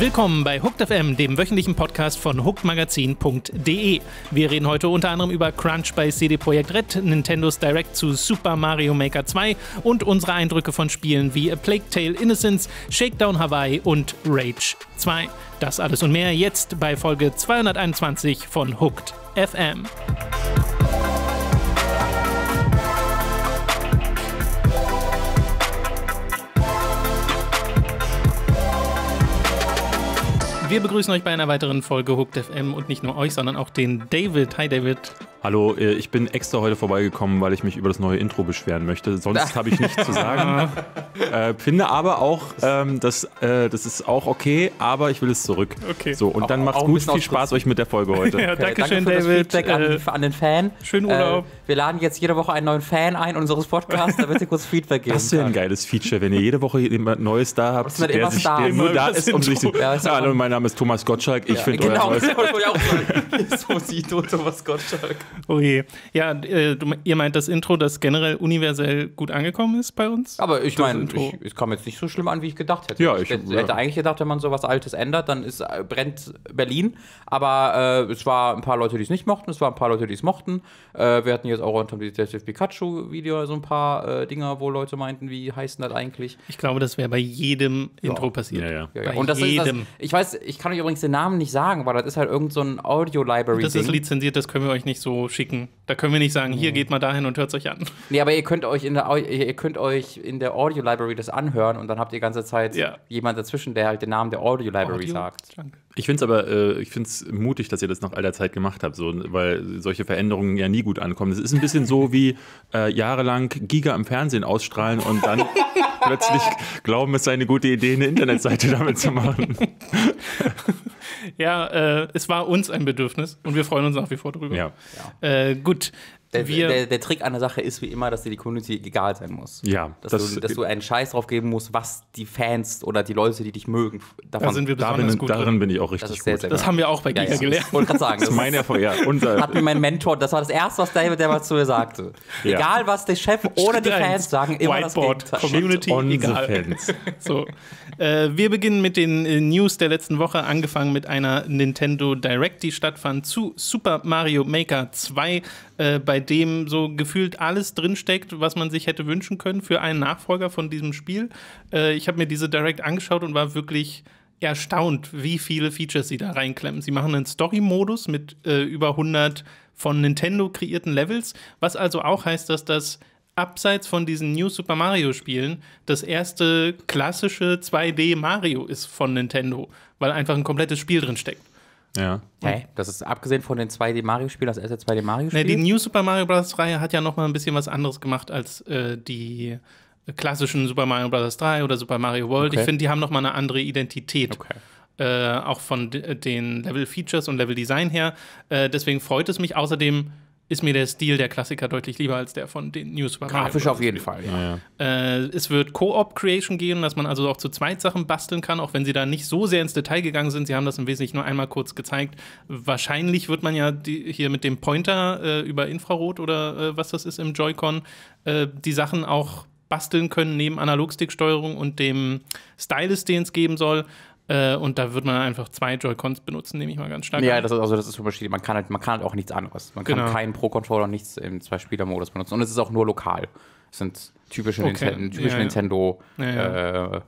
Willkommen bei Hooked FM, dem wöchentlichen Podcast von hookedmagazin.de. Wir reden heute unter anderem über Crunch bei CD Projekt Red, Nintendos Direct zu Super Mario Maker 2 und unsere Eindrücke von Spielen wie A Plague Tale Innocence, Shakedown Hawaii und Rage 2. Das alles und mehr jetzt bei Folge 221 von Hooked FM. Wir begrüßen euch bei einer weiteren Folge Hooked FM und nicht nur euch, sondern auch den David. Hi David. Hallo, äh, ich bin extra heute vorbeigekommen, weil ich mich über das neue Intro beschweren möchte. Sonst habe ich nichts zu sagen. äh, finde aber auch, ähm, das, äh, das ist auch okay, aber ich will es zurück. Okay. So, und dann macht's gut. Viel Spaß euch mit der Folge heute. ja, okay, Dankeschön, danke David. Feedback an, äh, an, den Fan. Schönen äh, Urlaub. wir laden jetzt jede Woche einen neuen Fan ein unseres Podcasts, damit ihr kurz Feedback geben Das ist ja ein geiles Feature, wenn ihr jede Woche jemand Neues da habt, der, sich, Star. der nur da ist, um sich zu... Ja, ja, hallo, mein Name Name ist Thomas Gottschalk. Ich ja, finde genau, euer Genau, ich auch sagen. so sieht Thomas Gottschalk. Oh je. Ja, äh, du, ihr meint das Intro, das generell universell gut angekommen ist bei uns? Aber ich meine, es kam jetzt nicht so schlimm an, wie ich gedacht hätte. Ja, ich, ich hätte, ja. hätte eigentlich gedacht, wenn man sowas Altes ändert, dann ist, äh, brennt Berlin. Aber äh, es war ein paar Leute, die es nicht mochten. Es waren ein paar Leute, die es mochten. Äh, wir hatten jetzt auch unter dem Detective Pikachu-Video so ein paar äh, Dinger, wo Leute meinten, wie heißt das eigentlich? Ich glaube, das wäre bei jedem ja. Intro passiert. Ja, ja. Und das jedem. ist das, ich weiß, ich kann euch übrigens den Namen nicht sagen, weil das ist halt irgend so ein Audio-Library. -Ding. Das ist lizenziert, das können wir euch nicht so schicken. Da können wir nicht sagen, hier geht mal dahin und hört es euch an. Nee, aber ihr könnt euch in der, ihr könnt euch in der Audio-Library das anhören und dann habt ihr die ganze Zeit ja. jemand dazwischen, der halt den Namen der Audio-Library Audio sagt. Junk. Ich finde es aber, äh, ich finde mutig, dass ihr das nach all der Zeit gemacht habt, so, weil solche Veränderungen ja nie gut ankommen. Es ist ein bisschen so wie äh, jahrelang Giga im Fernsehen ausstrahlen und dann plötzlich glauben, es sei eine gute Idee, eine Internetseite damit zu machen. ja, äh, es war uns ein Bedürfnis und wir freuen uns nach wie vor drüber. Ja. Äh, gut, der, der, der, Trick an der Sache ist wie immer, dass dir die Community egal sein muss. Ja. Dass, das du, dass du einen Scheiß drauf geben musst, was die Fans oder die Leute, die dich mögen, davon da sind wir besonders darin, gut darin bin ich auch richtig das sehr, gut. Sehr das haben wir auch bei Giga ja, ja. gelernt. Wollte gerade sagen. Das, das ist mein Erfolg. Ja, unser hat mir mein Mentor, das war das Erste, was David damals zu mir sagte. Ja. Egal, was der Chef oder die Fans sagen, immer Whiteboard, das Gegenteil. Community, on egal. Fans. so. Äh, wir beginnen mit den äh, News der letzten Woche, angefangen mit einer Nintendo Direct, die stattfand zu Super Mario Maker 2, äh, bei bei dem so gefühlt alles drinsteckt, was man sich hätte wünschen können für einen Nachfolger von diesem Spiel. Äh, ich habe mir diese Direct angeschaut und war wirklich erstaunt, wie viele Features sie da reinklemmen. Sie machen einen Story-Modus mit äh, über 100 von Nintendo kreierten Levels, was also auch heißt, dass das abseits von diesen New Super Mario Spielen das erste klassische 2D Mario ist von Nintendo, weil einfach ein komplettes Spiel drinsteckt. Ja. Hey, das ist abgesehen von den 2D Mario-Spielen, das erste 2D Mario-Spiel. Nee, die New Super Mario Bros. Reihe hat ja nochmal ein bisschen was anderes gemacht als äh, die klassischen Super Mario Bros. 3 oder Super Mario World. Okay. Ich finde, die haben nochmal eine andere Identität. Okay. Äh, auch von den Level-Features und Level-Design her. Äh, deswegen freut es mich außerdem ist mir der Stil der Klassiker deutlich lieber als der von den News. Grafisch auf jeden Fall, ja. ja. Äh, es wird Co-op-Creation gehen, dass man also auch zu zweit Sachen basteln kann, auch wenn sie da nicht so sehr ins Detail gegangen sind. Sie haben das im Wesentlichen nur einmal kurz gezeigt. Wahrscheinlich wird man ja die, hier mit dem Pointer äh, über Infrarot oder äh, was das ist im Joy-Con äh, die Sachen auch basteln können neben Analogstick-Steuerung und dem Stylus, den es geben soll. Äh, und da wird man einfach zwei Joy-Cons benutzen, nehme ich mal ganz stark. Ja, an. das ist, also das ist unterschiedlich. Man kann halt, man kann halt auch nichts anderes. Man genau. kann keinen Pro-Controller und nichts im Zwei-Spieler-Modus benutzen. Und es ist auch nur lokal. Das sind typische, okay. Ninten typische ja, ja. Nintendo ja, äh,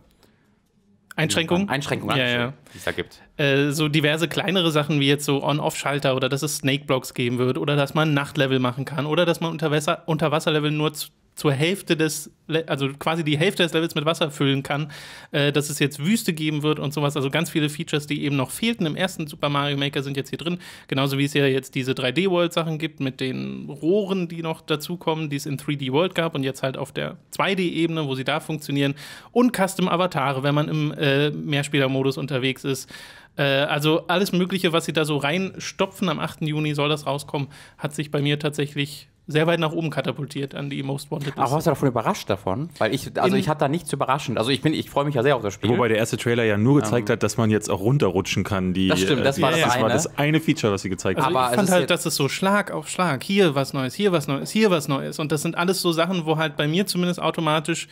Einschränkungen? Einschränkungen, ja, ja. die es da gibt. Äh, so diverse kleinere Sachen wie jetzt so On-Off-Schalter oder dass es Snake-Blocks geben wird oder dass man Nachtlevel machen kann oder dass man Unterwasser Unterwasserlevel nur zur Hälfte des, also quasi die Hälfte des Levels mit Wasser füllen kann, äh, dass es jetzt Wüste geben wird und sowas. Also ganz viele Features, die eben noch fehlten im ersten Super Mario Maker, sind jetzt hier drin. Genauso wie es ja jetzt diese 3D-World-Sachen gibt mit den Rohren, die noch dazukommen, die es in 3D World gab und jetzt halt auf der 2D-Ebene, wo sie da funktionieren. Und Custom-Avatare, wenn man im äh, Mehrspieler-Modus unterwegs ist. Äh, also alles Mögliche, was sie da so reinstopfen am 8. Juni soll das rauskommen, hat sich bei mir tatsächlich sehr weit nach oben katapultiert an die Most Wanted. Aber warst du davon überrascht davon? Weil ich, also In ich hatte da nichts überraschend. Also ich bin, ich freue mich ja sehr auf das Spiel. Wobei der erste Trailer ja nur gezeigt ähm, hat, dass man jetzt auch runterrutschen kann. Die, das stimmt, das, die, war, das, das eine. war das eine Feature, was sie gezeigt also haben. Aber ich fand halt, dass es so Schlag auf Schlag, hier was Neues, hier was Neues, hier was Neues. Und das sind alles so Sachen, wo halt bei mir zumindest automatisch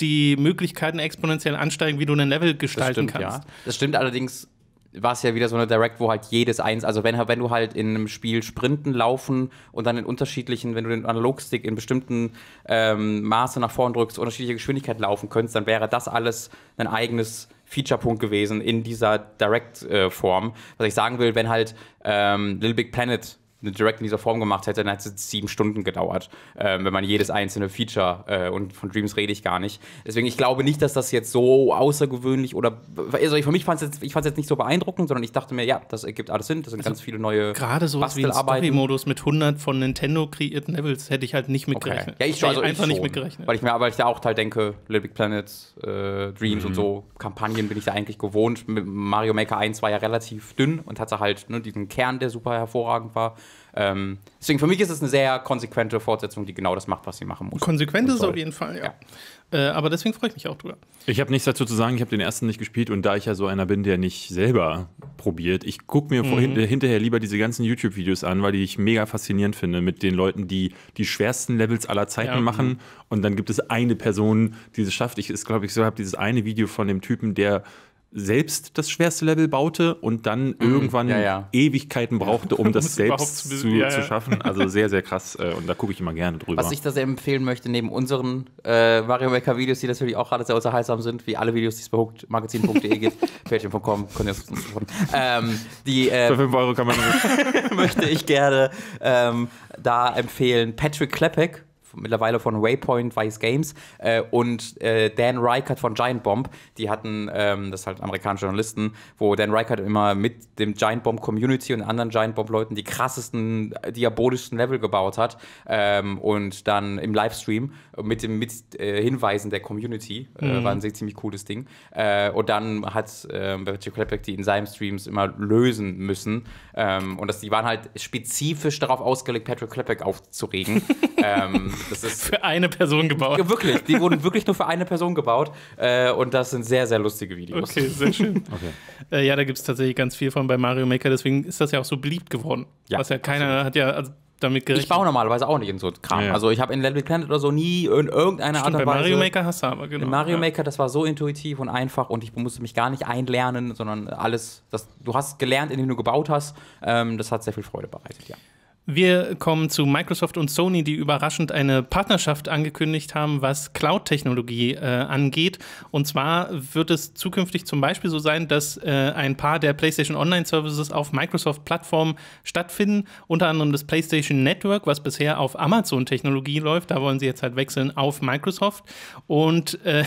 die Möglichkeiten exponentiell ansteigen, wie du ein Level gestalten das stimmt, kannst. Ja. Das stimmt allerdings war es ja wieder so eine Direct, wo halt jedes eins, also wenn, wenn du halt in einem Spiel sprinten, laufen und dann in unterschiedlichen, wenn du den Analogstick in bestimmten ähm, Maße nach vorn drückst, unterschiedliche Geschwindigkeit laufen könntest, dann wäre das alles ein eigenes Feature-Punkt gewesen in dieser Direct-Form. Äh, Was ich sagen will, wenn halt ähm, Little Big Planet eine Direct in dieser Form gemacht hätte, dann hätte es sieben Stunden gedauert, äh, wenn man jedes einzelne Feature äh, und von Dreams rede ich gar nicht. Deswegen, ich glaube nicht, dass das jetzt so außergewöhnlich oder also für mich fand es jetzt, jetzt nicht so beeindruckend, sondern ich dachte mir, ja, das ergibt alles Sinn, das sind also ganz viele neue Gerade so wie ein Story-Modus mit 100 von Nintendo kreierten Levels hätte ich halt nicht mitgerechnet. Okay. Ja, ich schon, also einfach schon, nicht mitgerechnet. Weil ich mir, weil ich da auch halt denke, Little Big Planet, äh, Dreams mhm. und so, Kampagnen bin ich da eigentlich gewohnt. Mario Maker 1 war ja relativ dünn und hatte halt ne, diesen Kern, der super hervorragend war. Ähm, deswegen für mich ist es eine sehr konsequente Fortsetzung, die genau das macht, was sie machen muss. Konsequent ist auf jeden Fall, ja. ja. Äh, aber deswegen freue ich mich auch drüber. Ich habe nichts dazu zu sagen, ich habe den ersten nicht gespielt und da ich ja so einer bin, der nicht selber probiert, ich gucke mir mhm. vorhin, hinterher lieber diese ganzen YouTube-Videos an, weil die ich mega faszinierend finde mit den Leuten, die die schwersten Levels aller Zeiten ja. machen mhm. und dann gibt es eine Person, die es schafft. Ich glaube, ich so habe dieses eine Video von dem Typen, der selbst das schwerste Level baute und dann mhm, irgendwann ja, ja. Ewigkeiten brauchte, um das selbst zu, zu, ja, zu, schaffen. Also sehr, sehr krass. Äh, und da gucke ich immer gerne drüber. Was ich da sehr empfehlen möchte, neben unseren äh, Mario Maker Videos, die natürlich auch gerade sehr unterhaltsam sind, wie alle Videos, die es bei magazin.de gibt, Fälschchen.com, könnt ihr ähm, die äh, Für 5 Euro kann man möchte ich gerne ähm, da empfehlen Patrick Klepek mittlerweile von Waypoint Vice Games äh, und äh, Dan Reichert von Giant Bomb. Die hatten, ähm, das ist halt amerikanische Journalisten, wo Dan Reichert immer mit dem Giant Bomb Community und anderen Giant Bomb Leuten die krassesten, äh, diabolischsten Level gebaut hat ähm, und dann im Livestream mit dem mit, äh, Hinweisen der Community äh, mhm. war ein sehr ziemlich cooles Ding. Äh, und dann hat äh, Klepek die in seinem Streams immer lösen müssen ähm, und das, die waren halt spezifisch darauf ausgelegt, Patrick Klepek aufzuregen. ähm, das ist für eine Person gebaut. Wirklich, die wurden wirklich nur für eine Person gebaut. Äh, und das sind sehr, sehr lustige Videos. Okay, sehr schön. okay. Äh, ja, da gibt es tatsächlich ganz viel von bei Mario Maker, deswegen ist das ja auch so beliebt geworden. Ja. Was ja keiner absolut. hat ja. Also, damit gerechnet. Ich baue normalerweise auch nicht in so Kram. Ja, ja. Also ich habe in Level Planet oder so nie in irgendeiner Stimmt, Art und Weise. Mario Maker hast du aber, genau. In Mario ja. Maker, das war so intuitiv und einfach und ich musste mich gar nicht einlernen, sondern alles, das, du hast gelernt, indem du gebaut hast. Ähm, das hat sehr viel Freude bereitet, ja. Wir kommen zu Microsoft und Sony, die überraschend eine Partnerschaft angekündigt haben, was Cloud-Technologie äh, angeht. Und zwar wird es zukünftig zum Beispiel so sein, dass äh, ein paar der PlayStation Online-Services auf Microsoft-Plattformen stattfinden, unter anderem das PlayStation Network, was bisher auf Amazon-Technologie läuft. Da wollen sie jetzt halt wechseln auf Microsoft. Und äh,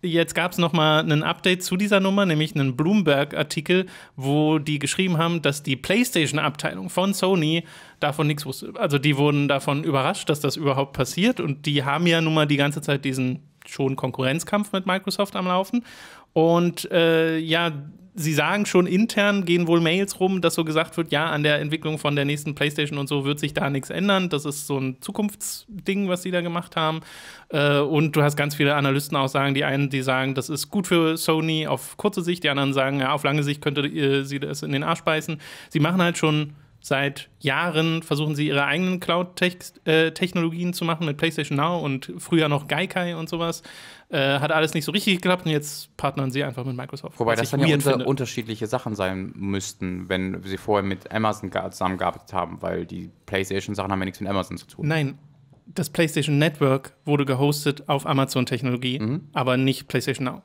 jetzt gab es nochmal ein Update zu dieser Nummer, nämlich einen Bloomberg-Artikel, wo die geschrieben haben, dass die PlayStation-Abteilung von Sony davon nichts wusste. Also die wurden davon überrascht, dass das überhaupt passiert und die haben ja nun mal die ganze Zeit diesen schon Konkurrenzkampf mit Microsoft am Laufen. Und äh, ja, sie sagen schon intern gehen wohl Mails rum, dass so gesagt wird, ja, an der Entwicklung von der nächsten PlayStation und so wird sich da nichts ändern. Das ist so ein Zukunftsding, was sie da gemacht haben. Äh, und du hast ganz viele Analysten auch sagen, die einen, die sagen, das ist gut für Sony auf kurze Sicht, die anderen sagen, ja, auf lange Sicht könnte äh, sie das in den Arsch beißen. Sie machen halt schon Seit Jahren versuchen sie ihre eigenen Cloud-Technologien zu machen mit PlayStation Now und früher noch Gaikai und sowas. Äh, hat alles nicht so richtig geklappt und jetzt partnern sie einfach mit Microsoft. Wobei das dann ja unter, unterschiedliche Sachen sein müssten, wenn sie vorher mit Amazon zusammengearbeitet haben, weil die PlayStation-Sachen haben ja nichts mit Amazon zu tun. Nein, das PlayStation Network wurde gehostet auf Amazon-Technologie, mhm. aber nicht PlayStation Now.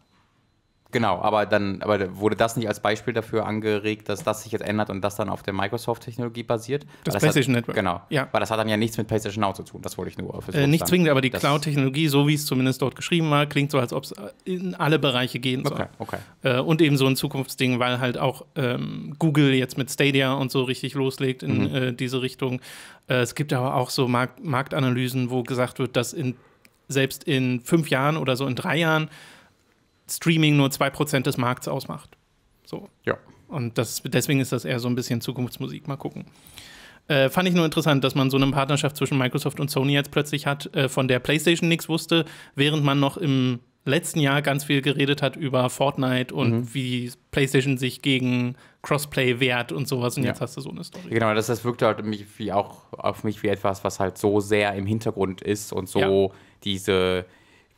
Genau, aber dann aber wurde das nicht als Beispiel dafür angeregt, dass das sich jetzt ändert und das dann auf der Microsoft-Technologie basiert? Das, das PlayStation hat, Network. Genau. Ja. Weil das hat dann ja nichts mit PlayStation Now zu tun, das wollte ich nur äh, Nicht zwingend, aber die Cloud-Technologie, so wie es zumindest dort geschrieben war, klingt so, als ob es äh, in alle Bereiche gehen soll. Okay, okay. Äh, und eben so ein Zukunftsding, weil halt auch ähm, Google jetzt mit Stadia und so richtig loslegt in mhm. äh, diese Richtung. Äh, es gibt aber auch so Mark Marktanalysen, wo gesagt wird, dass in, selbst in fünf Jahren oder so in drei Jahren Streaming nur 2% des Markts ausmacht. So. Ja. Und das, deswegen ist das eher so ein bisschen Zukunftsmusik. Mal gucken. Äh, fand ich nur interessant, dass man so eine Partnerschaft zwischen Microsoft und Sony jetzt plötzlich hat, äh, von der PlayStation nichts wusste, während man noch im letzten Jahr ganz viel geredet hat über Fortnite und mhm. wie PlayStation sich gegen Crossplay wehrt und sowas. Und ja. jetzt hast du so eine Story. Genau, das, das wirkt halt mich wie auch auf mich wie etwas, was halt so sehr im Hintergrund ist und so ja. diese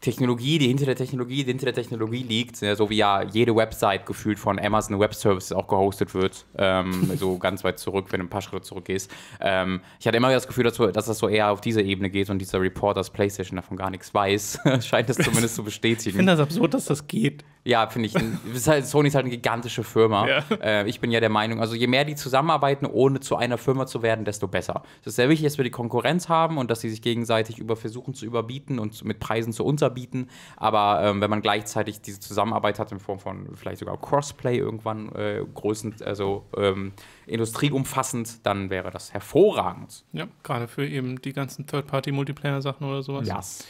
Technologie, die hinter der Technologie, die hinter der Technologie liegt, ne, so wie ja jede Website gefühlt von Amazon Web Services auch gehostet wird, ähm, so ganz weit zurück, wenn du ein paar Schritte zurückgehst. Ähm, ich hatte immer das Gefühl, dass, dass, das so eher auf diese Ebene geht und dieser Reporter, das PlayStation davon gar nichts weiß, scheint es zumindest zu bestätigen. Ich finde das absurd, dass das geht. Ja, finde ich. Halt, Sony ist halt eine gigantische Firma. Ja. Äh, ich bin ja der Meinung, also je mehr die zusammenarbeiten, ohne zu einer Firma zu werden, desto besser. Es ist sehr wichtig, dass wir die Konkurrenz haben und dass sie sich gegenseitig über versuchen zu überbieten und mit Preisen zu unterbieten. Aber ähm, wenn man gleichzeitig diese Zusammenarbeit hat in Form von vielleicht sogar Crossplay irgendwann äh, größten, also ähm, industrieumfassend, dann wäre das hervorragend. Ja, gerade für eben die ganzen Third-Party-Multiplayer-Sachen oder sowas. Ja. Yes.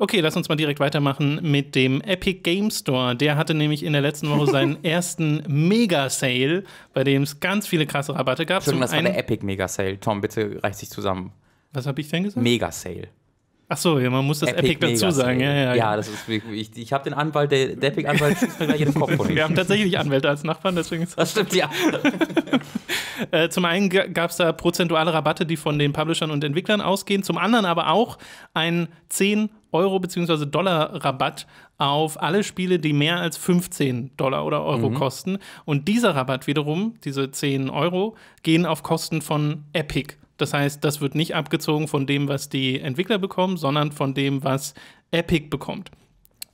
Okay, lass uns mal direkt weitermachen mit dem Epic Game Store. Der hatte nämlich in der letzten Woche seinen ersten Mega-Sale, bei dem es ganz viele krasse Rabatte gab. Entschuldigung, Zum das war eine Epic Mega-Sale. Tom, bitte reiß dich zusammen. Was habe ich denn gesagt? Mega-Sale. Ach so, ja, man muss das Epic, Epic dazu Megas sagen. Ja, ja, ja, das ist wirklich. Ich, ich habe den Anwalt, der, der Epic-Anwalt schießt mir gleich in den Kopf. Wir haben tatsächlich Anwälte als Nachbarn, deswegen ist das. Das stimmt, ja. äh, zum einen gab es da prozentuale Rabatte, die von den Publishern und Entwicklern ausgehen, zum anderen aber auch ein 10 Euro bzw. Dollar Rabatt auf alle Spiele, die mehr als 15 Dollar oder Euro mhm. kosten. Und dieser Rabatt wiederum, diese 10 Euro, gehen auf Kosten von Epic. Das heißt, das wird nicht abgezogen von dem, was die Entwickler bekommen, sondern von dem, was Epic bekommt.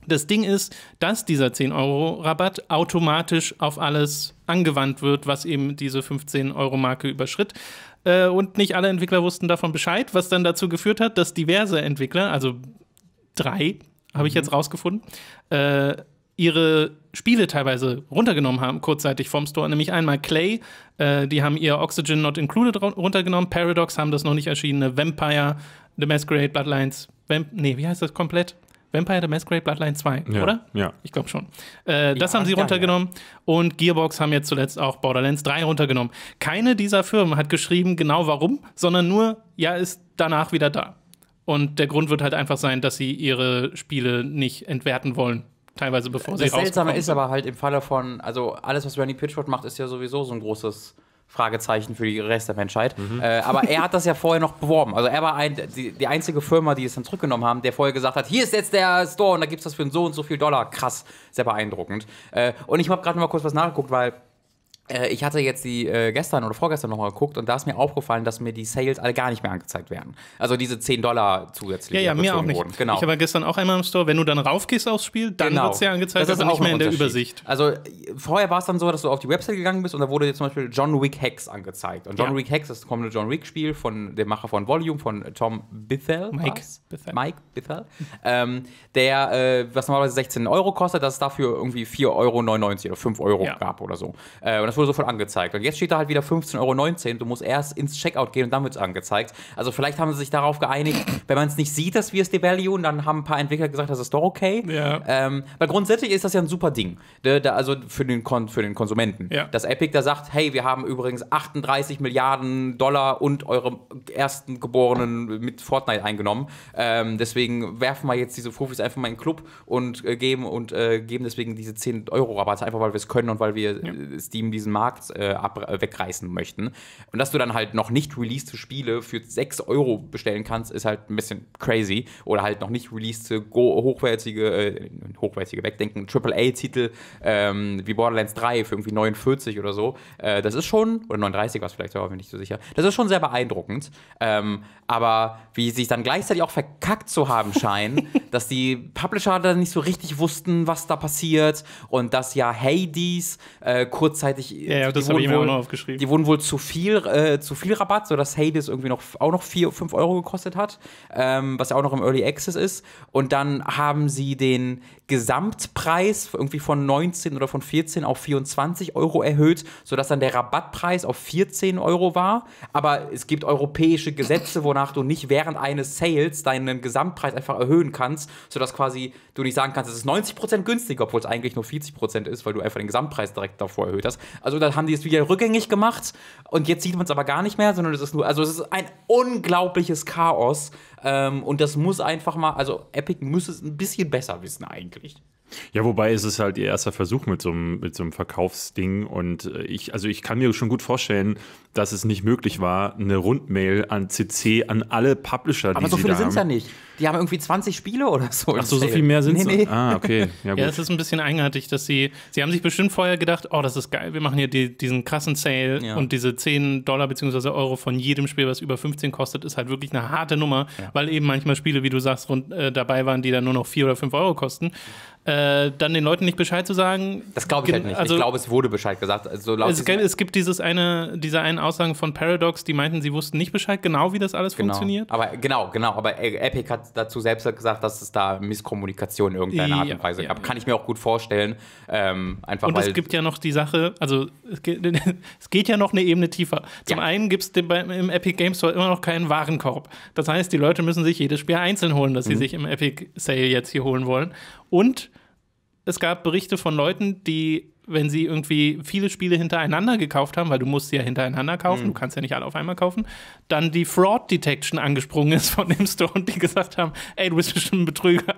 Das Ding ist, dass dieser 10-Euro-Rabatt automatisch auf alles angewandt wird, was eben diese 15-Euro-Marke überschritt. Äh, und nicht alle Entwickler wussten davon Bescheid, was dann dazu geführt hat, dass diverse Entwickler, also drei, habe ich mhm. jetzt rausgefunden, äh, ihre Spiele teilweise runtergenommen haben, kurzzeitig vom Store, nämlich einmal Clay, äh, die haben ihr Oxygen Not Included runtergenommen, Paradox haben das noch nicht erschienene, Vampire, The Masquerade Bloodlines, Vamp nee, wie heißt das komplett? Vampire The Masquerade Bloodline 2, ja, oder? Ja. Ich glaube schon. Äh, das ja, haben sie runtergenommen ja, und Gearbox haben jetzt zuletzt auch Borderlands 3 runtergenommen. Keine dieser Firmen hat geschrieben, genau warum, sondern nur, ja, ist danach wieder da. Und der Grund wird halt einfach sein, dass sie ihre Spiele nicht entwerten wollen teilweise bevor sie das rauskommen. Das Seltsame ist aber halt im Falle von, also alles, was Randy Pitchford macht, ist ja sowieso so ein großes Fragezeichen für die Rest der Menschheit. Mhm. Äh, aber er hat das ja vorher noch beworben. Also er war ein, die, die, einzige Firma, die es dann zurückgenommen haben, der vorher gesagt hat, hier ist jetzt der Store und da gibt es das für so und so viel Dollar. Krass, sehr beeindruckend. Äh, und ich habe gerade mal kurz was nachgeguckt, weil äh, ich hatte jetzt die äh, gestern oder vorgestern nochmal geguckt und da ist mir aufgefallen, dass mir die Sales alle gar nicht mehr angezeigt werden. Also diese 10 Dollar zusätzlich. Ja, ja, mir auch nicht. Wurden. Genau. Ich war gestern auch einmal im Store. Wenn du dann raufgehst aufs Spiel, dann genau. wird es ja angezeigt, das ist aber nicht mehr in der Übersicht. Also vorher war es dann so, dass du auf die Website gegangen bist und da wurde dir zum Beispiel John Wick Hex angezeigt. Und John ja. Wick Hex ist das kommende John Wick Spiel von dem Macher von Volume, von Tom Bithell. Mike was? Bithell. Mike Bithell. ähm, der, äh, was normalerweise 16 Euro kostet, dass es dafür irgendwie 4,99 Euro oder 5 Euro ja. gab oder so. Äh, und das das wurde sofort angezeigt. Und jetzt steht da halt wieder 15,19 Euro. Du musst erst ins Checkout gehen und dann wird es angezeigt. Also vielleicht haben sie sich darauf geeinigt, wenn man es nicht sieht, dass wir es devaluen, dann haben ein paar Entwickler gesagt, das ist doch okay. Ja. Ähm, weil grundsätzlich ist das ja ein super Ding. Da, ne, da, also für den, Kon für den Konsumenten. Ja. Dass Epic da sagt, hey, wir haben übrigens 38 Milliarden Dollar und eure ersten Geborenen mit Fortnite eingenommen. Ähm, deswegen werfen wir jetzt diese Profis einfach mal in den Club und äh, geben und äh, geben deswegen diese 10 Euro Rabatte, einfach weil wir es können und weil wir ja. Äh, Steam diese diesen Markt äh, ab, äh, wegreißen möchten. Und dass du dann halt noch nicht released Spiele für 6 Euro bestellen kannst, ist halt ein bisschen crazy. Oder halt noch nicht released hochwertige, äh, hochwertige Wegdenken, AAA-Titel ähm, wie Borderlands 3 für irgendwie 49 oder so. Äh, das ist schon, oder 39 war es vielleicht, aber bin ich nicht so sicher. Das ist schon sehr beeindruckend. Ähm, aber wie sich dann gleichzeitig auch verkackt zu haben scheinen, dass die Publisher dann nicht so richtig wussten, was da passiert und dass ja Hades äh, kurzzeitig ja, ja das habe ich mir auch noch aufgeschrieben. Die wurden wohl zu viel, äh, zu viel Rabatt, sodass Hades irgendwie noch, auch noch 4, 5 Euro gekostet hat, ähm, was ja auch noch im Early Access ist. Und dann haben sie den Gesamtpreis irgendwie von 19 oder von 14 auf 24 Euro erhöht, sodass dann der Rabattpreis auf 14 Euro war. Aber es gibt europäische Gesetze, wonach du nicht während eines Sales deinen Gesamtpreis einfach erhöhen kannst, sodass quasi du nicht sagen kannst, es ist 90% günstiger, obwohl es eigentlich nur 40% ist, weil du einfach den Gesamtpreis direkt davor erhöht hast. Also dann haben die es wieder rückgängig gemacht und jetzt sieht man es aber gar nicht mehr, sondern es ist nur, also es ist ein unglaubliches Chaos ähm, und das muss einfach mal, also Epic muss es ein bisschen besser wissen eigentlich. Ja, wobei es ist halt ihr erster Versuch mit so einem, mit so einem Verkaufsding und äh, ich, also ich kann mir schon gut vorstellen, dass es nicht möglich war, eine Rundmail an CC, an alle Publisher, die Aber so viele sind es ja nicht. Die haben irgendwie 20 Spiele oder so. Ach so, so viel mehr sind es? Nee, nee. Ah, okay. Ja, gut. ja, das ist ein bisschen eigenartig, dass sie, sie haben sich bestimmt vorher gedacht, oh, das ist geil, wir machen hier die, diesen krassen Sale ja. und diese 10 Dollar bzw. Euro von jedem Spiel, was über 15 kostet, ist halt wirklich eine harte Nummer, ja. weil eben manchmal Spiele, wie du sagst, rund, äh, dabei waren, die dann nur noch 4 oder 5 Euro kosten äh, dann den Leuten nicht Bescheid zu sagen. Das glaube ich halt nicht. Also, ich glaube, es wurde Bescheid gesagt. Also, es, es, gibt dieses eine, diese einen Aussagen von Paradox, die meinten, sie wussten nicht Bescheid, genau wie das alles genau. funktioniert. Aber genau, genau. Aber Epic hat dazu selbst halt gesagt, dass es da Misskommunikation in irgendeiner ja, Art und Weise gab. Ja, ja. Kann ich mir auch gut vorstellen. Ähm, einfach und es gibt ja noch die Sache, also es geht, es geht ja noch eine Ebene tiefer. Zum einen gibt es im Epic Games Store immer noch keinen Warenkorb. Das heißt, die Leute müssen sich jedes Spiel einzeln holen, das mhm. sie sich im Epic Sale jetzt hier holen wollen. Und es gab Berichte von Leuten, die, wenn sie irgendwie viele Spiele hintereinander gekauft haben, weil du musst sie ja hintereinander kaufen, mhm. du kannst ja nicht alle auf einmal kaufen, dann die Fraud Detection angesprungen ist von dem Store und die gesagt haben, ey, du bist bestimmt ein Betrüger.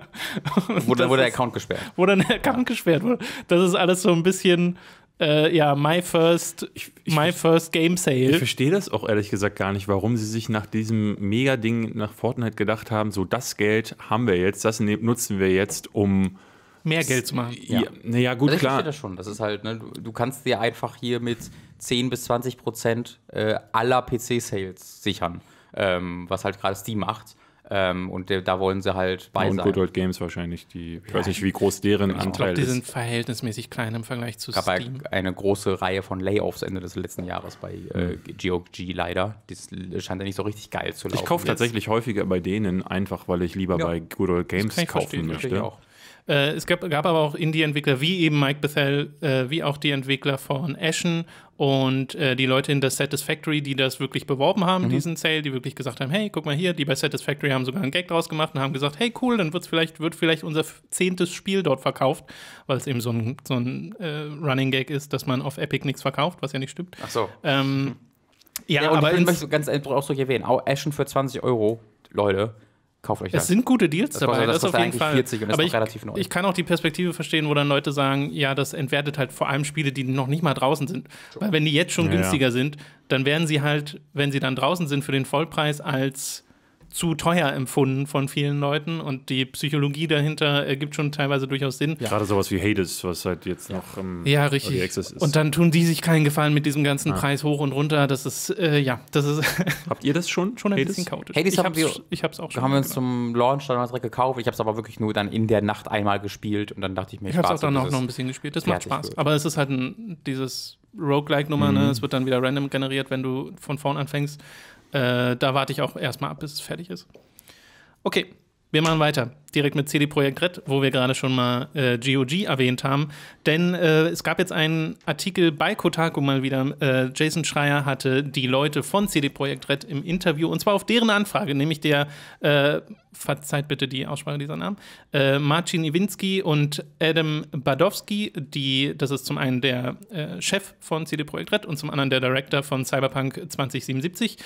Und wurde, wurde der Account gesperrt. Wurde der Account ja. gesperrt. Das ist alles so ein bisschen äh, ja, My First, ich, ich, My First Game Sale. Ich verstehe das auch ehrlich gesagt gar nicht, warum sie sich nach diesem Mega-Ding nach Fortnite gedacht haben, so das Geld haben wir jetzt, das ne-, nutzen wir jetzt, um mehr Geld zu machen. Ja, ja, ja gut, also ich klar. Ich das schon. Das ist halt, ne, du, du, kannst dir einfach hier mit 10 bis 20 Prozent äh, aller PC-Sales sichern, ähm, was halt gerade Steam macht. Ähm, und der, da wollen sie halt bei genau, und sein. Good Old Games wahrscheinlich, die, ich ja, weiß nicht, wie groß deren Anteil ist. Ich die sind verhältnismäßig klein im Vergleich zu gab halt Steam. eine große Reihe von Layoffs Ende des letzten Jahres bei äh, GOG hm. leider. Das scheint ja nicht so richtig geil zu laufen. Ich kaufe tatsächlich häufiger bei denen, einfach weil ich lieber ja. bei Good Old Games kaufen möchte. Ich auch. Äh, es gab, gab, aber auch Indie-Entwickler wie eben Mike Bethel, äh, wie auch die Entwickler von Ashen und äh, die Leute in der Satisfactory, die das wirklich beworben haben, mhm. diesen Sale, die wirklich gesagt haben, hey, guck mal hier, die bei Satisfactory haben sogar einen Gag draus gemacht und haben gesagt, hey, cool, dann wird's vielleicht, wird vielleicht unser zehntes Spiel dort verkauft, weil es eben so ein, so ein äh, Running Gag ist, dass man auf Epic nichts verkauft, was ja nicht stimmt. Ach so. Ähm, hm. ja, ja aber ich möchte ganz einfach auch so erwähnen, auch Ashen für 20 Euro, Leute kauft euch das. Es sind gute Deals das dabei, das, das auf jeden Fall. 40 und Aber ist ich, relativ neu. Ich kann auch die Perspektive verstehen, wo dann Leute sagen, ja, das entwertet halt vor allem Spiele, die noch nicht mal draußen sind. Weil wenn die jetzt schon ja, günstiger ja. sind, dann werden sie halt, wenn sie dann draußen sind für den Vollpreis, als zu teuer empfunden von vielen Leuten und die Psychologie dahinter ergibt schon teilweise durchaus Sinn. Ja. Gerade sowas wie Hades, was halt jetzt noch im ähm, ja, richtig. Access ist. Und dann tun die sich keinen Gefallen mit diesem ganzen ja. Preis hoch und runter. Das ist, äh, ja, das ist. Habt ihr das schon? Schon ein Hades? bisschen chaotisch. Hades ich haben wir, ich hab's auch schon. Haben wir uns zum Launch dann direkt gekauft. Ich hab's aber wirklich nur dann in der Nacht einmal gespielt und dann dachte ich mir, ich habe es auch dann noch, noch ein bisschen gespielt. Das macht Spaß. Gut. Aber es ist halt ein, dieses Roguelike-Nummer, ne? mhm. ne? es wird dann wieder random generiert, wenn du von vorn anfängst. Äh, da warte ich auch erstmal ab, bis es fertig ist. Okay, wir machen weiter. Direkt mit CD Projekt Red, wo wir gerade schon mal äh, GOG erwähnt haben. Denn äh, es gab jetzt einen Artikel bei Kotaku mal wieder. Äh, Jason Schreier hatte die Leute von CD Projekt Red im Interview und zwar auf deren Anfrage, nämlich der, äh, verzeiht bitte die Aussprache dieser Namen, äh, Marcin Iwinski und Adam Badowski, die, das ist zum einen der Chef von CD Projekt Red und zum anderen der Director von Cyberpunk 2077.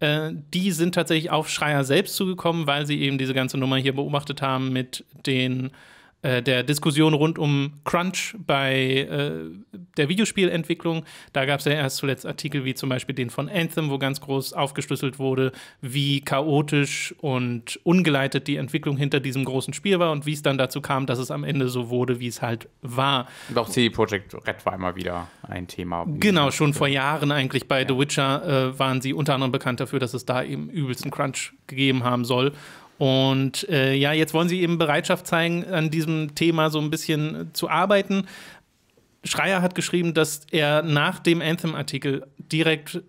Äh, die sind tatsächlich auf Schreier selbst zugekommen, weil sie eben diese ganze Nummer hier beobachtet haben mit den äh, der Diskussion rund um Crunch bei äh, der Videospielentwicklung. Da gab es ja erst zuletzt Artikel wie zum Beispiel den von Anthem, wo ganz groß aufgeschlüsselt wurde, wie chaotisch und ungeleitet die Entwicklung hinter diesem großen Spiel war und wie es dann dazu kam, dass es am Ende so wurde, wie es halt war. Und auch CD Projekt Red war immer wieder ein Thema. Genau, schon vor Jahren eigentlich bei ja. The Witcher äh, waren sie unter anderem bekannt dafür, dass es da eben übelsten Crunch gegeben haben soll. Und äh, ja, jetzt wollen sie eben Bereitschaft zeigen, an diesem Thema so ein bisschen äh, zu arbeiten. Schreier hat geschrieben, dass er nach dem Anthem-Artikel direkt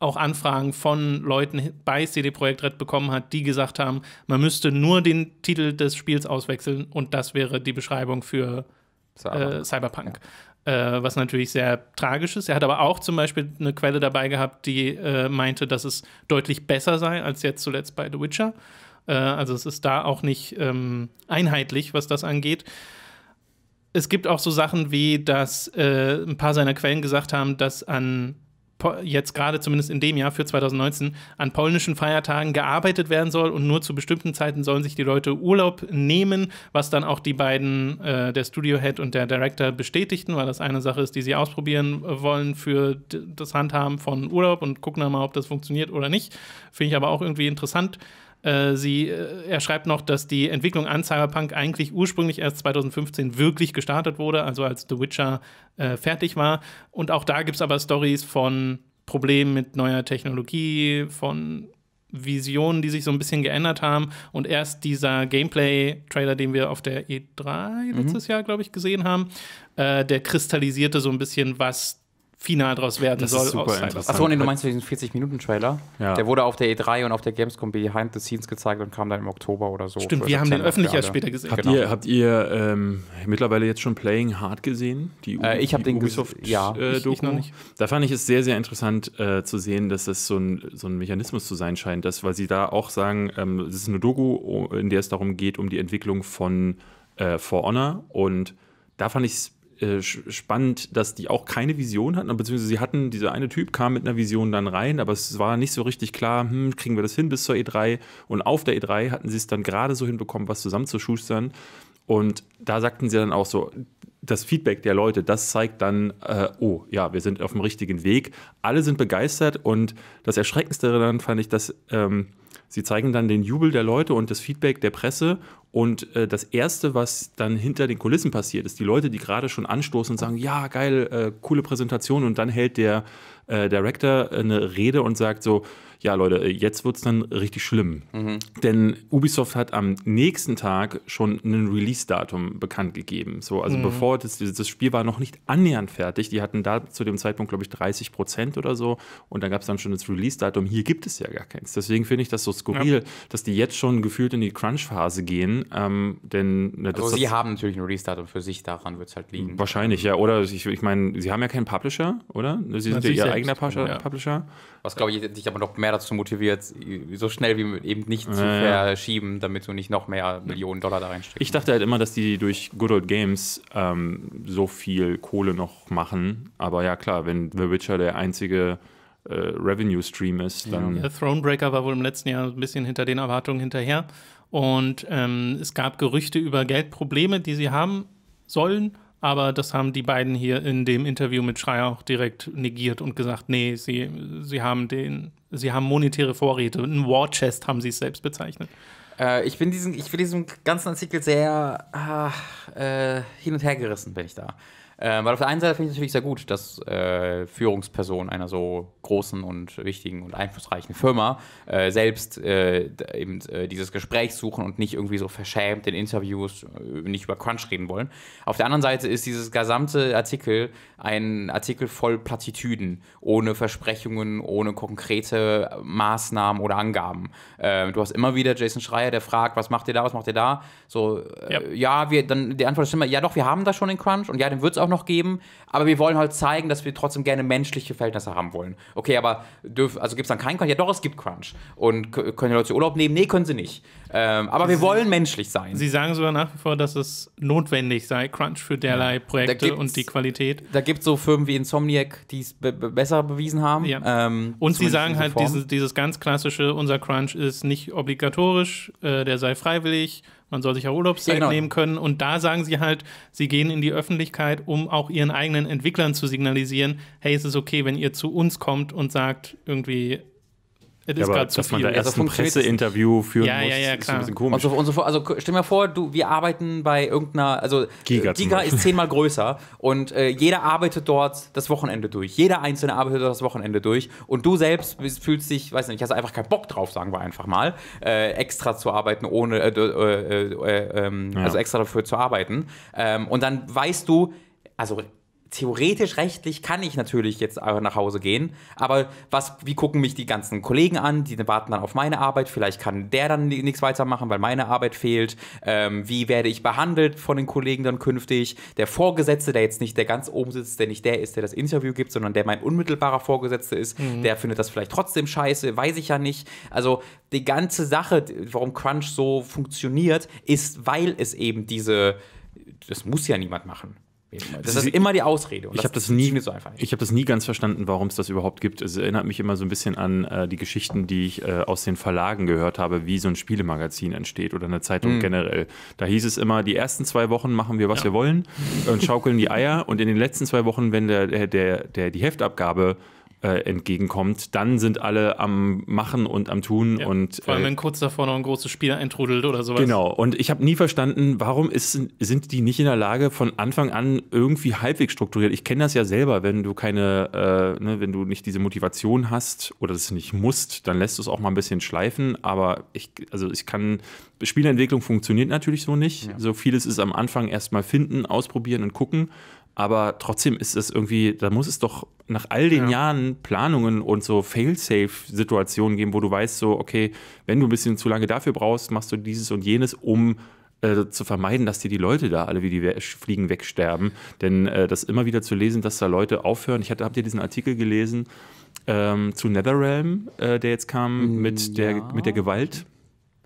auch Anfragen von Leuten bei CD Projekt Red bekommen hat, die gesagt haben, man müsste nur den Titel des Spiels auswechseln und das wäre die Beschreibung für Cyberpunk. Äh, Cyberpunk. Ja. Äh, was natürlich sehr tragisch ist. Er hat aber auch zum Beispiel eine Quelle dabei gehabt, die äh, meinte, dass es deutlich besser sei als jetzt zuletzt bei The Witcher. Äh, also es ist da auch nicht ähm, einheitlich, was das angeht. Es gibt auch so Sachen wie, dass äh, ein paar seiner Quellen gesagt haben, dass an jetzt gerade zumindest in dem Jahr für 2019 an polnischen Feiertagen gearbeitet werden soll und nur zu bestimmten Zeiten sollen sich die Leute Urlaub nehmen, was dann auch die beiden, äh, der Studio-Head und der Director, bestätigten, weil das eine Sache ist, die sie ausprobieren wollen für das Handhaben von Urlaub und gucken dann mal, ob das funktioniert oder nicht. Finde ich aber auch irgendwie interessant. Äh, sie, äh, er schreibt noch, dass die Entwicklung an Cyberpunk eigentlich ursprünglich erst 2015 wirklich gestartet wurde, also als The Witcher äh, fertig war. Und auch da gibt es aber Stories von Problemen mit neuer Technologie, von Visionen, die sich so ein bisschen geändert haben. Und erst dieser Gameplay-Trailer, den wir auf der E3 mhm. letztes mhm. Jahr, glaube ich, gesehen haben, äh, der kristallisierte so ein bisschen, was final draus werden das soll. Ist super interessant. Achso, nee, du meinst diesen 40-Minuten-Trailer? Ja. Der wurde auf der E3 und auf der Gamescom behind the scenes gezeigt und kam dann im Oktober oder so. Stimmt, wir haben den öffentlich erst später gesehen. Habt genau. ihr, habt ihr ähm, mittlerweile jetzt schon Playing Hard gesehen? Die, äh, ich habe den Ubisoft ja, äh, ich, ich noch nicht. Da fand ich es sehr, sehr interessant äh, zu sehen, dass das so ein, so ein Mechanismus zu sein scheint, dass, weil sie da auch sagen, ähm, es ähm, ist eine Doku, in der es darum geht, um die Entwicklung von äh, For Honor und da fand ich es äh, spannend, dass die auch keine Vision hatten, beziehungsweise sie hatten, dieser eine Typ kam mit einer Vision dann rein, aber es war nicht so richtig klar, hm, kriegen wir das hin bis zur E3? Und auf der E3 hatten sie es dann gerade so hinbekommen, was zusammenzuschustern. Und da sagten sie dann auch so, das Feedback der Leute, das zeigt dann, äh, oh ja, wir sind auf dem richtigen Weg. Alle sind begeistert und das Erschreckendste daran fand ich, dass ähm, sie zeigen dann den Jubel der Leute und das Feedback der Presse und äh, das Erste, was dann hinter den Kulissen passiert, ist die Leute, die gerade schon anstoßen und sagen, ja, geil, äh, coole Präsentation. Und dann hält der äh, Director äh, eine Rede und sagt so, ja Leute, äh, jetzt wird es dann richtig schlimm. Mhm. Denn Ubisoft hat am nächsten Tag schon ein Release-Datum bekannt gegeben. So, also mhm. bevor das, das Spiel war noch nicht annähernd fertig, die hatten da zu dem Zeitpunkt, glaube ich, 30 Prozent oder so. Und dann gab es dann schon das Release-Datum. Hier gibt es ja gar keins. Deswegen finde ich das so skurril, ja. dass die jetzt schon gefühlt in die Crunch-Phase gehen ähm, denn, ne, also sie das, haben natürlich ein Restart und für sich daran wird es halt liegen. Wahrscheinlich, ja. Oder ich, ich meine, sie haben ja keinen Publisher, oder? Sie sind ja ihr eigener Publisher. Ja. Publisher. Was, glaube ich, dich aber noch mehr dazu motiviert, so schnell wie eben nicht zu ja, verschieben, damit du nicht noch mehr Millionen Dollar da reinsteckst. Ich dachte halt immer, dass die durch Good Old Games ähm, so viel Kohle noch machen. Aber ja, klar, wenn The Witcher der einzige äh, Revenue-Stream ist, dann. Ja, Thronebreaker war wohl im letzten Jahr ein bisschen hinter den Erwartungen hinterher. Und ähm, es gab Gerüchte über Geldprobleme, die sie haben sollen, aber das haben die beiden hier in dem Interview mit Schreier auch direkt negiert und gesagt, nee, sie, sie haben den, sie haben monetäre Vorräte. Ein War Chest haben sie es selbst bezeichnet. Äh, ich bin diesen, ich bin diesem ganzen Artikel sehr ah, äh, hin und her gerissen, bin ich da. Äh, weil auf der einen Seite finde ich es natürlich sehr gut, dass äh, Führungsperson einer so großen und wichtigen und einflussreichen Firma äh, selbst äh, eben äh, dieses Gespräch suchen und nicht irgendwie so verschämt in Interviews äh, nicht über Crunch reden wollen. Auf der anderen Seite ist dieses gesamte Artikel ein Artikel voll Plattitüden, ohne Versprechungen, ohne konkrete Maßnahmen oder Angaben. Äh, du hast immer wieder Jason Schreier, der fragt, was macht ihr da, was macht ihr da? So, äh, ja, wir, dann die Antwort ist immer, ja doch, wir haben da schon den Crunch und ja, den wird es auch noch geben, aber wir wollen halt zeigen, dass wir trotzdem gerne menschliche Verhältnisse haben wollen. Okay, aber also gibt es dann keinen Crunch? Ja doch, es gibt Crunch. Und können die Leute Urlaub nehmen? Nee, können sie nicht. Ähm, aber sie wir wollen menschlich sein. Sie sagen sogar nach wie vor, dass es notwendig sei, Crunch für derlei Projekte und die Qualität. Da gibt so Firmen wie Insomniac, die es be besser bewiesen haben. Ja. Ähm, und sie sagen halt diese, dieses ganz klassische, unser Crunch ist nicht obligatorisch, äh, der sei freiwillig, man soll sich auch Urlaubszeit genau. nehmen können. Und da sagen sie halt, sie gehen in die Öffentlichkeit, um auch ihren eigenen Entwicklern zu signalisieren, hey, es ist okay, wenn ihr zu uns kommt und sagt irgendwie, es ist gerade zu viel. Man da erst also ein Presseinterview führen ja, muss, ja, ja, klar. ist ein bisschen komisch. Und so, und so, also stell mir vor, du, wir arbeiten bei irgendeiner, also Giga, Giga ist zehnmal größer und äh, jeder arbeitet dort das Wochenende durch. Jeder Einzelne arbeitet dort das Wochenende durch und du selbst fühlst dich, weiß nicht, hast einfach keinen Bock drauf, sagen wir einfach mal, äh, extra zu arbeiten, ohne, äh, äh, äh, äh, also extra dafür zu arbeiten. Ähm, und dann weißt du, also theoretisch rechtlich kann ich natürlich jetzt äh, nach Hause gehen, aber was, wie gucken mich die ganzen Kollegen an, die warten dann auf meine Arbeit, vielleicht kann der dann nichts weitermachen, weil meine Arbeit fehlt, ähm, wie werde ich behandelt von den Kollegen dann künftig, der Vorgesetzte, der jetzt nicht der ganz oben sitzt, der nicht der ist, der das Interview gibt, sondern der mein unmittelbarer Vorgesetzte ist, mhm. der findet das vielleicht trotzdem scheiße, weiß ich ja nicht, also die ganze Sache, warum Crunch so funktioniert, ist, weil es eben diese, das muss ja niemand machen. Das ist immer die Ausrede. ich habe das, nie, so hab das nie ganz verstanden, warum es das überhaupt gibt. Es erinnert mich immer so ein bisschen an äh, die Geschichten, die ich äh, aus den Verlagen gehört habe, wie so ein Spielemagazin entsteht oder eine Zeitung mhm. generell. Da hieß es immer, die ersten zwei Wochen machen wir, was ja. wir wollen und schaukeln die Eier. Und in den letzten zwei Wochen, wenn der, der, der, die Heftabgabe äh, äh, entgegenkommt, dann sind alle am Machen und am Tun. Ja, und, vor allem, äh, wenn kurz davor noch ein großes Spiel eintrudelt oder sowas. Genau, und ich habe nie verstanden, warum ist, sind die nicht in der Lage, von Anfang an irgendwie halbwegs strukturiert. Ich kenne das ja selber, wenn du keine, äh, ne, wenn du nicht diese Motivation hast oder das nicht musst, dann lässt du es auch mal ein bisschen schleifen. Aber ich, also ich kann, Spielentwicklung funktioniert natürlich so nicht. Ja. So vieles ist am Anfang erstmal finden, ausprobieren und gucken aber trotzdem ist es irgendwie, da muss es doch nach all den ja. Jahren Planungen und so Fail-Safe-Situationen geben, wo du weißt, so, okay, wenn du ein bisschen zu lange dafür brauchst, machst du dieses und jenes, um äh, zu vermeiden, dass dir die Leute da alle wie die we Fliegen wegsterben. Denn äh, das immer wieder zu lesen, dass da Leute aufhören. Ich habe dir diesen Artikel gelesen ähm, zu Netherrealm, äh, der jetzt kam mm, mit, ja. der, mit der Gewalt?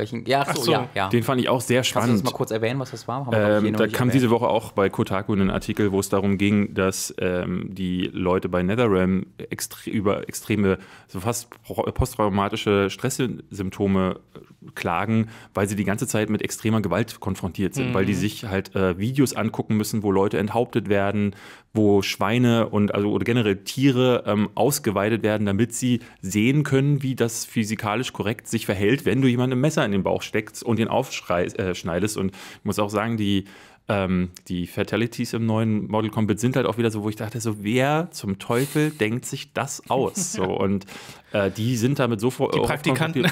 Welchen? Ja, ach so, ach so, ja, ja. Den fand ich auch sehr spannend. Kannst du das mal kurz erwähnen, was das war? Ähm, da kam erwähnt. diese Woche auch bei Kotaku einen Artikel, wo es darum ging, dass ähm, die Leute bei NetherRealm extre über extreme, so fast posttraumatische Stresssymptome äh, klagen, weil sie die ganze Zeit mit extremer Gewalt konfrontiert sind, mhm. weil die mhm. sich halt äh, Videos angucken müssen, wo Leute enthauptet werden, wo Schweine und also oder generell Tiere ähm, ausgeweidet werden, damit sie sehen können, wie das physikalisch korrekt sich verhält, wenn du jemandem Messer in in den Bauch steckst und den aufschneidest. Äh, und ich muss auch sagen, die, ähm, die Fatalities im neuen Model Combat sind halt auch wieder so, wo ich dachte, so, wer zum Teufel denkt sich das aus? So, und äh, die sind damit so vor. Die Praktikanten.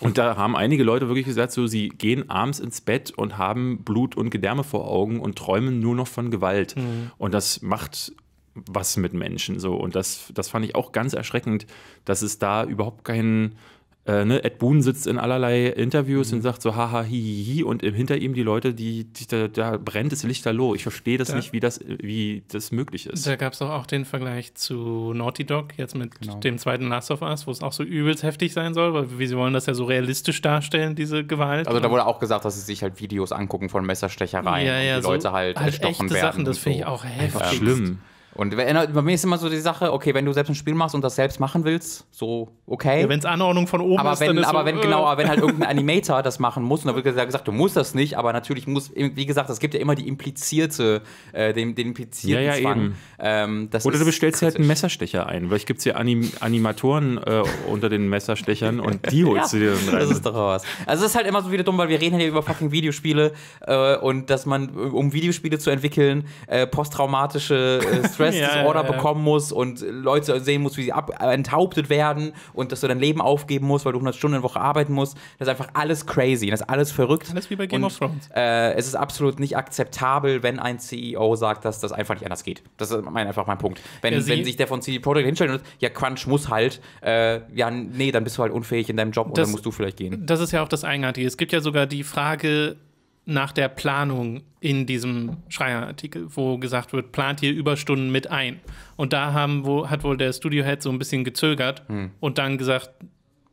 Und da haben einige Leute wirklich gesagt, so, sie gehen abends ins Bett und haben Blut und Gedärme vor Augen und träumen nur noch von Gewalt. Mhm. Und das macht was mit Menschen so. Und das, das fand ich auch ganz erschreckend, dass es da überhaupt keinen äh, ne, Ed Boon sitzt in allerlei Interviews mhm. und sagt so haha hi, hi, hi und hinter ihm die Leute, die, die da, da, brennt das Lichterloh. Ich verstehe das da, nicht, wie das, wie das möglich ist. Da gab es auch, auch den Vergleich zu Naughty Dog jetzt mit genau. dem zweiten Last of Us, wo es auch so übelst heftig sein soll, weil wie sie wollen das ja so realistisch darstellen, diese Gewalt. Also da wurde auch gesagt, dass sie sich halt Videos angucken von Messerstechereien, ja, ja, die so Leute halt, halt erstochen echte werden. Sachen, das finde ich auch heftig. Schlimm. Und bei mir ist immer so die Sache, okay, wenn du selbst ein Spiel machst und das selbst machen willst, so okay. Ja, wenn es Anordnung von oben aber ist, wenn, dann aber so, wenn äh. genau, wenn halt irgendein Animator das machen muss, und da wird gesagt, du musst das nicht, aber natürlich muss, wie gesagt, es gibt ja immer die implizierte, äh, den, den implizierten ja, ja, Zwang. Ähm, Oder du bestellst dir halt einen Messerstecher ein, weil ich gibt es ja Anim Animatoren äh, unter den Messerstechern und die holst du dir dann rein. Das ist doch was. Also es ist halt immer so wieder dumm, weil wir reden hier über fucking Videospiele äh, und dass man, um Videospiele zu entwickeln, äh, posttraumatische äh, Stress ja, Disorder ja, ja. bekommen muss und Leute sehen muss, wie sie ab enthauptet werden und dass du dein Leben aufgeben musst, weil du 100 Stunden in der Woche arbeiten musst. Das ist einfach alles crazy, das ist alles verrückt. Alles wie bei Game und, of Thrones. Äh, es ist absolut nicht akzeptabel, wenn ein CEO sagt, dass das einfach nicht anders geht. Das ist mein, einfach mein Punkt. Wenn, wenn sich der von CD e Projekt hinstellt und ja, Crunch muss halt, äh, ja, nee, dann bist du halt unfähig in deinem Job das, und dann musst du vielleicht gehen. Das ist ja auch das Eigenartige. Es gibt ja sogar die Frage, nach der Planung in diesem Schreierartikel, wo gesagt wird, plant hier Überstunden mit ein. Und da haben, wo, hat wohl der Studiohead so ein bisschen gezögert hm. und dann gesagt,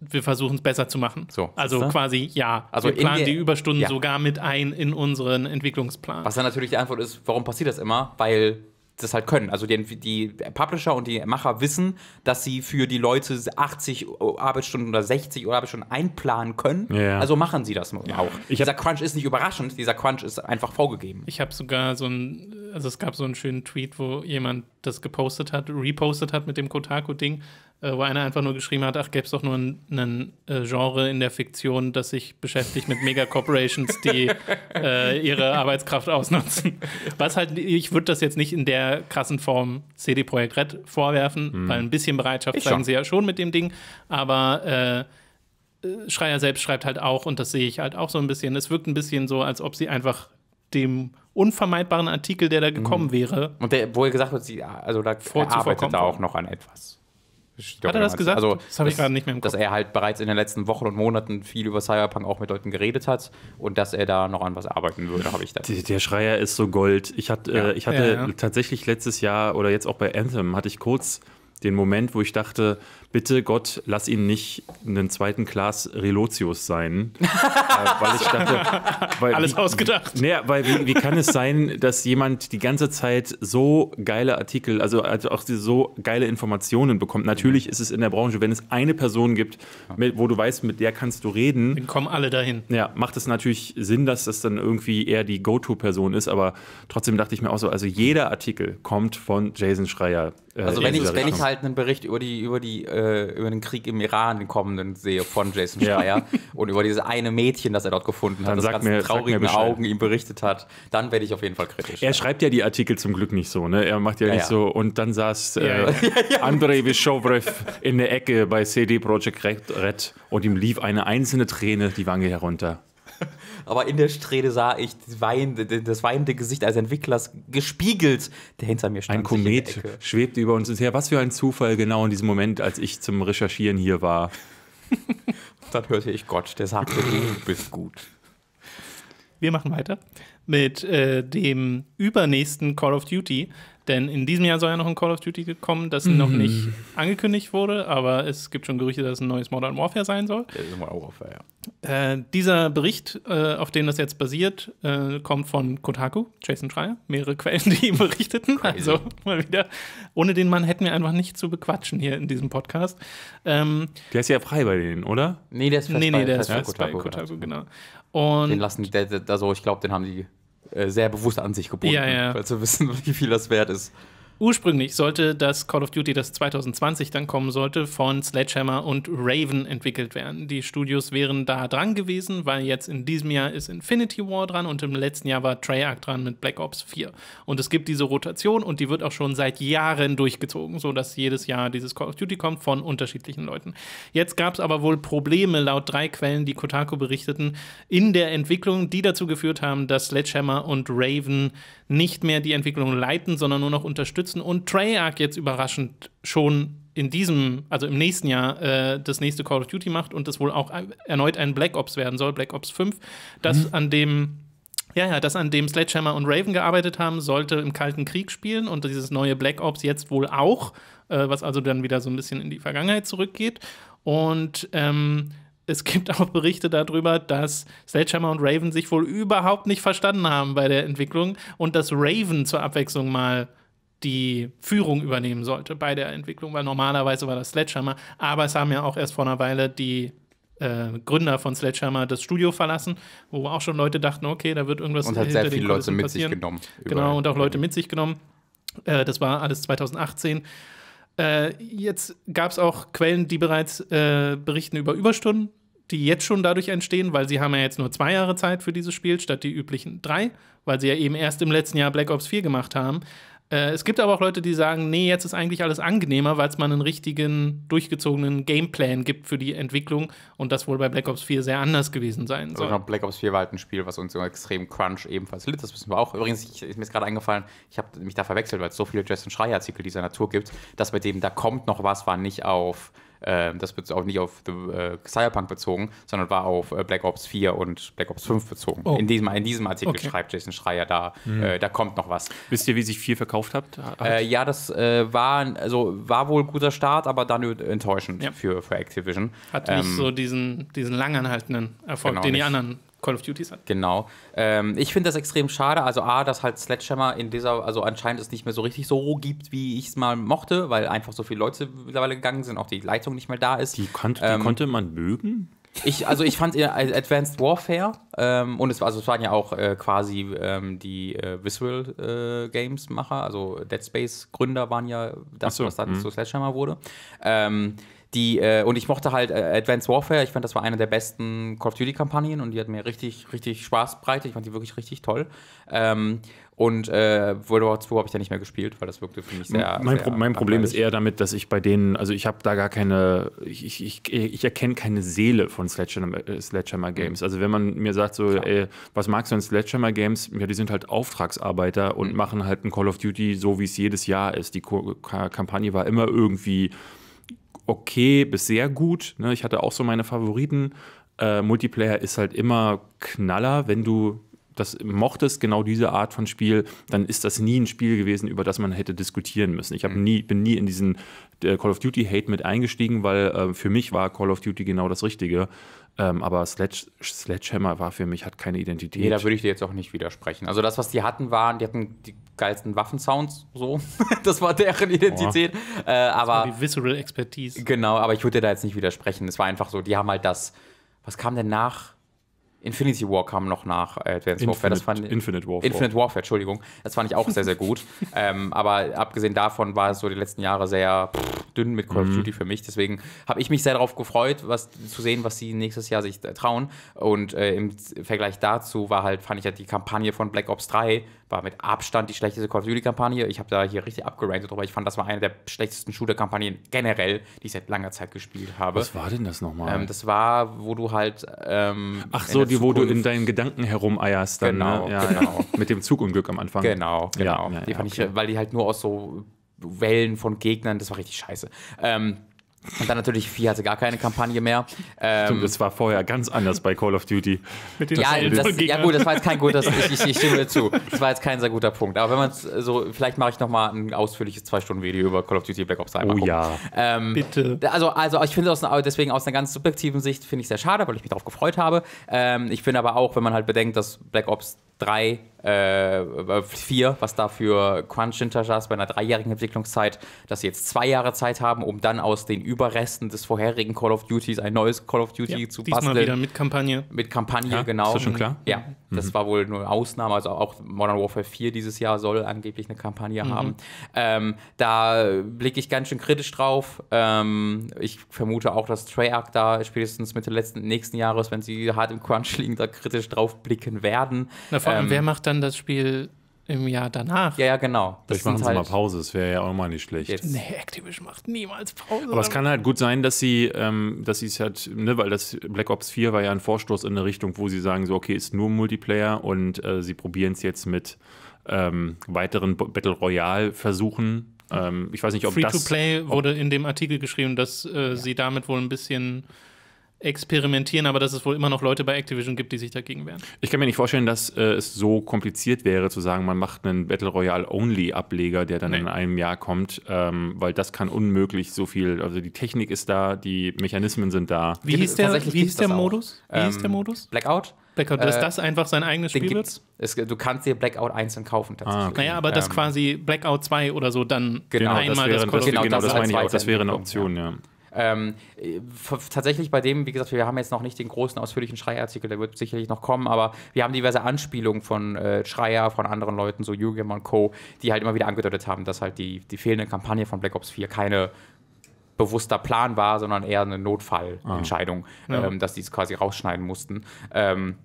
wir versuchen es besser zu machen. So. Also quasi ja. Also wir planen die, Überstunden ja. sogar mit ein in unseren Entwicklungsplan. Was dann natürlich die Antwort ist, warum passiert das immer? Weil das halt können. Also die, die Publisher und die Macher wissen, dass sie für die Leute 80 Arbeitsstunden oder 60 Arbeitsstunden einplanen können. Ja. Also machen sie das auch. dieser Crunch ist nicht überraschend, dieser Crunch ist einfach vorgegeben. Ich habe sogar so ein also es gab so einen schönen Tweet, wo jemand das gepostet hat, repostet hat mit dem Kotaku-Ding, äh, wo einer einfach nur geschrieben hat, ach, gäbe es doch nur ein, äh, Genre in der Fiktion, das sich beschäftigt mit Megacorporations, die äh, ihre Arbeitskraft ausnutzen. Was halt, ich würde das jetzt nicht in der krassen Form CD Projekt Red vorwerfen, hm. weil ein bisschen Bereitschaft zeigen sie ja schon mit dem Ding, aber äh, äh, Schreier selbst schreibt halt auch, und das sehe ich halt auch so ein bisschen, es wirkt ein bisschen so, als ob sie einfach dem unvermeidbaren Artikel, der da gekommen mhm. wäre. Und der, wo er gesagt hat, sie, also da arbeitet er auch noch an etwas. Hat er das gesagt? Also, das habe ich gerade nicht mehr im Kopf. Dass er halt bereits in den letzten Wochen und Monaten viel über Cyberpunk auch mit Leuten geredet hat und dass er da noch an was arbeiten würde, habe ich das. Der, der, Schreier ist so Gold. Ich, hat, äh, ja. äh, ich hatte ja, ja. tatsächlich letztes Jahr oder jetzt auch bei Anthem hatte ich kurz den Moment, wo ich dachte, bitte Gott, lass ihn nicht einen zweiten Klaas Relotius sein. äh, weil ich dachte, weil, alles wie, ausgedacht. Naja, weil wie, wie, kann es sein, dass jemand die ganze Zeit so geile Artikel, also, also auch so geile Informationen bekommt? Natürlich mhm. ist es in der Branche, wenn es eine Person gibt, mit, wo du weißt, mit der kannst du reden. Dann kommen alle dahin. Ja, macht es natürlich Sinn, dass das dann irgendwie eher die Go-To-Person ist, aber trotzdem dachte ich mir auch so, also jeder Artikel kommt von Jason Schreier. Äh, also wenn ich, wenn ich halt einen Bericht über die, über die äh, äh, über den Krieg im Iran den kommenden sehe von Jason Schreier ja. und über dieses eine Mädchen, das er dort gefunden hat, dann das ganz mir, traurigen mir Augen ihm berichtet hat, dann werde ich auf jeden Fall kritisch. Er ja. schreibt ja die Artikel zum Glück nicht so, ne? Er macht ja, ja nicht so und dann saß äh, Andrei Vishovrev in der Ecke bei CD Projekt Red und ihm lief eine einzelne Träne die Wange herunter aber in der Strede sah ich das weinende, das weinende Gesicht eines Entwicklers gespiegelt, der hinter mir stand. Ein Komet schwebte über uns her. Was für ein Zufall genau in diesem Moment, als ich zum Recherchieren hier war. Dann hörte ich Gott, der sagte, du bist gut. Wir machen weiter mit äh, dem übernächsten Call of Duty, denn in diesem Jahr soll ja noch ein Call of Duty kommen, das mhm. noch nicht angekündigt wurde, aber es gibt schon Gerüchte, dass es ein neues Modern Warfare sein soll. Modern Warfare, ja. Äh, dieser Bericht, äh, auf dem das jetzt basiert, äh, kommt von Kotaku, Jason Schreier, mehrere Quellen, die ihm berichteten. Crazy. Also mal wieder, ohne den Mann hätten wir einfach nicht zu bequatschen hier in diesem Podcast. Ähm, der ist ja frei bei denen, oder? Nee, der ist fest nee, nee, bei, der fest ist bei Kotaku, bei Kotaku genau. Und den lassen, also ich glaube, den haben die äh, sehr bewusst an sich gebunden, ja, ja. weil zu wissen, wie viel das wert ist. Ursprünglich sollte das Call of Duty, das 2020 dann kommen sollte, von Sledgehammer und Raven entwickelt werden. Die Studios wären da dran gewesen, weil jetzt in diesem Jahr ist Infinity War dran und im letzten Jahr war Treyarch dran mit Black Ops 4. Und es gibt diese Rotation und die wird auch schon seit Jahren durchgezogen, sodass jedes Jahr dieses Call of Duty kommt von unterschiedlichen Leuten. Jetzt gab es aber wohl Probleme, laut drei Quellen, die Kotaku berichteten, in der Entwicklung, die dazu geführt haben, dass Sledgehammer und Raven nicht mehr die Entwicklung leiten, sondern nur noch unterstützen unterstützen und Treyarch jetzt überraschend schon in diesem, also im nächsten Jahr, äh, das nächste Call of Duty macht und das wohl auch erneut ein Black Ops werden soll, Black Ops 5, das mhm. an dem. Ja, ja, das an dem Sledgehammer und Raven gearbeitet haben, sollte im Kalten Krieg spielen und dieses neue Black Ops jetzt wohl auch, äh, was also dann wieder so ein bisschen in die Vergangenheit zurückgeht. Und ähm, es gibt auch Berichte darüber, dass Sledgehammer und Raven sich wohl überhaupt nicht verstanden haben bei der Entwicklung und dass Raven zur Abwechslung mal die Führung übernehmen sollte bei der Entwicklung, weil normalerweise war das Sledgehammer. Aber es haben ja auch erst vor einer Weile die äh, Gründer von Sledgehammer das Studio verlassen, wo auch schon Leute dachten, okay, da wird irgendwas. Und hat sehr viele Leute mit passieren. sich genommen. Genau, und auch Leute mhm. mit sich genommen. Äh, das war alles 2018. Äh, jetzt gab es auch Quellen, die bereits äh, berichten über Überstunden, die jetzt schon dadurch entstehen, weil sie haben ja jetzt nur zwei Jahre Zeit für dieses Spiel, statt die üblichen drei, weil sie ja eben erst im letzten Jahr Black Ops 4 gemacht haben. Äh, es gibt aber auch Leute, die sagen, nee, jetzt ist eigentlich alles angenehmer, weil es mal einen richtigen, durchgezogenen Gameplan gibt für die Entwicklung und das wohl bei Black Ops 4 sehr anders gewesen sein also soll. Also Black Ops 4 war halt ein Spiel, was uns im extrem Crunch ebenfalls litt, das wissen wir auch. Übrigens, ich, ist mir gerade eingefallen, ich habe mich da verwechselt, weil es so viele Jason Schreier-Artikel dieser Natur gibt, dass bei dem, da kommt noch was, war nicht auf ähm, das wird auch nicht auf The, äh, Cyberpunk bezogen, sondern war auf äh, Black Ops 4 und Black Ops 5 bezogen. Oh. In, diesem, in diesem Artikel okay. schreibt Jason Schreier da, mhm. Äh, da kommt noch was. Wisst ihr, wie sich 4 verkauft habt? Äh, ja, das äh, war, also, war wohl ein guter Start, aber dann enttäuschend ja. für, für Activision. Hat ähm, nicht so diesen, diesen langanhaltenden Erfolg, genau, den die anderen Call of Duty an. Genau. Ähm, ich finde das extrem schade. Also A, dass halt Sledgehammer in dieser, also anscheinend es nicht mehr so richtig so gibt, wie ich es mal mochte, weil einfach so viele Leute mittlerweile gegangen sind, auch die Leitung nicht mehr da ist. Die, konnt, ähm, konnte man mögen? Ich, also ich fand äh, Advanced Warfare ähm, und es, also es waren ja auch äh, quasi ähm, die äh, Visual äh, Games Macher, also Dead Space Gründer waren ja das, so. was dann mhm. zu Sledgehammer wurde. Ähm, die, äh, und ich mochte halt äh, Advanced Warfare, ich fand, das war eine der besten Call of Duty-Kampagnen und die hat mir richtig, richtig Spaß bereitet. Ich fand die wirklich richtig toll. Ähm, und äh, World War II habe ich da nicht mehr gespielt, weil das wirkte für mich sehr. Mein, sehr Pro mein Problem ist eher damit, dass ich bei denen, also ich habe da gar keine, ich, ich, ich erkenne keine Seele von Sledgehammer, äh, Sledgehammer mhm. Games. Mhm. Also wenn man mir sagt, so, ey, was magst du an Sledgehammer Games? Ja, die sind halt Auftragsarbeiter und mhm. machen halt ein Call of Duty so, wie es jedes Jahr ist. Die Ko Kampagne war immer irgendwie okay bis sehr gut. Ne? Ich hatte auch so meine Favoriten. Äh, Multiplayer ist halt immer Knaller, wenn du das mochtest, genau diese Art von Spiel, dann ist das nie ein Spiel gewesen, über das man hätte diskutieren müssen. Ich mhm. nie, bin nie in diesen äh, Call of Duty Hate mit eingestiegen, weil äh, für mich war Call of Duty genau das Richtige. Ähm, aber Sledge, Sledgehammer war für mich, hat keine Identität. Nee, da würde ich dir jetzt auch nicht widersprechen. Also das, was die hatten, waren, die hatten die geilsten Waffensounds, so. das war deren Identität. Äh, aber die visceral Expertise. Genau, aber ich würde da jetzt nicht widersprechen. Es war einfach so, die haben halt das. Was kam denn nach? Infinity War kam noch nach Advanced Infinite, Warfare. Das fand, Infinite Warfare. Infinite Warfare, Entschuldigung. Das fand ich auch sehr, sehr gut. ähm, aber abgesehen davon war es so die letzten Jahre sehr dünn mit Call of mhm. Duty mhm. für mich. Deswegen habe ich mich sehr darauf gefreut, was zu sehen, was sie nächstes Jahr sich äh, trauen. Und äh, im Vergleich dazu war halt, fand ich halt die Kampagne von Black Ops 3 war mit Abstand die schlechteste Call of Duty-Kampagne. Ich habe da hier richtig abgerantet drüber. Ich fand, das war eine der schlechtesten Shooter-Kampagnen generell, die ich seit langer Zeit gespielt habe. Was war denn das nochmal? Ähm, das war, wo du halt. Ähm, Ach so, die, Zukunft wo du in deinen Gedanken herumeierst. Dann, ne? genau, ne? ja, genau. mit dem Zugunglück am Anfang. Genau, genau. Ja, ja, die fand okay. ich, weil die halt nur aus so Wellen von Gegnern, das war richtig scheiße. Ähm, und dann natürlich 4 hatte gar keine Kampagne mehr. Ähm, Stimmt, das war vorher ganz anders bei Call of Duty. ja, das, ja, gut, das war jetzt kein guter, ich, ich, ich, stimme dir zu. Das war jetzt kein sehr guter Punkt. Aber wenn man es äh, so, vielleicht mache ich nochmal ein ausführliches 2-Stunden-Video über Call of Duty Black Ops 3. Oh ja. Ähm, Bitte. Also, also ich finde es deswegen aus einer ganz subjektiven Sicht finde ich sehr schade, weil ich mich darauf gefreut habe. Ähm, ich finde aber auch, wenn man halt bedenkt, dass Black Ops drei, äh, äh, vier, was da für Crunch hinterher ist bei einer dreijährigen Entwicklungszeit, dass sie jetzt zwei Jahre Zeit haben, um dann aus den Überresten des vorherigen Call of Duties ein neues Call of Duty ja, zu diesmal basteln. Diesmal wieder mit Kampagne. Mit Kampagne, ja, genau. Ist das schon mhm. klar? Ja. Mhm. Das mhm. war wohl nur eine Ausnahme. Also auch Modern Warfare 4 dieses Jahr soll angeblich eine Kampagne mhm. haben. Ähm, da blicke ich ganz schön kritisch drauf. Ähm, ich vermute auch, dass Treyarch da spätestens Mitte letzten, nächsten Jahres, wenn sie hart im Crunch liegen, da kritisch drauf blicken werden. Na, vor allem, ähm, wer macht dann das Spiel im Jahr danach. Ja, ja, genau. Vielleicht machen sie halt mal Pause, das wäre ja auch mal nicht schlecht. Jetzt. Nee, Activision macht niemals Pause. Aber es kann halt gut sein, dass sie ähm, dass es halt, ne, weil das Black Ops 4 war ja ein Vorstoß in eine Richtung, wo sie sagen, so, okay, ist nur Multiplayer und äh, sie probieren es jetzt mit ähm, weiteren Battle Royale-Versuchen. Ähm, ich weiß nicht, ob Free das. Free to Play wurde in dem Artikel geschrieben, dass äh, ja. sie damit wohl ein bisschen experimentieren, aber dass es wohl immer noch Leute bei Activision gibt, die sich dagegen wehren. Ich kann mir nicht vorstellen, dass äh, es so kompliziert wäre, zu sagen, man macht einen Battle Royale-Only-Ableger, der dann nee. in einem Jahr kommt, ähm, weil das kann unmöglich so viel, also die Technik ist da, die Mechanismen sind da. Wie hieß der, wie hieß der Modus? Wie ähm, hieß der Modus? Blackout? Blackout, dass äh, das einfach sein eigenes Spiel wird? Es, du kannst dir Blackout einzeln kaufen ah, tatsächlich. Ah, okay. Naja, aber ähm, das quasi Blackout 2 oder so dann genau, einmal das, wäre, das, genau, das, genau, das, das meine ich auch, das wäre eine Option, ja. ja. Ähm, äh, tatsächlich bei dem, wie gesagt, wir haben jetzt noch nicht den großen ausführlichen Schreierartikel, der wird sicherlich noch kommen, aber wir haben diverse Anspielungen von äh, Schreier, von anderen Leuten, so Yu-Gi-Oh! und Co., die halt immer wieder angedeutet haben, dass halt die, die fehlende Kampagne von Black Ops 4 keine bewusster Plan war, sondern eher eine Notfallentscheidung, ah. ja. ähm, dass die es quasi rausschneiden mussten. Ähm,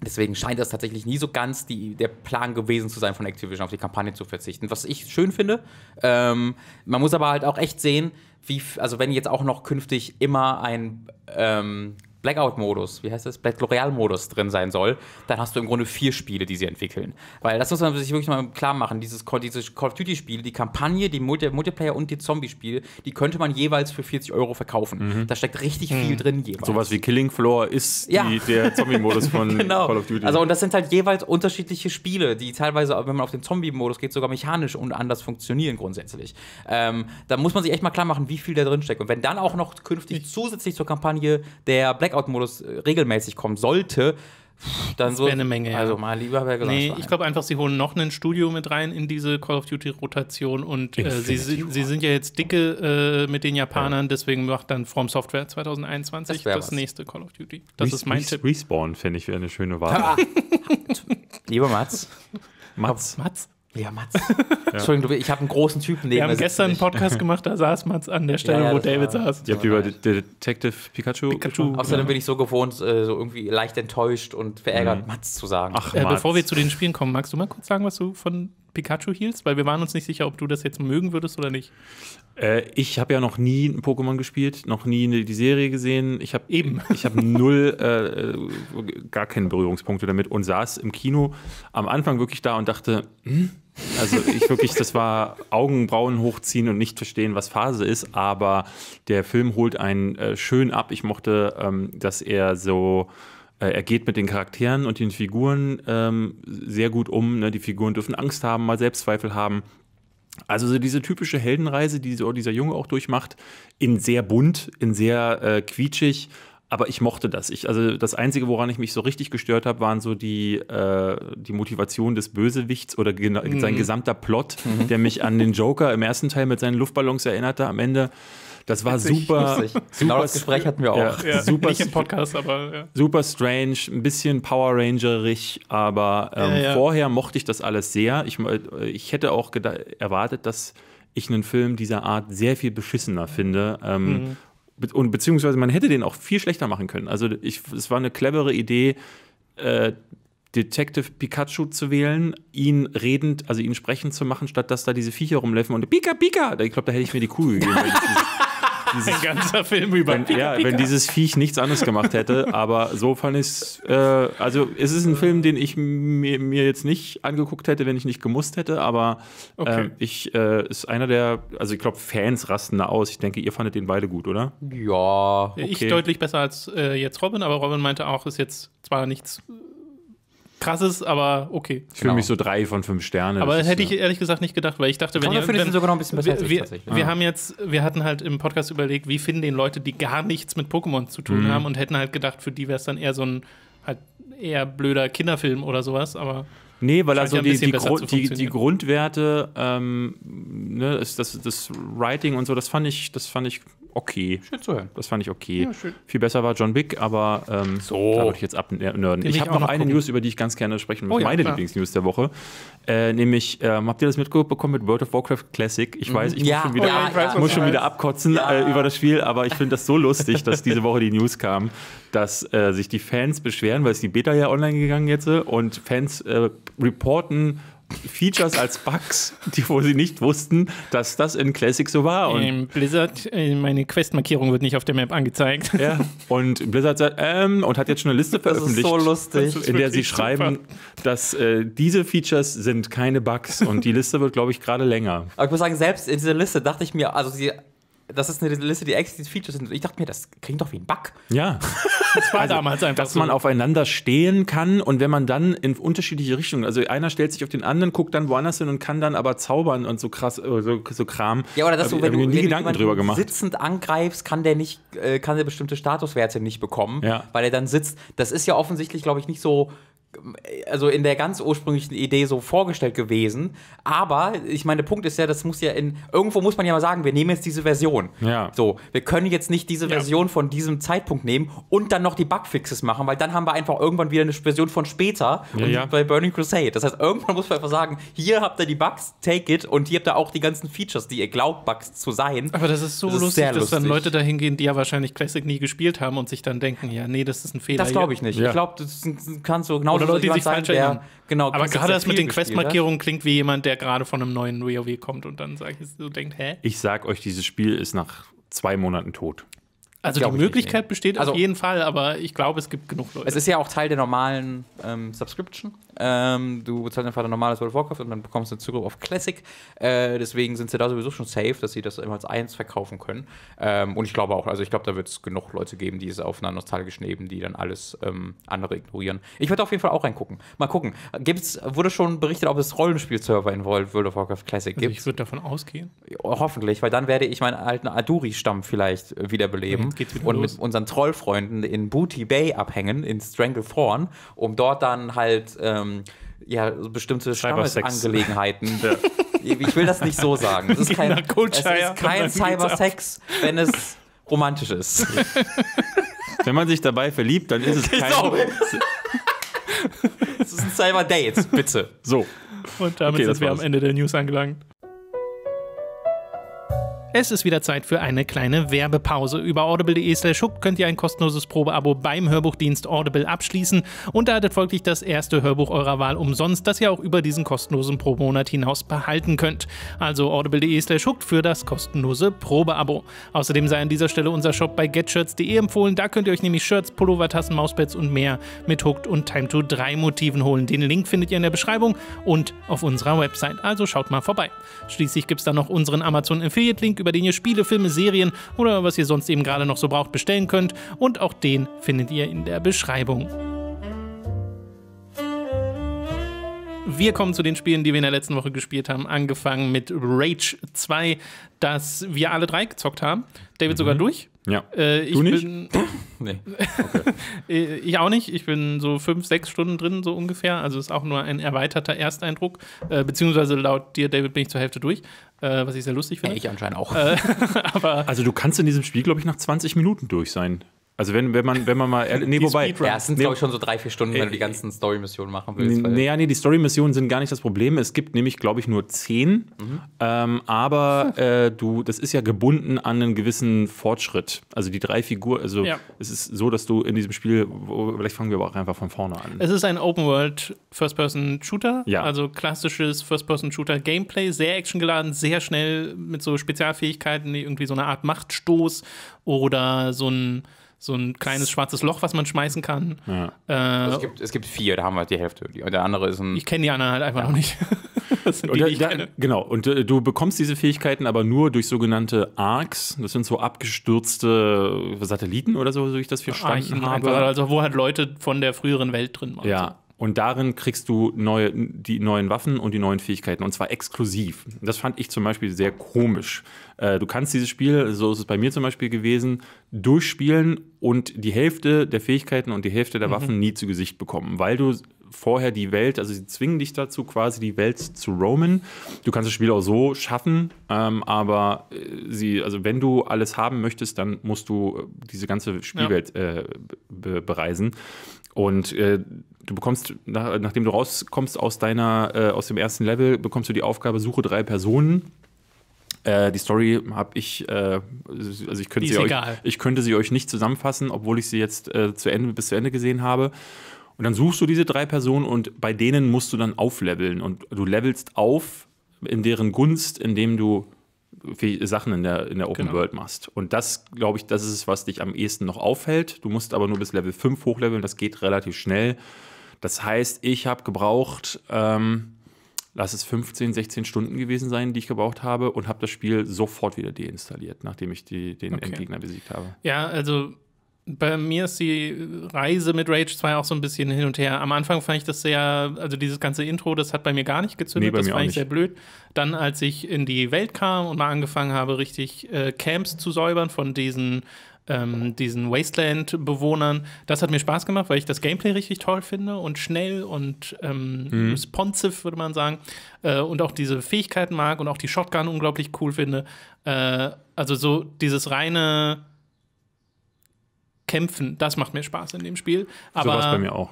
Deswegen scheint das tatsächlich nie so ganz die, der Plan gewesen zu sein, von Activision auf die Kampagne zu verzichten. Was ich schön finde. Ähm, man muss aber halt auch echt sehen, wie, also wenn jetzt auch noch künftig immer ein ähm, Blackout-Modus, wie heißt das, Black L'Oreal-Modus drin sein soll, dann hast du im Grunde vier Spiele, die sie entwickeln. Weil das muss man sich wirklich mal klar machen, dieses Call, Call of Duty-Spiel, die Kampagne, die Multi Multiplayer und die Zombie-Spiel, die könnte man jeweils für 40 Euro verkaufen. Mhm. Da steckt richtig mhm. viel drin jeweils. Sowas wie Killing Floor ist ja. die, der Zombie-Modus von genau. Call of Duty. Also und das sind halt jeweils unterschiedliche Spiele, die teilweise, wenn man auf den Zombie-Modus geht, sogar mechanisch und anders funktionieren grundsätzlich. Ähm, da muss man sich echt mal klar machen, wie viel da drin steckt. Und wenn dann auch noch künftig zusätzlich zur Kampagne der Blackout Blackout-Modus äh, regelmäßig kommen sollte, dann das so. eine Menge, ja. Also mal lieber wäre Nee, ich glaube einfach, sie holen noch ein Studio mit rein in diese Call of Duty-Rotation und äh, sie, sind, sie sind ja jetzt dicke äh, mit den Japanern, ja. deswegen macht dann From Software 2021 das, das nächste Call of Duty. Das Res ist mein Res Tipp. Respawn finde ich wäre eine schöne Wahl. Lieber Mats. Mats. Mats. Ja, Mats. Entschuldigung, ich habe einen großen Typen neben Wir haben gestern einen Podcast gemacht, da saß Mats an der Stelle, ja, ja, wo David war, saß. Ihr habt über Detective Pikachu. Pikachu. Außerdem bin ich so gewohnt, äh, so irgendwie leicht enttäuscht und verärgert, mhm. Mats zu sagen. Ach, äh, Mats. Bevor wir zu den Spielen kommen, magst du mal kurz sagen, was du von Pikachu hielst? Weil wir waren uns nicht sicher, ob du das jetzt mögen würdest oder nicht. Äh, ich habe ja noch nie ein Pokémon gespielt, noch nie die Serie gesehen. Ich habe eben, ich habe null, äh, gar keine Berührungspunkte damit und saß im Kino am Anfang wirklich da und dachte, hm? also ich wirklich, das war Augenbrauen hochziehen und nicht verstehen, was Phase ist, aber der Film holt einen äh, schön ab. Ich mochte, ähm, dass er so äh, er geht mit den Charakteren und den Figuren ähm, sehr gut um. Ne? Die Figuren dürfen Angst haben, mal Selbstzweifel haben. Also so diese typische Heldenreise, die so dieser Junge auch durchmacht, in sehr bunt, in sehr äh, quietschig, aber ich mochte das. Ich, also das Einzige, woran ich mich so richtig gestört habe, waren so die, äh, die Motivation des Bösewichts oder mhm. sein gesamter Plot, mhm. der mich an den Joker im ersten Teil mit seinen Luftballons erinnerte am Ende. Das war Witzig, super. Lustig. super genau das Gespräch hatten wir auch. Ja, ja, super, nicht im Podcast, aber. Ja. Super strange, ein bisschen Power Rangerig, aber ähm, vorher mochte ich das alles sehr. Ich, äh, ich hätte auch erwartet, dass ich einen Film dieser Art sehr viel beschissener finde. Ähm, mhm. be und beziehungsweise man hätte den auch viel schlechter machen können. Also ich, es war eine clevere Idee. Äh, Detective Pikachu zu wählen, ihn redend, also ihn sprechend zu machen, statt dass da diese Viecher rumläufen und Pika Pika. Ich glaube, da hätte ich mir die Kugel gegeben dieses, ein ganzer Film über wenn, Pika, Ja, wenn dieses Viech nichts anderes gemacht hätte, aber so fand ich es, äh, also es ist ein Film, den ich mir, mir, jetzt nicht angeguckt hätte, wenn ich nicht gemusst hätte, aber äh, okay. äh, ich, äh, ist einer der, also ich glaube Fans rasten da aus, ich denke, ihr fandet den beide gut, oder? Ja. Okay. Ich deutlich besser als äh, jetzt Robin, aber Robin meinte auch, ist jetzt zwar nichts krasses, aber okay. Ich fühle mich genau. so drei von fünf Sterne. Aber das hätte ist, ich ehrlich gesagt nicht gedacht, weil ich dachte, wenn ihr, wenn, den sogar noch ein bisschen besser wir, ich, wir, wir haben jetzt, wir hatten halt im Podcast überlegt, wie finden den Leute, die gar nichts mit Pokémon zu tun mhm. haben und hätten halt gedacht, für die wäre es dann eher so ein halt eher blöder Kinderfilm oder sowas, aber Nee, weil also die, die, Gru die, die, Grundwerte, ähm, ne, das, das, Writing und so, das fand ich, das fand ich okay. Schön zu hören. Das fand ich okay. Ja, Viel besser war John Wick, aber ähm, so. da würde ich jetzt abnörden. Ich habe noch, noch eine gucken. News, über die ich ganz gerne sprechen möchte. Oh, Meine klar. Lieblingsnews der Woche. Äh, nämlich, ähm, habt ihr das mitbekommen mit World of Warcraft Classic? Ich weiß, ich mhm. ja. muss schon wieder, oh, ich muss schon wieder abkotzen äh, über das Spiel, aber ich finde das so lustig, dass diese Woche die News kam, dass äh, sich die Fans beschweren, weil es die Beta ja online gegangen jetzt und Fans äh, reporten Features als Bugs, die, wo sie nicht wussten, dass das in Classic so war. Und ähm, Blizzard, äh, meine Questmarkierung wird nicht auf der Map angezeigt. Ja, und Blizzard sagt, ähm, und hat jetzt schon eine Liste veröffentlicht, so lustig, in der sie schreiben, super. dass äh, diese Features sind keine Bugs und die Liste wird, glaube ich, gerade länger. Aber ich muss sagen, selbst in dieser Liste dachte ich mir, also sie das ist eine Liste, die Exit Features sind. ich dachte mir, das klingt doch wie ein Bug. Ja. Das war also, damals einfach. Dass so. man aufeinander stehen kann und wenn man dann in unterschiedliche Richtungen, also einer stellt sich auf den anderen, guckt dann woanders hin und kann dann aber zaubern und so krass, äh, so, so Kram. Ja, oder dass so, wenn du, nie Gedanken drüber gemacht. sitzend angreifst, kann der nicht, äh, kann der bestimmte Statuswerte nicht bekommen, ja. weil er dann sitzt. Das ist ja offensichtlich, glaube ich, nicht so also in der ganz ursprünglichen Idee so vorgestellt gewesen. Aber ich meine, der Punkt ist ja, das muss ja in irgendwo muss man ja mal sagen, wir nehmen jetzt diese Version. Ja. So, wir können jetzt nicht diese Version ja. von diesem Zeitpunkt nehmen und dann noch die Bugfixes machen, weil dann haben wir einfach irgendwann wieder eine Version von später ja, und ja. bei Burning Crusade. Das heißt, irgendwann muss man einfach sagen, hier habt ihr die Bugs, take it und hier habt ihr auch die ganzen Features, die ihr glaubt Bugs zu sein. Aber das ist so das ist lustig, dass dann Leute dahin gehen, die ja wahrscheinlich Classic nie gespielt haben und sich dann denken, ja, nee, das ist ein Fehler. Das glaube ich nicht. Ich glaube, das kannst du genau genauso Oder also Leute, die sich sein, falsch erinnern. Genau, Aber gerade das mit den Questmarkierungen klingt wie jemand, der gerade von einem neuen WoW kommt und dann sagt, so denkt, hä? Ich sag euch, dieses Spiel ist nach zwei Monaten tot. Also die Möglichkeit besteht also, auf jeden Fall, aber ich glaube, es gibt genug Leute. Es ist ja auch Teil der normalen ähm, Subscription. Ähm, du bezahlst einfach ein normales World of Warcraft und dann bekommst du einen Zugriff auf Classic. Äh, deswegen sind sie da sowieso schon safe, dass sie das immer als eins verkaufen können. Ähm, und ich glaube auch, also ich glaube, da wird es genug Leute geben, die es auf einer nostalgischen Ebene, die dann alles ähm, andere ignorieren. Ich werde auf jeden Fall auch reingucken. Mal gucken. Gibt's, wurde schon berichtet, ob es Rollenspielserver in World of Warcraft Classic gibt? Also ich würde davon ausgehen. Hoffentlich, weil dann werde ich meinen alten Aduri-Stamm vielleicht äh, wiederbeleben ja, wieder und los. mit unseren Trollfreunden in Booty Bay abhängen, in Stranglethorn, um dort dann halt ähm, ähm, ja, bestimmte Stammesangelegenheiten. Ich will das nicht so sagen. Es ist genau, kein, es ist kein Cybersex, wenn es romantisch ist. Wenn man sich dabei verliebt, dann ist es kein... Genau. es ist ein Cyberdate, bitte. So. Und damit okay, sind wir am Ende der News angelangt. Es ist wieder Zeit für eine kleine Werbepause. Über audible.de/slash könnt ihr ein kostenloses Probeabo beim Hörbuchdienst Audible abschließen und erhaltet folglich das erste Hörbuch eurer Wahl umsonst, das ihr auch über diesen kostenlosen Probemonat hinaus behalten könnt. Also audible.de/slash für das kostenlose Probeabo. Außerdem sei an dieser Stelle unser Shop bei getshirts.de empfohlen. Da könnt ihr euch nämlich Shirts, Pullover, Tassen, Mauspads und mehr mit Hooked und Time to 3 Motiven holen. Den Link findet ihr in der Beschreibung und auf unserer Website. Also schaut mal vorbei. Schließlich gibt es dann noch unseren Amazon Affiliate Link Link, über den ihr Spiele, Filme, Serien oder was ihr sonst eben gerade noch so braucht bestellen könnt. Und auch den findet ihr in der Beschreibung. Wir kommen zu den Spielen, die wir in der letzten Woche gespielt haben. Angefangen mit Rage 2, das wir alle drei gezockt haben. David mhm. sogar durch. Ja. Äh, du nicht? Bin, nee. Okay. Äh, ich auch nicht. Ich bin so fünf, sechs Stunden drin, so ungefähr. Also ist auch nur ein erweiterter Ersteindruck. Äh, beziehungsweise laut dir, David, bin ich zur Hälfte durch, äh, was ich sehr lustig finde. Ja, ich anscheinend auch. Äh, aber also du kannst in diesem Spiel, glaube ich, nach 20 Minuten durch sein. Also wenn, wenn man wenn man mal nee, wobei ja, es sind nee, glaube ich schon so drei vier Stunden, äh, wenn du die äh, ganzen Story Missionen machen willst. Nee, ja, nee, die Story Missionen sind gar nicht das Problem. Es gibt nämlich glaube ich nur zehn, mhm. ähm, aber äh, du das ist ja gebunden an einen gewissen Fortschritt. Also die drei Figuren, also ja. es ist so, dass du in diesem Spiel vielleicht fangen wir aber auch einfach von vorne an. Es ist ein Open World First Person Shooter, ja. also klassisches First Person Shooter Gameplay, sehr actiongeladen, sehr schnell mit so Spezialfähigkeiten, irgendwie so eine Art Machtstoß oder so ein so ein kleines schwarzes Loch, was man schmeißen kann. Ja. Äh, also es, gibt, es gibt vier, da haben wir halt die Hälfte. Die, der andere ist ein. Ich kenne die anderen halt einfach ja. noch nicht. die, und, die da, genau, und äh, du bekommst diese Fähigkeiten aber nur durch sogenannte ARCs. Das sind so abgestürzte äh, Satelliten oder so, wie ich das verstanden Archen habe. Einfach, also wo halt Leute von der früheren Welt drin waren. Ja, und darin kriegst du neue, die neuen Waffen und die neuen Fähigkeiten. Und zwar exklusiv. Das fand ich zum Beispiel sehr komisch. Äh, du kannst dieses Spiel, so ist es bei mir zum Beispiel gewesen, durchspielen und die Hälfte der Fähigkeiten und die Hälfte der mhm. Waffen mhm. nie zu Gesicht bekommen, weil du vorher die Welt, also sie zwingen dich dazu, quasi die Welt zu roamen. Du kannst das Spiel auch so schaffen, ähm, aber äh, sie, also wenn du alles haben möchtest, dann musst du äh, diese ganze Spielwelt ja. äh, be bereisen. Und äh, du bekommst, nach, nachdem du rauskommst aus deiner, äh, aus dem ersten Level, bekommst du die Aufgabe, suche drei Personen. Äh, die Story habe ich, äh, also ich könnte, sie euch, ich könnte sie euch nicht zusammenfassen, obwohl ich sie jetzt äh, zu Ende, bis zu Ende gesehen habe. Und dann suchst du diese drei Personen und bei denen musst du dann aufleveln. Und du levelst auf in deren Gunst, indem du Sachen in der, in der Open genau. World machst. Und das, glaube ich, das ist es, was dich am ehesten noch aufhält. Du musst aber nur bis Level 5 hochleveln, das geht relativ schnell. Das heißt, ich habe gebraucht, ähm, lass es 15, 16 Stunden gewesen sein, die ich gebraucht habe und habe das Spiel sofort wieder deinstalliert, nachdem ich die, den okay. Endgegner besiegt habe. Ja, also bei mir ist die Reise mit Rage 2 auch so ein bisschen hin und her. Am Anfang fand ich das sehr, also dieses ganze Intro, das hat bei mir gar nicht gezündet, nee, das fand ich nicht. sehr blöd. Dann, als ich in die Welt kam und mal angefangen habe, richtig äh, Camps zu säubern von diesen ähm, diesen Wasteland-Bewohnern. Das hat mir Spaß gemacht, weil ich das Gameplay richtig toll finde und schnell und ähm, mhm. responsive, würde man sagen. Äh, und auch diese Fähigkeiten mag und auch die Shotgun unglaublich cool finde. Äh, also so dieses reine Kämpfen, das macht mir Spaß in dem Spiel. Aber so war es bei mir auch.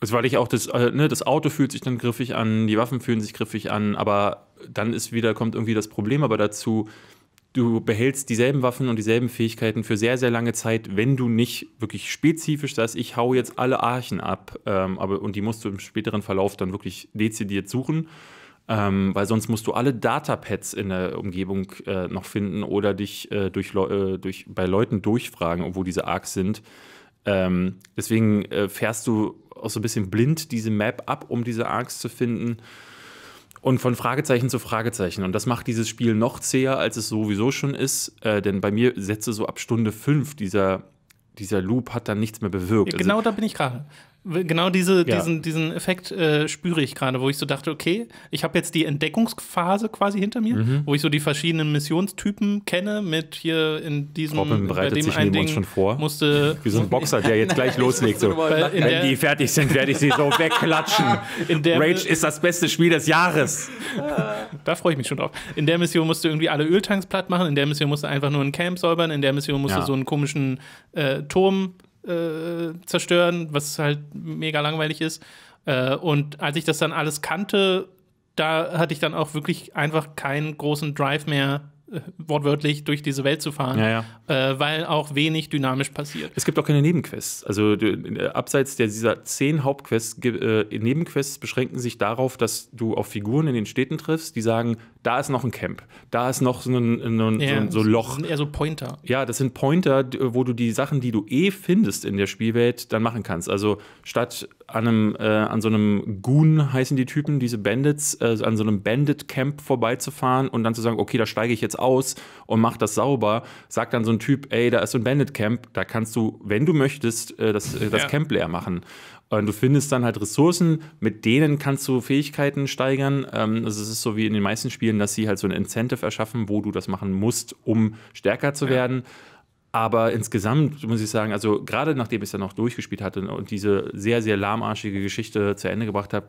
Also weil ich auch das, äh, ne, das Auto fühlt sich dann griffig an, die Waffen fühlen sich griffig an, aber dann ist wieder, kommt irgendwie das Problem aber dazu, du behältst dieselben Waffen und dieselben Fähigkeiten für sehr, sehr lange Zeit, wenn du nicht wirklich spezifisch sagst, ich hau jetzt alle Archen ab, ähm, aber, und die musst du im späteren Verlauf dann wirklich dezidiert suchen. Ähm, weil sonst musst du alle Datapads in der Umgebung äh, noch finden oder dich äh, durch, äh, durch, bei Leuten durchfragen, wo diese Arcs sind. Ähm, deswegen äh, fährst du auch so ein bisschen blind diese Map ab, um diese Arcs zu finden und von Fragezeichen zu Fragezeichen. Und das macht dieses Spiel noch zäher, als es sowieso schon ist. Äh, denn bei mir setze so ab Stunde fünf dieser, dieser Loop hat dann nichts mehr bewirkt. Genau also, da bin ich gerade. Genau diese, ja. diesen, diesen Effekt äh, spüre ich gerade, wo ich so dachte, okay, ich habe jetzt die Entdeckungsphase quasi hinter mir, mhm. wo ich so die verschiedenen Missionstypen kenne, mit hier in diesem Robin bereitet bei dem sich neben Ding uns schon vor. Musste Wie so ein Boxer, der jetzt gleich loslegt. So. Wenn der, die fertig sind, werde ich sie so wegklatschen. Rage ist das beste Spiel des Jahres. da freue ich mich schon drauf. In der Mission musst du irgendwie alle Öltanks platt machen, in der Mission musst du einfach nur ein Camp säubern, in der Mission musst ja. so einen komischen äh, Turm äh, zerstören, was halt mega langweilig ist. Äh, und als ich das dann alles kannte, da hatte ich dann auch wirklich einfach keinen großen Drive mehr, äh, wortwörtlich durch diese Welt zu fahren, ja, ja. Äh, weil auch wenig dynamisch passiert. Es gibt auch keine Nebenquests. Also du, äh, abseits der, dieser zehn Hauptquests, äh, Nebenquests beschränken sich darauf, dass du auf Figuren in den Städten triffst, die sagen, da ist noch ein Camp, da ist noch so ein, ein, ja, so ein so Loch. Das sind eher so Pointer. Ja, das sind Pointer, wo du die Sachen, die du eh findest in der Spielwelt, dann machen kannst. Also statt an, einem, äh, an so einem Goon heißen die Typen, diese Bandits, äh, an so einem Bandit-Camp vorbeizufahren und dann zu sagen, okay, da steige ich jetzt alles aus und macht das sauber, sagt dann so ein Typ, ey, da ist so ein Bandit-Camp, da kannst du, wenn du möchtest, äh, das, äh, das ja. Camp leer machen. Und du findest dann halt Ressourcen, mit denen kannst du Fähigkeiten steigern. Ähm, also es ist so wie in den meisten Spielen, dass sie halt so ein Incentive erschaffen, wo du das machen musst, um stärker zu ja. werden. Aber insgesamt muss ich sagen, also gerade nachdem ich es dann noch durchgespielt hatte und diese sehr, sehr lahmarschige Geschichte zu Ende gebracht habe,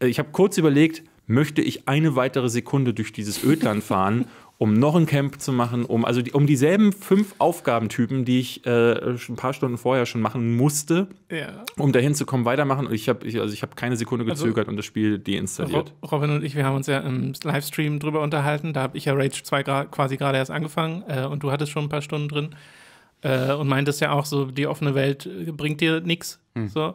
äh, ich habe kurz überlegt, möchte ich eine weitere Sekunde durch dieses Ödland fahren um noch ein Camp zu machen, um also die, um dieselben fünf Aufgabentypen, die ich äh, ein paar Stunden vorher schon machen musste, ja. um dahin zu kommen, weitermachen. Und ich habe ich, also ich hab keine Sekunde also gezögert also, und das Spiel deinstalliert. Robin und ich, wir haben uns ja im Livestream drüber unterhalten. Da habe ich ja Rage 2 quasi gerade erst angefangen äh, und du hattest schon ein paar Stunden drin äh, und meintest ja auch so, die offene Welt äh, bringt dir nichts. Hm. So.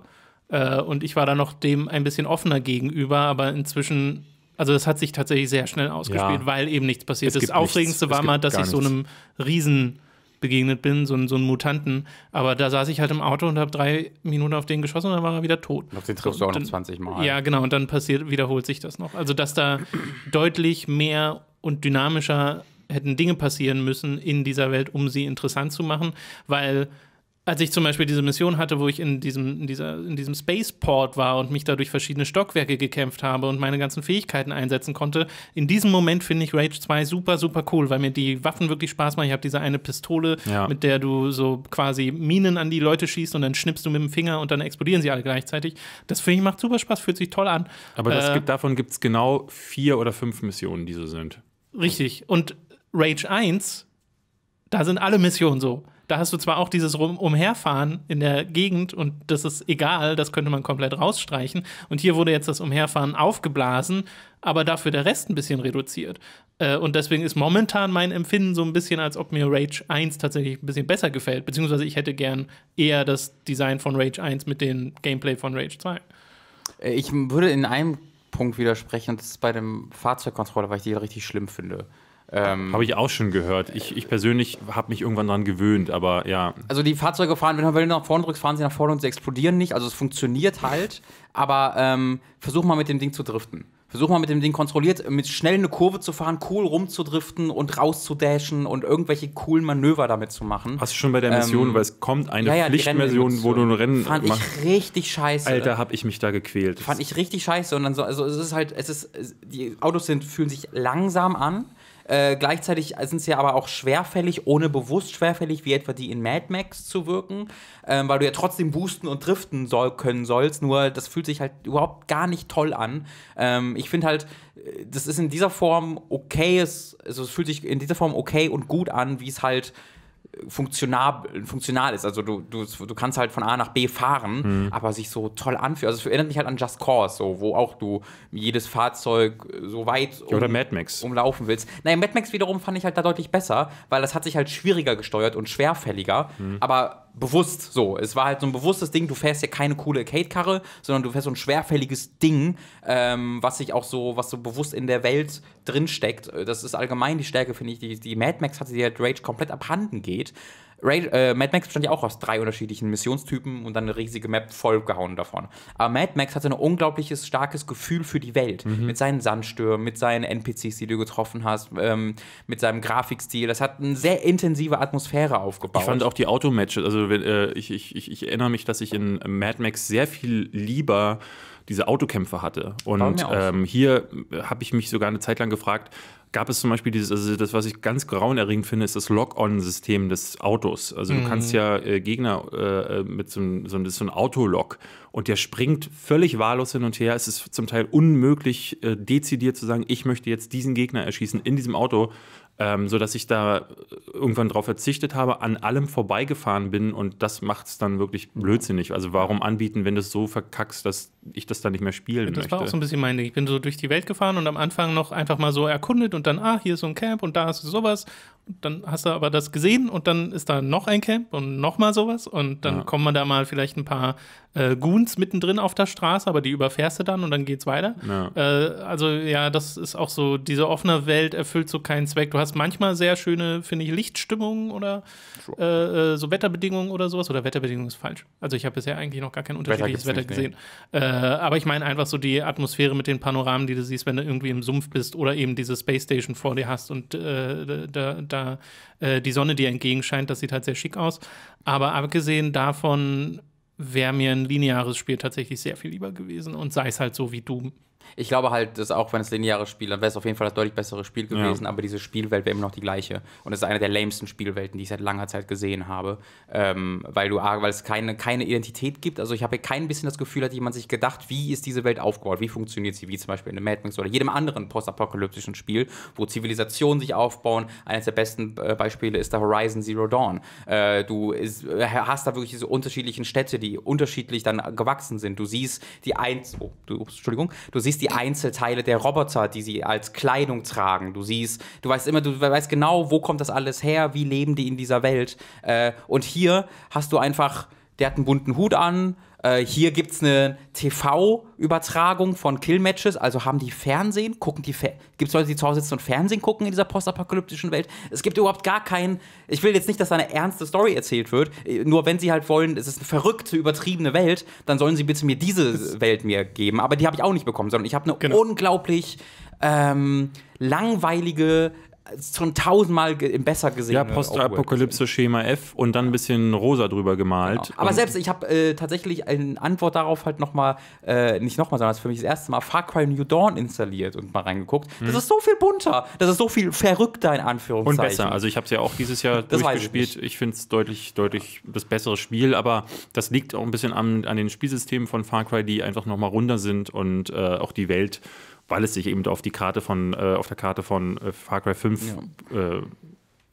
Äh, und ich war da noch dem ein bisschen offener gegenüber, aber inzwischen also das hat sich tatsächlich sehr schnell ausgespielt, ja. weil eben nichts passiert ist. Das Aufregendste nichts. war mal, dass ich so einem Riesen begegnet bin, so einen, so einen Mutanten. Aber da saß ich halt im Auto und habe drei Minuten auf den geschossen und dann war er wieder tot. auf den triffst du auch noch 20 Mal. Ja, genau. Und dann passiert, wiederholt sich das noch. Also dass da deutlich mehr und dynamischer hätten Dinge passieren müssen in dieser Welt, um sie interessant zu machen, weil als ich zum Beispiel diese Mission hatte, wo ich in diesem, in, dieser, in diesem Spaceport war und mich da durch verschiedene Stockwerke gekämpft habe und meine ganzen Fähigkeiten einsetzen konnte, in diesem Moment finde ich Rage 2 super, super cool, weil mir die Waffen wirklich Spaß machen. Ich habe diese eine Pistole, ja. mit der du so quasi Minen an die Leute schießt und dann schnippst du mit dem Finger und dann explodieren sie alle gleichzeitig. Das finde ich macht super Spaß, fühlt sich toll an. Aber äh, gibt, davon gibt es genau vier oder fünf Missionen, die so sind. Richtig. Und Rage 1, da sind alle Missionen so. Da hast du zwar auch dieses Rum Umherfahren in der Gegend und das ist egal, das könnte man komplett rausstreichen. Und hier wurde jetzt das Umherfahren aufgeblasen, aber dafür der Rest ein bisschen reduziert. Äh, und deswegen ist momentan mein Empfinden so ein bisschen, als ob mir Rage 1 tatsächlich ein bisschen besser gefällt. Beziehungsweise ich hätte gern eher das Design von Rage 1 mit dem Gameplay von Rage 2. Äh, ich würde in einem Punkt widersprechen, und das ist bei dem Fahrzeugkontroller, weil ich die richtig schlimm finde. Ähm, habe ich auch schon gehört. Ich, ich persönlich habe mich irgendwann daran gewöhnt, aber ja. Also die Fahrzeuge fahren, wenn du nach vorne drückst, fahren sie nach vorne und sie explodieren nicht. Also es funktioniert halt, aber ähm, versuch mal mit dem Ding zu driften. Versuch mal mit dem Ding kontrolliert, mit schnell eine Kurve zu fahren, cool rumzudriften und rauszudashen und irgendwelche coolen Manöver damit zu machen. Hast du schon bei der Mission, ähm, weil es kommt eine ja, ja, Pflichtmission, wo du ein Rennen fand machst. Fand ich richtig scheiße. Alter, hab ich mich da gequält. Fand ich richtig scheiße und dann so, also es ist halt, es ist, die Autos sind, fühlen sich langsam an äh, gleichzeitig sind sie aber auch schwerfällig, ohne bewusst schwerfällig, wie etwa die in Mad Max zu wirken, ähm, weil du ja trotzdem boosten und driften soll, können sollst, nur das fühlt sich halt überhaupt gar nicht toll an. Ähm, ich finde halt, äh, das ist in dieser Form okay, es, also es fühlt sich in dieser Form okay und gut an, wie es halt funktional, funktional ist. Also du, du, du kannst halt von A nach B fahren, mhm. aber sich so toll anfühlt. Also es erinnert mich halt an Just Cause, so, wo auch du jedes Fahrzeug so weit um, Oder Mad Max. umlaufen willst. Naja, Mad Max wiederum fand ich halt da deutlich besser, weil das hat sich halt schwieriger gesteuert und schwerfälliger. Mhm. Aber bewusst so. Es war halt so ein bewusstes Ding, du fährst ja keine coole Arcade-Karre, sondern du fährst so ein schwerfälliges Ding, ähm, was sich auch so, was so bewusst in der Welt drinsteckt. Äh, das ist allgemein die Stärke, finde ich, die, die Mad Max hatte, die halt Rage komplett abhanden geht. Raid, äh, Mad Max bestand ja auch aus drei unterschiedlichen Missionstypen und dann eine riesige Map vollgehauen davon. Aber Mad Max hatte ein unglaubliches, starkes Gefühl für die Welt. Mhm. Mit seinen Sandstürmen, mit seinen NPCs, die du getroffen hast, ähm, mit seinem Grafikstil. Das hat eine sehr intensive Atmosphäre aufgebaut. Ich fand auch die Automatches, also äh, ich, ich, ich, ich erinnere mich, dass ich in Mad Max sehr viel lieber diese Autokämpfe hatte. Und ähm, hier habe ich mich sogar eine Zeit lang gefragt, gab es zum Beispiel dieses, also das, was ich ganz grauenerregend finde, ist das Lock-on-System des Autos. Also du mhm. kannst ja äh, Gegner äh, äh mit so, so, so einem Autolock und der springt völlig wahllos hin und her. Es ist zum Teil unmöglich, äh, dezidiert zu sagen, ich möchte jetzt diesen Gegner erschießen in diesem Auto ähm, sodass ich da äh, irgendwann drauf verzichtet habe, an allem vorbeigefahren bin und das macht es dann wirklich blödsinnig. Also warum anbieten, wenn du es so verkackst, dass ich das dann nicht mehr spielen das möchte? Das war auch so ein bisschen mein Ding. Ich bin so durch die Welt gefahren und am Anfang noch einfach mal so erkundet und dann, ah, hier ist so ein Camp und da ist sowas dann hast du aber das gesehen und dann ist da noch ein Camp und nochmal sowas und dann ja. kommen da mal vielleicht ein paar äh, Goons mittendrin auf der Straße, aber die überfährst du dann und dann geht's weiter. Ja. Äh, also ja, das ist auch so, diese offene Welt erfüllt so keinen Zweck. Du hast manchmal sehr schöne, finde ich, Lichtstimmungen oder äh, äh, so Wetterbedingungen oder sowas oder Wetterbedingungen ist falsch. Also ich habe bisher eigentlich noch gar kein unterschiedliches Wetter, Wetter gesehen. Nee. Äh, aber ich meine einfach so die Atmosphäre mit den Panoramen, die du siehst, wenn du irgendwie im Sumpf bist oder eben diese Space Station vor dir hast und äh, da, da da äh, die Sonne, die entgegenscheint, das sieht halt sehr schick aus. Aber abgesehen davon wäre mir ein lineares Spiel tatsächlich sehr viel lieber gewesen und sei es halt so wie Doom. Ich glaube halt, dass auch wenn es lineares Spiel, dann wäre es auf jeden Fall das deutlich bessere Spiel gewesen, ja. aber diese Spielwelt wäre immer noch die gleiche. Und es ist eine der lamesten Spielwelten, die ich seit langer Zeit gesehen habe. Ähm, weil du weil es keine, keine Identität gibt. Also ich habe kein bisschen das Gefühl, hat jemand sich gedacht, wie ist diese Welt aufgebaut, wie funktioniert sie, wie zum Beispiel in The Mad Max oder jedem anderen postapokalyptischen Spiel, wo Zivilisationen sich aufbauen. Eines der besten äh, Beispiele ist der Horizon Zero Dawn. Äh, du ist, äh, hast da wirklich diese unterschiedlichen Städte, die unterschiedlich dann gewachsen sind. Du siehst die eins, oh, du, Entschuldigung, du siehst siehst die Einzelteile der Roboter, die sie als Kleidung tragen. Du siehst, du weißt immer, du weißt genau, wo kommt das alles her, wie leben die in dieser Welt. Äh, und hier hast du einfach, der hat einen bunten Hut an, äh, hier gibt es eine TV-Übertragung von Killmatches, also haben die Fernsehen, gucken die Fer gibt es Leute, die zu Hause sitzen und Fernsehen gucken in dieser postapokalyptischen Welt. Es gibt überhaupt gar keinen. Ich will jetzt nicht, dass da eine ernste Story erzählt wird. Äh, nur wenn sie halt wollen, es ist eine verrückte, übertriebene Welt, dann sollen sie bitte mir diese Welt mir geben. Aber die habe ich auch nicht bekommen, sondern ich habe eine genau. unglaublich ähm, langweilige schon tausendmal ge besser gesehen. Ja, ne, Postapokalypse Schema F und dann ein bisschen rosa drüber gemalt. Genau. Aber selbst ich habe äh, tatsächlich eine Antwort darauf halt nochmal, äh, nicht nochmal, sondern das für mich das erste Mal Far Cry New Dawn installiert und mal reingeguckt. Das hm. ist so viel bunter, das ist so viel verrückter in Anführungszeichen. Und besser. Also ich habe es ja auch dieses Jahr das durchgespielt. Ich, ich finde es deutlich, deutlich das bessere Spiel, aber das liegt auch ein bisschen an, an den Spielsystemen von Far Cry, die einfach nochmal runder sind und äh, auch die Welt weil es sich eben auf die Karte von, äh, auf der Karte von äh, Far Cry 5 ja. äh,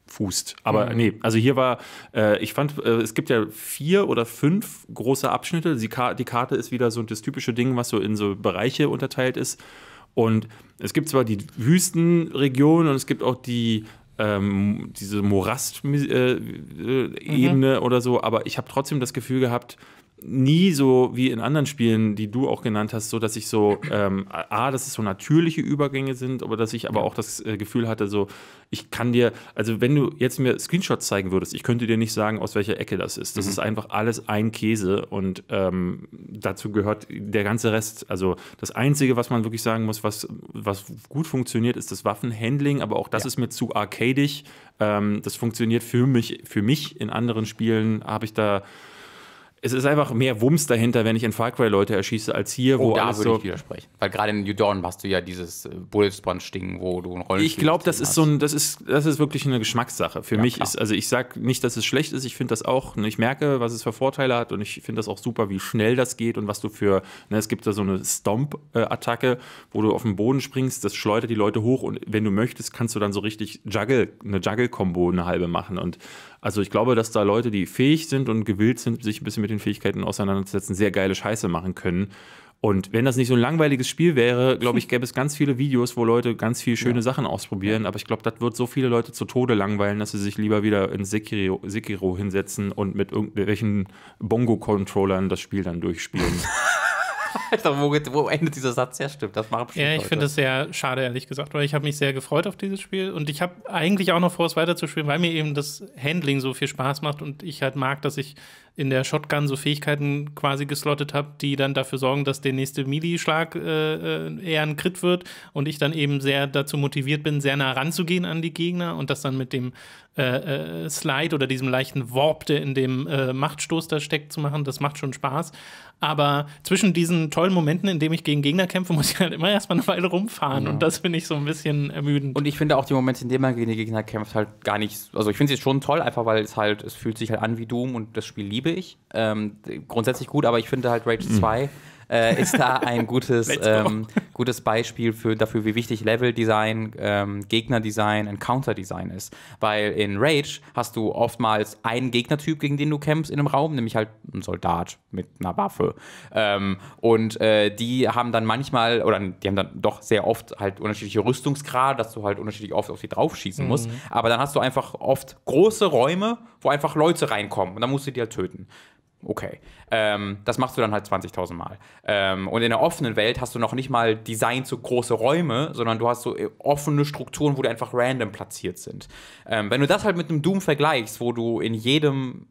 fußt. Aber mhm. nee, also hier war, äh, ich fand, äh, es gibt ja vier oder fünf große Abschnitte. Die, Ka die, Karte ist wieder so das typische Ding, was so in so Bereiche unterteilt ist. Und es gibt zwar die Wüstenregion und es gibt auch die ähm, diese Morast-Ebene äh, äh, mhm. oder so, aber ich habe trotzdem das Gefühl gehabt, nie so wie in anderen Spielen, die du auch genannt hast, so dass ich so, ähm, A, dass es so natürliche Übergänge sind, aber dass ich aber auch das äh, Gefühl hatte, so, ich kann dir, also wenn du jetzt mir Screenshots zeigen würdest, ich könnte dir nicht sagen, aus welcher Ecke das ist. Das mhm. ist einfach alles ein Käse und ähm, dazu gehört der ganze Rest. Also das Einzige, was man wirklich sagen muss, was, was gut funktioniert, ist das Waffenhandling, aber auch das ja. ist mir zu arcadisch. Ähm, das funktioniert für mich, für mich in anderen Spielen habe ich da es ist einfach mehr Wumms dahinter, wenn ich in Far Cry Leute erschieße, als hier, oh, wo da alles würde so ich widersprechen. Weil gerade in New Dawn hast du ja dieses äh, Bullet Sponge-Ding, wo du ein Rollenspiel Ich glaube, das ist so ein, das ist, das ist wirklich eine Geschmackssache. Für ja, mich klar. ist, also ich sage nicht, dass es schlecht ist, ich finde das auch, ne, ich merke, was es für Vorteile hat und ich finde das auch super, wie schnell das geht und was du für, ne, es gibt da so eine Stomp-Attacke, wo du auf den Boden springst, das schleudert die Leute hoch und wenn du möchtest, kannst du dann so richtig Juggle, eine Juggle-Kombo, eine halbe machen und also ich glaube, dass da Leute, die fähig sind und gewillt sind, sich ein bisschen mit den Fähigkeiten auseinanderzusetzen, sehr geile Scheiße machen können. Und wenn das nicht so ein langweiliges Spiel wäre, glaube ich, gäbe es ganz viele Videos, wo Leute ganz viele schöne ja. Sachen ausprobieren. Aber ich glaube, das wird so viele Leute zu Tode langweilen, dass sie sich lieber wieder in Sekiro, Sekiro hinsetzen und mit irgendwelchen Bongo-Controllern das Spiel dann durchspielen. Alter, wo, wo, endet dieser Satz? Ja, stimmt, das machen bestimmt Ja, ich finde es sehr schade, ehrlich gesagt, weil ich habe mich sehr gefreut auf dieses Spiel und ich habe eigentlich auch noch vor, es weiterzuspielen, weil mir eben das Handling so viel Spaß macht und ich halt mag, dass ich in der Shotgun so Fähigkeiten quasi geslottet habe, die dann dafür sorgen, dass der nächste Melee-Schlag äh, äh, eher ein Crit wird und ich dann eben sehr dazu motiviert bin, sehr nah ranzugehen an die Gegner und das dann mit dem äh, äh Slide oder diesem leichten Warp, der in dem äh, Machtstoß da steckt, zu machen. Das macht schon Spaß. Aber zwischen diesen tollen in Momenten, in denen ich gegen Gegner kämpfe, muss ich halt immer erstmal eine Weile rumfahren. Ja. Und das finde ich so ein bisschen ermüdend. Und ich finde auch die Momente, in denen man gegen die Gegner kämpft, halt gar nicht. Also ich finde es jetzt schon toll, einfach weil es halt, es fühlt sich halt an wie Doom und das Spiel liebe ich. Ähm, grundsätzlich gut, aber ich finde halt Rage mhm. 2 äh, ist da ein gutes, ähm, gutes Beispiel für, dafür, wie wichtig Level-Design, ähm, Gegner-Design, Encounter-Design ist. Weil in Rage hast du oftmals einen Gegnertyp, gegen den du kämpfst in einem Raum, nämlich halt ein Soldat mit einer Waffe. Ähm, und äh, die haben dann manchmal, oder die haben dann doch sehr oft halt unterschiedliche Rüstungsgrade, dass du halt unterschiedlich oft auf sie draufschießen mhm. musst. Aber dann hast du einfach oft große Räume, wo einfach Leute reinkommen und dann musst du die halt töten okay. Ähm, das machst du dann halt 20.000 Mal. Ähm, und in der offenen Welt hast du noch nicht mal Design zu große Räume, sondern du hast so äh, offene Strukturen, wo die einfach random platziert sind. Ähm, wenn du das halt mit einem Doom vergleichst, wo du in jedem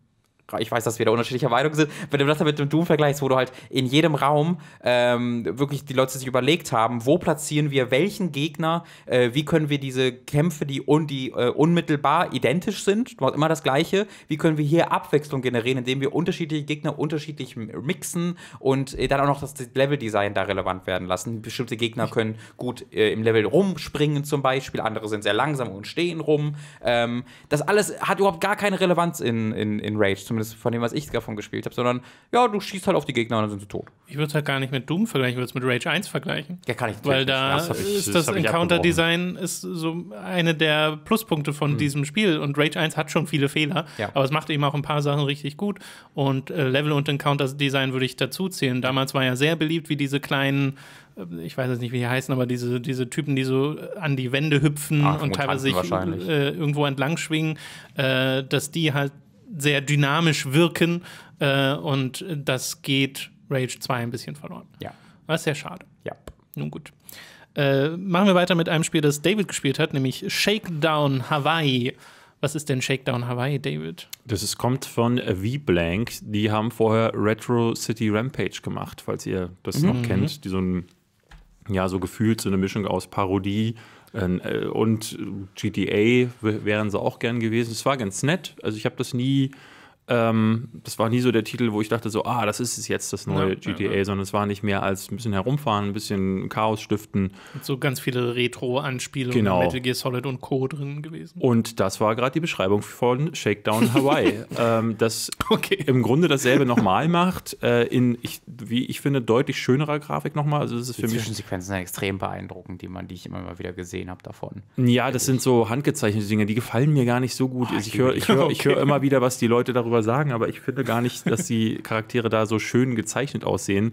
ich weiß, dass wir da unterschiedlicher Meinung sind, wenn du das mit dem Doom vergleichst, wo du halt in jedem Raum ähm, wirklich die Leute sich überlegt haben, wo platzieren wir welchen Gegner, äh, wie können wir diese Kämpfe, die, un die äh, unmittelbar identisch sind, du immer das Gleiche, wie können wir hier Abwechslung generieren, indem wir unterschiedliche Gegner unterschiedlich mixen und äh, dann auch noch das Leveldesign da relevant werden lassen. Bestimmte Gegner können gut äh, im Level rumspringen zum Beispiel, andere sind sehr langsam und stehen rum. Ähm, das alles hat überhaupt gar keine Relevanz in, in, in Rage. Zum zumindest von dem, was ich davon gespielt habe, sondern ja, du schießt halt auf die Gegner und dann sind sie tot. Ich würde es halt gar nicht mit Doom vergleichen, ich würde es mit Rage 1 vergleichen. Ja, kann ich Weil nicht. da das ich, ist das, das Encounter-Design so eine der Pluspunkte von mhm. diesem Spiel und Rage 1 hat schon viele Fehler, ja. aber es macht eben auch ein paar Sachen richtig gut und äh, Level- und Encounter-Design würde ich dazu zählen. Damals war ja sehr beliebt, wie diese kleinen äh, ich weiß jetzt nicht, wie die heißen, aber diese, diese Typen, die so äh, an die Wände hüpfen Ach, und teilweise sich äh, irgendwo entlang schwingen, äh, dass die halt sehr dynamisch wirken äh, und das geht Rage 2 ein bisschen verloren. Ja. Was sehr schade. Ja. Nun gut. Äh, machen wir weiter mit einem Spiel, das David gespielt hat, nämlich Shakedown Hawaii. Was ist denn Shakedown Hawaii, David? Das ist, kommt von V-Blank. Die haben vorher Retro City Rampage gemacht, falls ihr das mhm. noch kennt. Die so ein, ja, so gefühlt so eine Mischung aus Parodie, ähm, äh, und GTA wären sie auch gern gewesen. Es war ganz nett. Also ich habe das nie ähm, das war nie so der Titel, wo ich dachte so, ah, das ist jetzt das neue ja, GTA, ja, ja. sondern es war nicht mehr als ein bisschen herumfahren, ein bisschen Chaos stiften. Und so ganz viele Retro-Anspielungen genau. Metal Gear Solid und Co. drin gewesen. Und das war gerade die Beschreibung von Shakedown Hawaii, ähm, das okay. im Grunde dasselbe nochmal macht, äh, in, ich, wie ich finde, deutlich schönerer Grafik nochmal. Also das ist die für die Zwischensequenzen sind extrem beeindruckend, die man, die ich immer mal wieder gesehen habe davon. Ja, das sind so handgezeichnete Dinge, die gefallen mir gar nicht so gut. Oh, ich höre ich hör, hör, okay. hör immer wieder, was die Leute darüber drüber sagen, aber ich finde gar nicht, dass die Charaktere da so schön gezeichnet aussehen.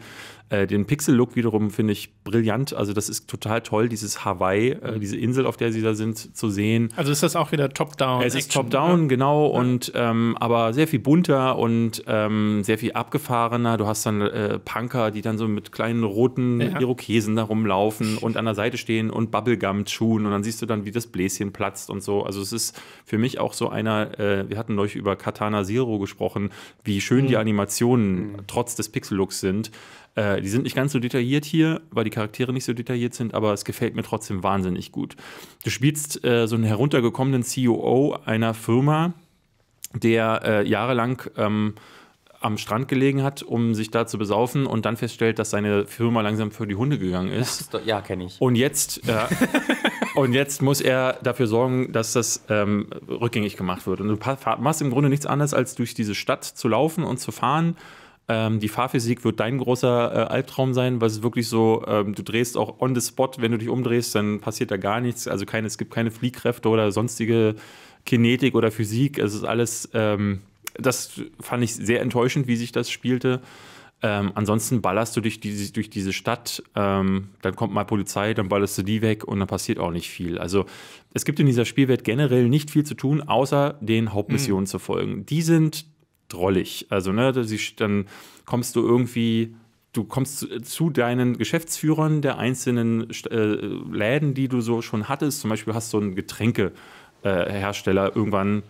Äh, den Pixel-Look wiederum finde ich brillant. Also, das ist total toll, dieses Hawaii, äh, mhm. diese Insel, auf der sie da sind, zu sehen. Also, ist das auch wieder top-down? Es ist top-down, ne? genau. Und, ähm, aber sehr viel bunter und ähm, sehr viel abgefahrener. Du hast dann äh, Punker, die dann so mit kleinen roten ja. Irokesen da rumlaufen und an der Seite stehen und Bubblegum-Schuhen. Und dann siehst du dann, wie das Bläschen platzt und so. Also, es ist für mich auch so einer, äh, wir hatten neulich über Katana Zero Toro gesprochen, wie schön mhm. die Animationen mhm. trotz des Pixel-Looks sind. Äh, die sind nicht ganz so detailliert hier, weil die Charaktere nicht so detailliert sind, aber es gefällt mir trotzdem wahnsinnig gut. Du spielst äh, so einen heruntergekommenen CEO einer Firma, der äh, jahrelang ähm, am Strand gelegen hat, um sich da zu besaufen und dann feststellt, dass seine Firma langsam für die Hunde gegangen ist. ist doch, ja, kenne ich. Und jetzt, äh, und jetzt muss er dafür sorgen, dass das ähm, rückgängig gemacht wird. Und du machst im Grunde nichts anderes, als durch diese Stadt zu laufen und zu fahren. Ähm, die Fahrphysik wird dein großer äh, Albtraum sein, weil es wirklich so, ähm, du drehst auch on the spot, wenn du dich umdrehst, dann passiert da gar nichts. Also keine, es gibt keine Fliehkräfte oder sonstige Kinetik oder Physik. Es ist alles ähm, das fand ich sehr enttäuschend, wie sich das spielte. Ähm, ansonsten ballerst du durch, die, durch diese Stadt, ähm, dann kommt mal Polizei, dann ballerst du die weg und dann passiert auch nicht viel. Also es gibt in dieser Spielwelt generell nicht viel zu tun, außer den Hauptmissionen mhm. zu folgen. Die sind drollig. Also ne, dann kommst du irgendwie, du kommst zu, zu deinen Geschäftsführern der einzelnen äh, Läden, die du so schon hattest. Zum Beispiel hast du so einen Getränkehersteller äh, irgendwann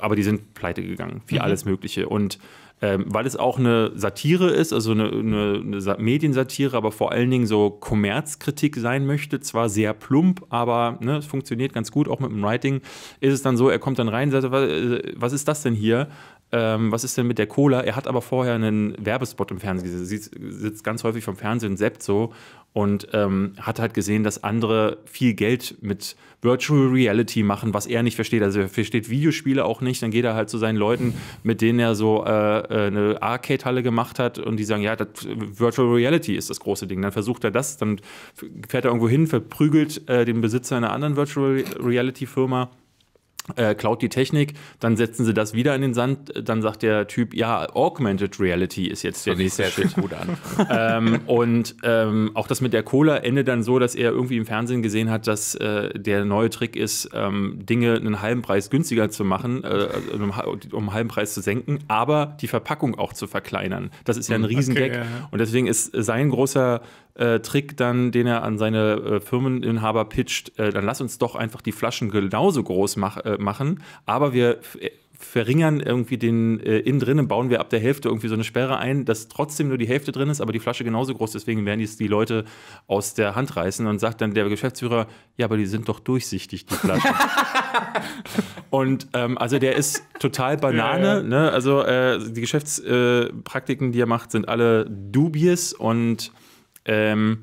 aber die sind pleite gegangen, wie mhm. alles Mögliche. Und ähm, weil es auch eine Satire ist, also eine, eine, eine, Mediensatire, aber vor allen Dingen so Kommerzkritik sein möchte, zwar sehr plump, aber ne, es funktioniert ganz gut, auch mit dem Writing, ist es dann so, er kommt dann rein, und sagt, äh, was ist das denn hier? ähm, was ist denn mit der Cola? Er hat aber vorher einen Werbespot im Fernsehen gesehen, sitzt ganz häufig vom Fernsehen, seppt so und ähm, hat halt gesehen, dass andere viel Geld mit Virtual Reality machen, was er nicht versteht. Also er versteht Videospiele auch nicht. Dann geht er halt zu seinen Leuten, mit denen er so äh, äh eine Arcade-Halle gemacht hat und die sagen, ja, das, Virtual Reality ist das große Ding. Dann versucht er das, dann fährt er irgendwo hin, verprügelt äh, den Besitzer einer anderen Virtual Reality-Firma äh, klaut die Technik, dann setzen sie das wieder in den Sand, äh, dann sagt der Typ, ja, Augmented Reality ist jetzt der nächste Schritt. gut an. ähm, und ähm, auch das mit der Cola endet dann so, dass er irgendwie im Fernsehen gesehen hat, dass äh, der neue Trick ist, ähm, Dinge einen halben Preis günstiger zu machen, äh, äh um, um, halben Preis zu senken, aber die Verpackung auch zu verkleinern. Das ist ja ein Riesengag. Hm, okay, ja. Und deswegen ist sein großer äh, Trick dann, den er an seine Firmeninhaber pitcht, dann lass uns doch einfach die Flaschen genauso groß machen machen, aber wir äh, verringern irgendwie den äh, innen drinnen, bauen wir ab der Hälfte irgendwie so eine Sperre ein, dass trotzdem nur die Hälfte drin ist, aber die Flasche genauso groß, deswegen werden die, die Leute aus der Hand reißen und sagt dann der Geschäftsführer, ja, aber die sind doch durchsichtig, die Flaschen. und ähm, also der ist total Banane, ja, ja. Ne? also äh, die Geschäftspraktiken, die er macht, sind alle dubious und ähm,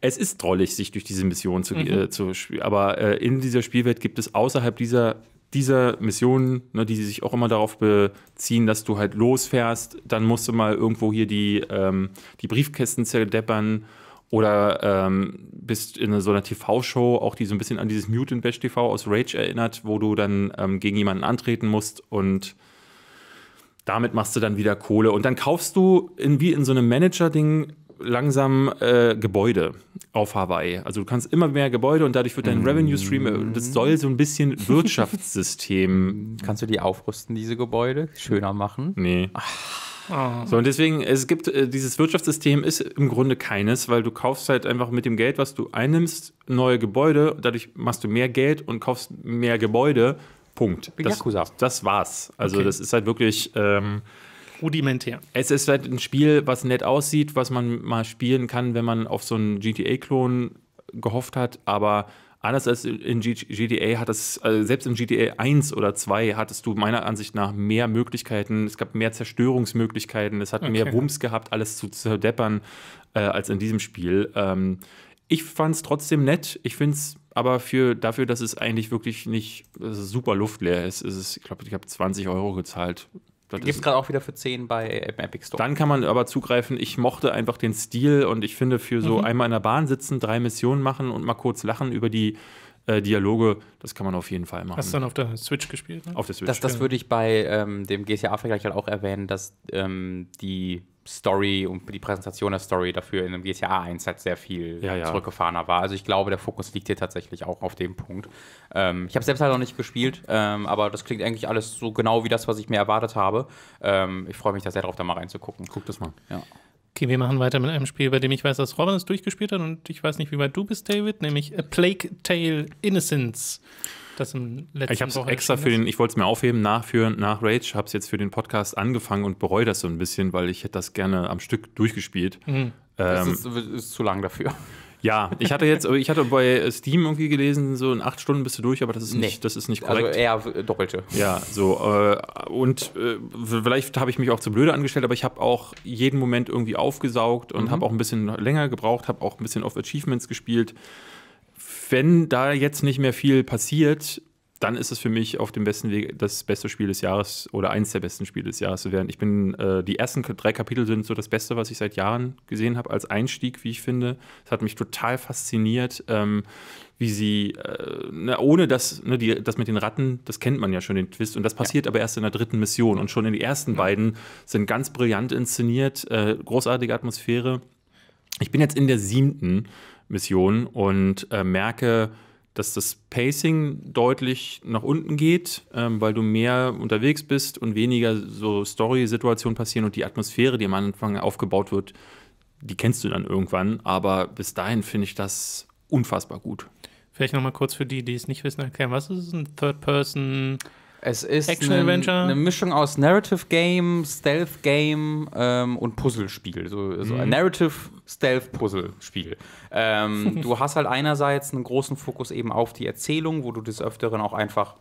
es ist drollig, sich durch diese Mission zu, mhm. Äh, zu spielen. Aber äh, in dieser Spielwelt gibt es außerhalb dieser dieser Missionen, ne, die sich auch immer darauf beziehen, dass du halt losfährst, dann musst du mal irgendwo hier die, ähm, die Briefkästen zerdeppern oder ähm, bist in so einer TV-Show, auch die so ein bisschen an dieses Mutant Bash TV aus Rage erinnert, wo du dann ähm, gegen jemanden antreten musst und damit machst du dann wieder Kohle und dann kaufst du in, wie in so einem Manager-Ding langsam äh, Gebäude auf Hawaii. Also du kannst immer mehr Gebäude und dadurch wird dein mm. Revenue Stream, äh, das soll so ein bisschen Wirtschaftssystem. kannst du die aufrüsten, diese Gebäude? Schöner machen? Nee. Ah. So, und deswegen, es gibt, äh, dieses Wirtschaftssystem ist im Grunde keines, weil du kaufst halt einfach mit dem Geld, was du einnimmst, neue Gebäude, dadurch machst du mehr Geld und kaufst mehr Gebäude. Punkt. Das, das war's. Also okay. das ist halt wirklich. Ähm, rudimentär. Es ist halt ein Spiel, was nett aussieht, was man mal spielen kann, wenn man auf so einen GTA-Klon gehofft hat, aber anders als in GTA hat es, also selbst in GTA 1 oder 2 hattest du meiner Ansicht nach mehr Möglichkeiten, es gab mehr Zerstörungsmöglichkeiten, es hat okay. mehr Wumms gehabt, alles zu zerdeppern, äh, als in diesem Spiel. Ähm, ich fand es trotzdem nett, ich finde es aber für, dafür, dass es eigentlich wirklich nicht super luftleer ist, ist es, ich glaube, ich habe 20 Euro gezahlt Gibt es gerade auch wieder für 10 bei Epic Store. Dann kann man aber zugreifen. Ich mochte einfach den Stil und ich finde, für so mhm. einmal in der Bahn sitzen, drei Missionen machen und mal kurz lachen über die äh, Dialoge, das kann man auf jeden Fall machen. Hast du dann auf der Switch gespielt? Ne? Auf der Switch. Das, das würde ich bei ähm, dem GTA-Vergleich halt auch erwähnen, dass ähm, die Story und die Präsentation der Story dafür in dem GTA 1 halt sehr viel ja, ja. zurückgefahrener war. Also ich glaube, der Fokus liegt hier tatsächlich auch auf dem Punkt. Ähm, ich habe selbst halt noch nicht gespielt, ähm, aber das klingt eigentlich alles so genau wie das, was ich mir erwartet habe. Ähm, ich freue mich da sehr drauf, da mal reinzugucken. Guck das mal. Ja. Okay, wir machen weiter mit einem Spiel, bei dem ich weiß, dass Robin es durchgespielt hat und ich weiß nicht, wie weit du bist, David, nämlich A Plague Tale Innocence das im letzten Ich habe es extra für den, ich wollte es mir aufheben, nachführen, nach Rage, habe es jetzt für den Podcast angefangen und bereue das so ein bisschen, weil ich hätte das gerne am Stück durchgespielt. Mhm. das ähm, ist, ist zu lang dafür. Ja, ich hatte jetzt, ich hatte bei Steam irgendwie gelesen, so in acht Stunden bist du durch, aber das ist nicht, das ist nicht also korrekt. Also eher doppelte. Ja, so äh, und äh, vielleicht habe ich mich auch zu blöde angestellt, aber ich habe auch jeden Moment irgendwie aufgesaugt und mhm. habe auch ein bisschen länger gebraucht, habe auch ein bisschen auf Achievements gespielt wenn da jetzt nicht mehr viel passiert, dann ist es für mich auf dem besten Weg, das beste Spiel des Jahres oder eins der besten Spiele des Jahres zu werden. Ich bin, äh, die ersten drei Kapitel sind so das Beste, was ich seit Jahren gesehen habe, als Einstieg, wie ich finde. Es hat mich total fasziniert, ähm, wie sie, äh, ne, ohne das, ne, die, das mit den Ratten, das kennt man ja schon, den Twist. Und das passiert ja. aber erst in der dritten Mission. Und schon in den ersten ja. beiden sind ganz brillant inszeniert, äh, großartige Atmosphäre. Ich bin jetzt in der siebten Mission und äh, merke, dass das Pacing deutlich nach unten geht, ähm, weil du mehr unterwegs bist und weniger so Story-Situationen passieren und die Atmosphäre, die am Anfang aufgebaut wird, die kennst du dann irgendwann. Aber bis dahin finde ich das unfassbar gut. Vielleicht nochmal kurz für die, die es nicht wissen, erklären. Was ist ein Third-Person? Es ist eine, Mischung aus Narrative Game, Stealth Game ähm, und Puzzlespiel. So, so mhm. ein Narrative Stealth Puzzle Spiel. Ähm, du hast halt einerseits einen großen Fokus eben auf die Erzählung, wo du des Öfteren auch einfach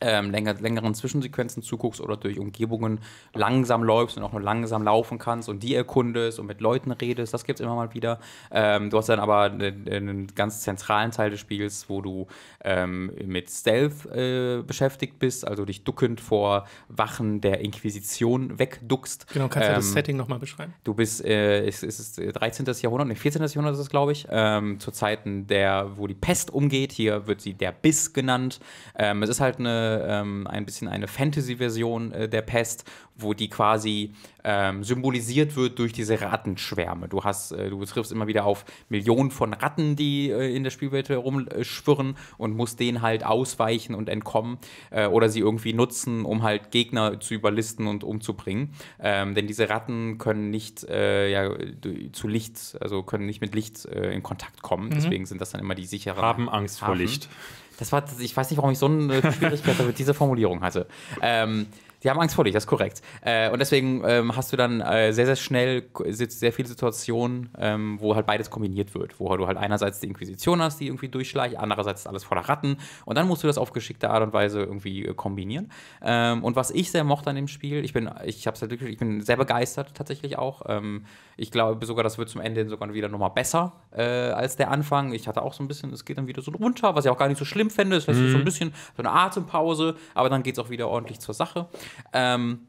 ähm, länger, längeren Zwischensequenzen zuguckst oder durch Umgebungen langsam läufst und auch nur langsam laufen kannst und die erkundest und mit Leuten redest. Das gibt es immer mal wieder. Ähm, du hast dann aber ne, ne, einen, ganz zentralen Teil des Spiels, wo du ähm, mit Stealth äh, beschäftigt bist, also dich duckend vor Wachen der Inquisition wegduckst. Genau, kannst du das ähm, Setting nochmal beschreiben? Du bist, äh, es, es ist 13. Äh, Jahrhundert, nee, 14. Jahrhundert ist es, glaube ich, ähm, zu Zeiten der, wo die Pest umgeht. Hier wird sie der Biss genannt. Ähm, es ist halt eine ähm, ein bisschen eine Fantasy-Version äh, der Pest, wo die quasi ähm, symbolisiert wird durch diese Rattenschwärme. Du hast, äh, du triffst immer wieder auf Millionen von Ratten, die äh, in der Spielwelt herumschwirren und musst denen halt ausweichen und entkommen äh, oder sie irgendwie nutzen, um halt Gegner zu überlisten und umzubringen. Ähm, denn diese Ratten können nicht äh, ja, zu Licht, also können nicht mit Licht äh, in Kontakt kommen. Mhm. Deswegen sind das dann immer die sicheren. Haben Angst Hafen. vor Licht. Das war, ich weiß nicht, warum ich so eine Schwierigkeit mit dieser Formulierung hatte. Ähm, die haben Angst vor dich, das ist korrekt. Äh, und deswegen ähm, hast du dann äh, sehr, sehr schnell äh, sehr viele Situationen, ähm, wo halt beides kombiniert wird. Wo du halt einerseits die Inquisition hast, die irgendwie durchschleicht, andererseits alles voller Ratten. Und dann musst du das auf geschickte Art und Weise irgendwie äh, kombinieren. Ähm, und was ich sehr mochte an dem Spiel, ich bin, ich hab's halt wirklich, ich bin sehr begeistert tatsächlich auch. Ähm, ich glaube sogar, das wird zum Ende sogar wieder nochmal besser äh, als der Anfang. Ich hatte auch so ein bisschen, es geht dann wieder so runter, was ich auch gar nicht so schlimm fände. Es lässt mhm. so ein mhm. bisschen so eine Atempause, aber dann geht es auch wieder ordentlich zur Sache. Ähm,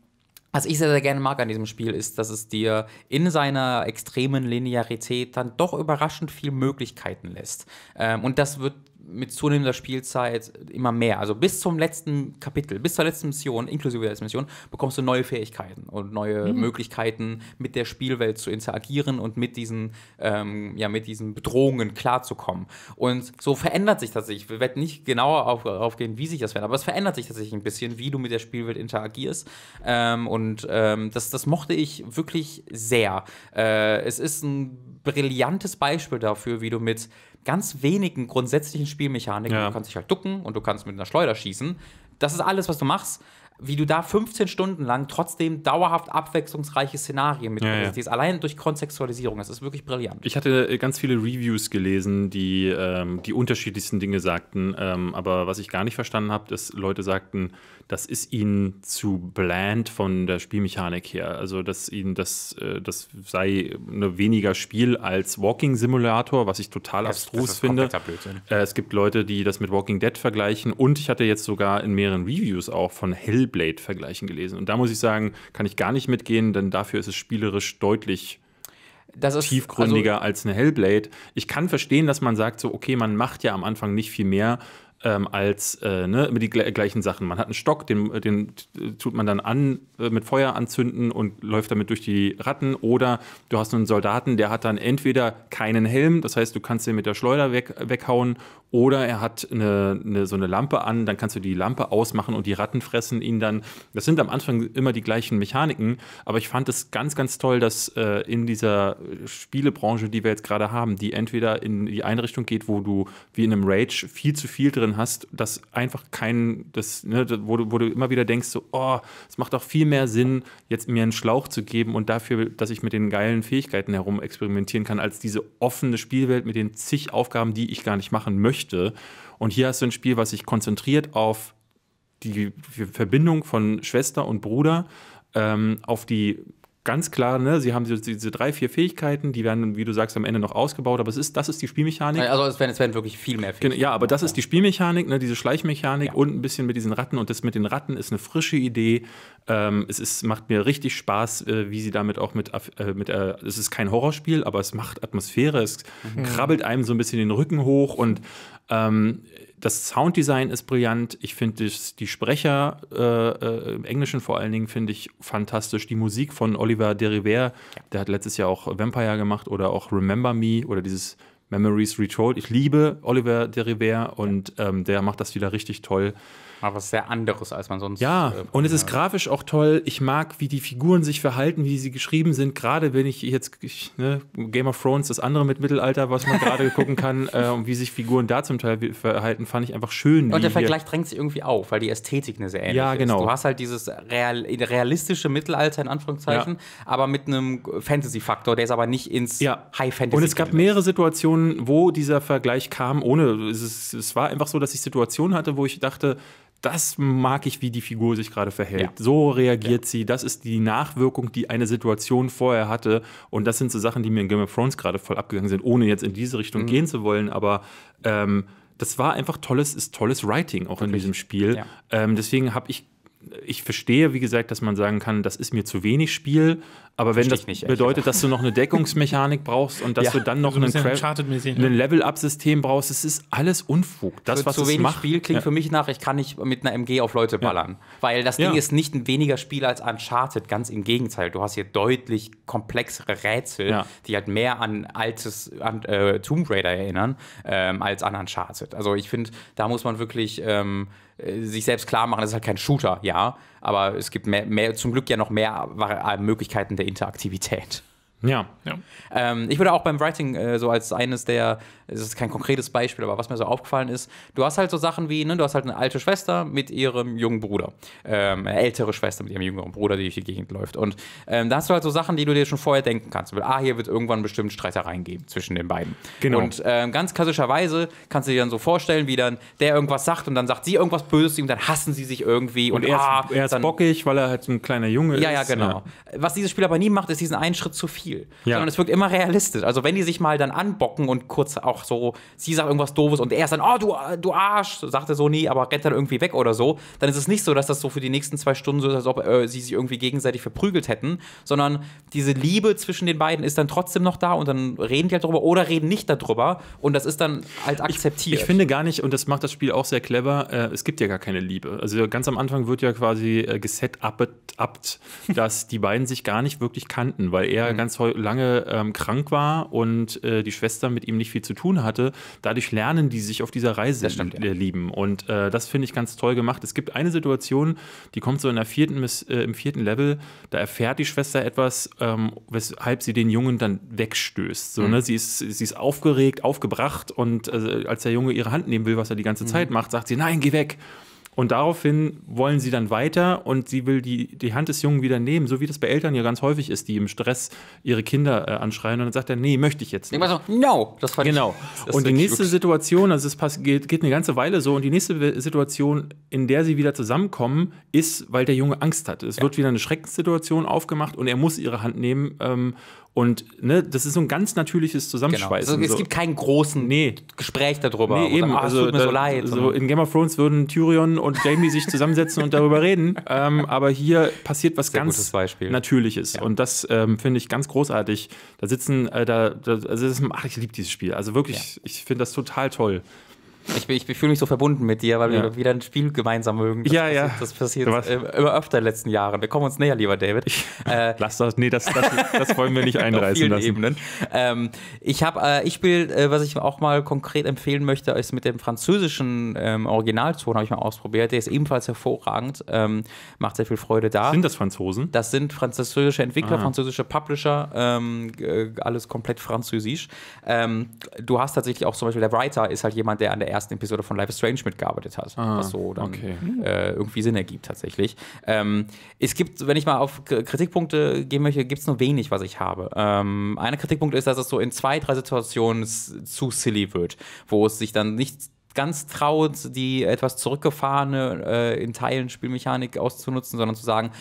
was ich sehr, sehr gerne mag an diesem Spiel ist, dass es dir in seiner extremen Linearität dann doch überraschend viel Möglichkeiten lässt. Ähm, und das wird mit zunehmender Spielzeit immer mehr. Also bis zum letzten Kapitel, bis zur letzten Mission, inklusive der letzten Mission, bekommst du neue Fähigkeiten und neue mhm. Möglichkeiten, mit der Spielwelt zu interagieren und mit diesen, ähm, ja, mit diesen Bedrohungen klarzukommen. Und so verändert sich tatsächlich. Wir werden nicht genauer darauf gehen, wie sich das verändert, aber es verändert sich tatsächlich ein bisschen, wie du mit der Spielwelt interagierst. Ähm, und ähm, das, das mochte ich wirklich sehr. Äh, es ist ein brillantes Beispiel dafür, wie du mit ganz wenigen grundsätzlichen Spielmechaniken. Ja. Du kannst dich halt ducken und du kannst mit einer Schleuder schießen. Das ist alles, was du machst wie du da 15 Stunden lang trotzdem dauerhaft abwechslungsreiche Szenarien mit ja, ja. allein durch Kontextualisierung. Das ist wirklich brillant. Ich hatte äh, ganz viele Reviews gelesen, die ähm, die unterschiedlichsten Dinge sagten. Ähm, aber was ich gar nicht verstanden habe, dass Leute sagten, das ist ihnen zu bland von der Spielmechanik her. Also, dass ihnen das, äh, das sei äh, ne, weniger Spiel als Walking Simulator, was ich total das, abstrus das ist finde. Äh, es gibt Leute, die das mit Walking Dead vergleichen. Und ich hatte jetzt sogar in mehreren Reviews auch von Hell Hellblade vergleichen gelesen. Und da muss ich sagen, kann ich gar nicht mitgehen, denn dafür ist es spielerisch deutlich ist, tiefgründiger also, als eine Hellblade. Ich kann verstehen, dass man sagt, so, okay, man macht ja am Anfang nicht viel mehr. Ähm, als äh, ne, immer die gleichen Sachen. Man hat einen Stock, den, den tut man dann an, äh, mit Feuer anzünden und läuft damit durch die Ratten. Oder du hast einen Soldaten, der hat dann entweder keinen Helm, das heißt, du kannst den mit der Schleuder weg, weghauen, oder er hat eine, eine, so eine Lampe an, dann kannst du die Lampe ausmachen und die Ratten fressen ihn dann. Das sind am Anfang immer die gleichen Mechaniken, aber ich fand es ganz, ganz toll, dass äh, in dieser Spielebranche, die wir jetzt gerade haben, die entweder in die Einrichtung geht, wo du wie in einem Rage viel zu viel drin hast, dass einfach kein, das, ne, wo, du, wo du immer wieder denkst, so, oh, es macht doch viel mehr Sinn, jetzt mir einen Schlauch zu geben und dafür, dass ich mit den geilen Fähigkeiten herum experimentieren kann, als diese offene Spielwelt mit den zig Aufgaben, die ich gar nicht machen möchte möchte. Und hier hast du ein Spiel, was sich konzentriert auf die Verbindung von Schwester und Bruder, ähm, auf die ganz klar, ne, sie haben diese, diese, drei, vier Fähigkeiten, die werden, wie du sagst, am Ende noch ausgebaut, aber es ist, das ist die Spielmechanik. Also es werden, es werden wirklich viel mehr Fähigkeiten. Ja, aber das ist die Spielmechanik, ne, diese Schleichmechanik ja. und ein bisschen mit diesen Ratten und das mit den Ratten ist eine frische Idee. Ähm, es ist, macht mir richtig Spaß, äh, wie sie damit auch mit, äh, mit äh, es ist kein Horrorspiel, aber es macht Atmosphäre, es mhm. krabbelt einem so ein bisschen den Rücken hoch und ähm, das Sounddesign ist brillant. Ich finde die Sprecher äh, äh, im Englischen vor allen Dingen finde ich fantastisch. Die Musik von Oliver Deriver, der hat letztes Jahr auch Vampire gemacht oder auch Remember Me oder dieses Memories Retold. Ich liebe Oliver Deriver und ähm, der macht das wieder richtig toll. Aber was sehr anderes, als man sonst. Ja, äh, und es ist grafisch auch toll. Ich mag, wie die Figuren sich verhalten, wie sie geschrieben sind. Gerade wenn ich jetzt ich, ne, Game of Thrones, das andere mit Mittelalter, was man gerade gucken kann, äh, und wie sich Figuren da zum Teil verhalten, fand ich einfach schön. Und der Vergleich drängt sich irgendwie auf, weil die Ästhetik eine sehr ähnliche ja, genau. ist. Du hast halt dieses real, realistische Mittelalter in Anführungszeichen, ja. aber mit einem Fantasy-Faktor, der ist aber nicht ins ja. High-Fantasy. Und es gab mehrere Situationen, wo dieser Vergleich kam, ohne es, es war einfach so, dass ich Situationen hatte, wo ich dachte, das mag ich, wie die Figur sich gerade verhält. Ja. So reagiert ja. sie. Das ist die Nachwirkung, die eine Situation vorher hatte. Und das sind so Sachen, die mir in Game of Thrones gerade voll abgegangen sind, ohne jetzt in diese Richtung mhm. gehen zu wollen. Aber ähm, das war einfach tolles, ist tolles Writing auch Wirklich? in diesem Spiel. Ja. Ähm, deswegen habe ich ich verstehe, wie gesagt, dass man sagen kann, das ist mir zu wenig Spiel, aber wenn Versteh das nicht, bedeutet, dass du noch eine Deckungsmechanik brauchst und dass ja, du dann noch also ein, ein Level-Up-System brauchst, es ist alles Unfug. Das, was zu wenig macht, Spiel klingt ja. für mich nach, ich kann nicht mit einer MG auf Leute ballern. Ja. Weil das Ding ist nicht ein weniger Spiel als Uncharted, ganz im Gegenteil. Du hast hier deutlich komplexere Rätsel, die halt mehr an altes an, äh, Tomb Raider erinnern, ähm, als an Uncharted. Also ich finde, da muss man wirklich. Ähm, äh, sich selbst klar machen, das ist halt kein Shooter, ja, aber es gibt mehr, mehr zum Glück ja noch mehr äh, Möglichkeiten der Interaktivität. Ja. ja. Ähm, ich würde auch beim Writing äh, so als eines der es ist kein konkretes Beispiel, aber was mir so aufgefallen ist, du hast halt so Sachen wie, ne, du hast halt eine alte Schwester mit ihrem jungen Bruder, ähm, eine ältere Schwester mit ihrem jüngeren Bruder, die durch die Gegend läuft. Und ähm, da hast du halt so Sachen, die du dir schon vorher denken kannst. Weil, ah, hier wird irgendwann bestimmt Streitereien geben zwischen den beiden. Genau. Und ähm, ganz klassischerweise kannst du dir dann so vorstellen, wie dann der irgendwas sagt und dann sagt sie irgendwas Böses zu ihm, dann hassen sie sich irgendwie. Und, und er, ah, ist, er ist bockig, weil er halt so ein kleiner Junge ist. Ja, genau. ja, genau. Was dieses Spiel aber nie macht, ist diesen einen Schritt zu viel. Ja. Sondern es wirkt immer realistisch. Also wenn die sich mal dann anbocken und kurz auch doch so, sie sagt irgendwas Doofes und er ist dann, oh, du, du Arsch, sagt er so nee, aber rennt dann irgendwie weg oder so, dann ist es nicht so, dass das so für die nächsten zwei Stunden so ist, als ob äh, sie sich irgendwie gegenseitig verprügelt hätten, sondern diese Liebe zwischen den beiden ist dann trotzdem noch da und dann reden die halt darüber oder reden nicht darüber und das ist dann halt akzeptiert. Ich, ich finde gar nicht, und das macht das Spiel auch sehr clever, äh, es gibt ja gar keine Liebe. Also ganz am Anfang wird ja quasi äh, geset-upped, dass die beiden sich gar nicht wirklich kannten, weil er mhm. ganz lange ähm, krank war und äh, die Schwester mit ihm nicht viel zu tun tun hatte, dadurch lernen die sich auf dieser Reise stimmt, ja. lieben. Und äh, das finde ich ganz toll gemacht. Es gibt eine Situation, die kommt so in der vierten, äh, im vierten Level, da erfährt die Schwester etwas, ähm, weshalb sie den Jungen dann wegstößt. So, mhm. ne? sie, ist, sie ist aufgeregt, aufgebracht und äh, als der Junge ihre Hand nehmen will, was er die ganze mhm. Zeit macht, sagt sie, nein, geh weg. Und daraufhin wollen sie dann weiter und sie will die, die Hand des Jungen wieder nehmen, so wie das bei Eltern ja ganz häufig ist, die im Stress ihre Kinder äh, anschreien und dann sagt er, nee, möchte ich jetzt nicht. Ich so, no, das war Genau. Das und die nächste gut. Situation, also es geht, geht eine ganze Weile so und die nächste Situation, in der sie wieder zusammenkommen, ist, weil der Junge Angst hat. Es ja. wird wieder eine Schreckenssituation aufgemacht und er muss ihre Hand nehmen ähm, und ne, das ist so ein ganz natürliches genau. Zusammenschweißen. Genau. Also, es gibt keinen großen nee. Gespräch darüber. Nee, eben. Oder, also, tut mir so leid. So in Game of Thrones würden Tyrion und Jamie sich zusammensetzen und darüber reden. Ähm, aber hier passiert was Sehr ganz Natürliches. Ja. Und das ähm, finde ich ganz großartig. Da sitzen, äh, da, da also das, ach, ich liebe dieses Spiel. Also wirklich, ja. ich finde das total toll. Ich, ich, fühle mich so verbunden mit dir, weil ja. wir wieder ein Spiel gemeinsam mögen. Das ja, passiert, ja. Das passiert Was? Äh, immer öfter in den letzten Jahren. Wir kommen uns näher, lieber David. äh, lass das, nee, das, das, das wollen wir nicht einreißen lassen. Ebenen. Ähm, ich habe, äh, ich spiele, äh, was ich auch mal konkret empfehlen möchte, ist mit dem französischen ähm, Originalton, habe ich mal ausprobiert. Der ist ebenfalls hervorragend, ähm, macht sehr viel Freude da. Sind das Franzosen? Das sind französische Entwickler, ah. französische Publisher, ähm, äh, alles komplett französisch. Ähm, du hast tatsächlich auch zum Beispiel, der Writer ist halt jemand, der an der ersten Episode von Life is Strange mitgearbeitet hat, ah, was so dann okay. äh, irgendwie Sinn ergibt tatsächlich. Ähm, es gibt, wenn ich mal auf Kritikpunkte gehen möchte, gibt es nur wenig, was ich habe. Ähm, ein Kritikpunkt ist, dass es so in zwei, drei Situationen zu silly wird, wo es sich dann nicht ganz traut, die etwas zurückgefahrene, äh, in Teilen Spielmechanik auszunutzen, sondern zu sagen,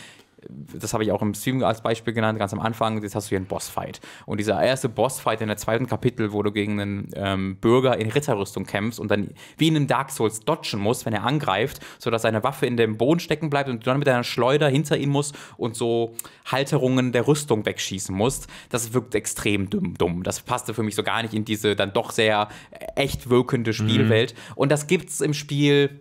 das habe ich auch im Stream als Beispiel genannt, ganz am Anfang, jetzt hast du hier einen Bossfight. Und dieser erste Bossfight in der zweiten Kapitel, wo du gegen einen ähm, Bürger in Ritterrüstung kämpfst und dann wie in einem Dark Souls dodgen musst, wenn er angreift, sodass seine Waffe in dem Boden stecken bleibt und du dann mit deiner Schleuder hinter ihm musst und so Halterungen der Rüstung wegschießen musst, das wirkt extrem dumm. Das passte für mich so gar nicht in diese dann doch sehr äh, echt wirkende mhm. Spielwelt. Mhm. Und das gibt's im Spiel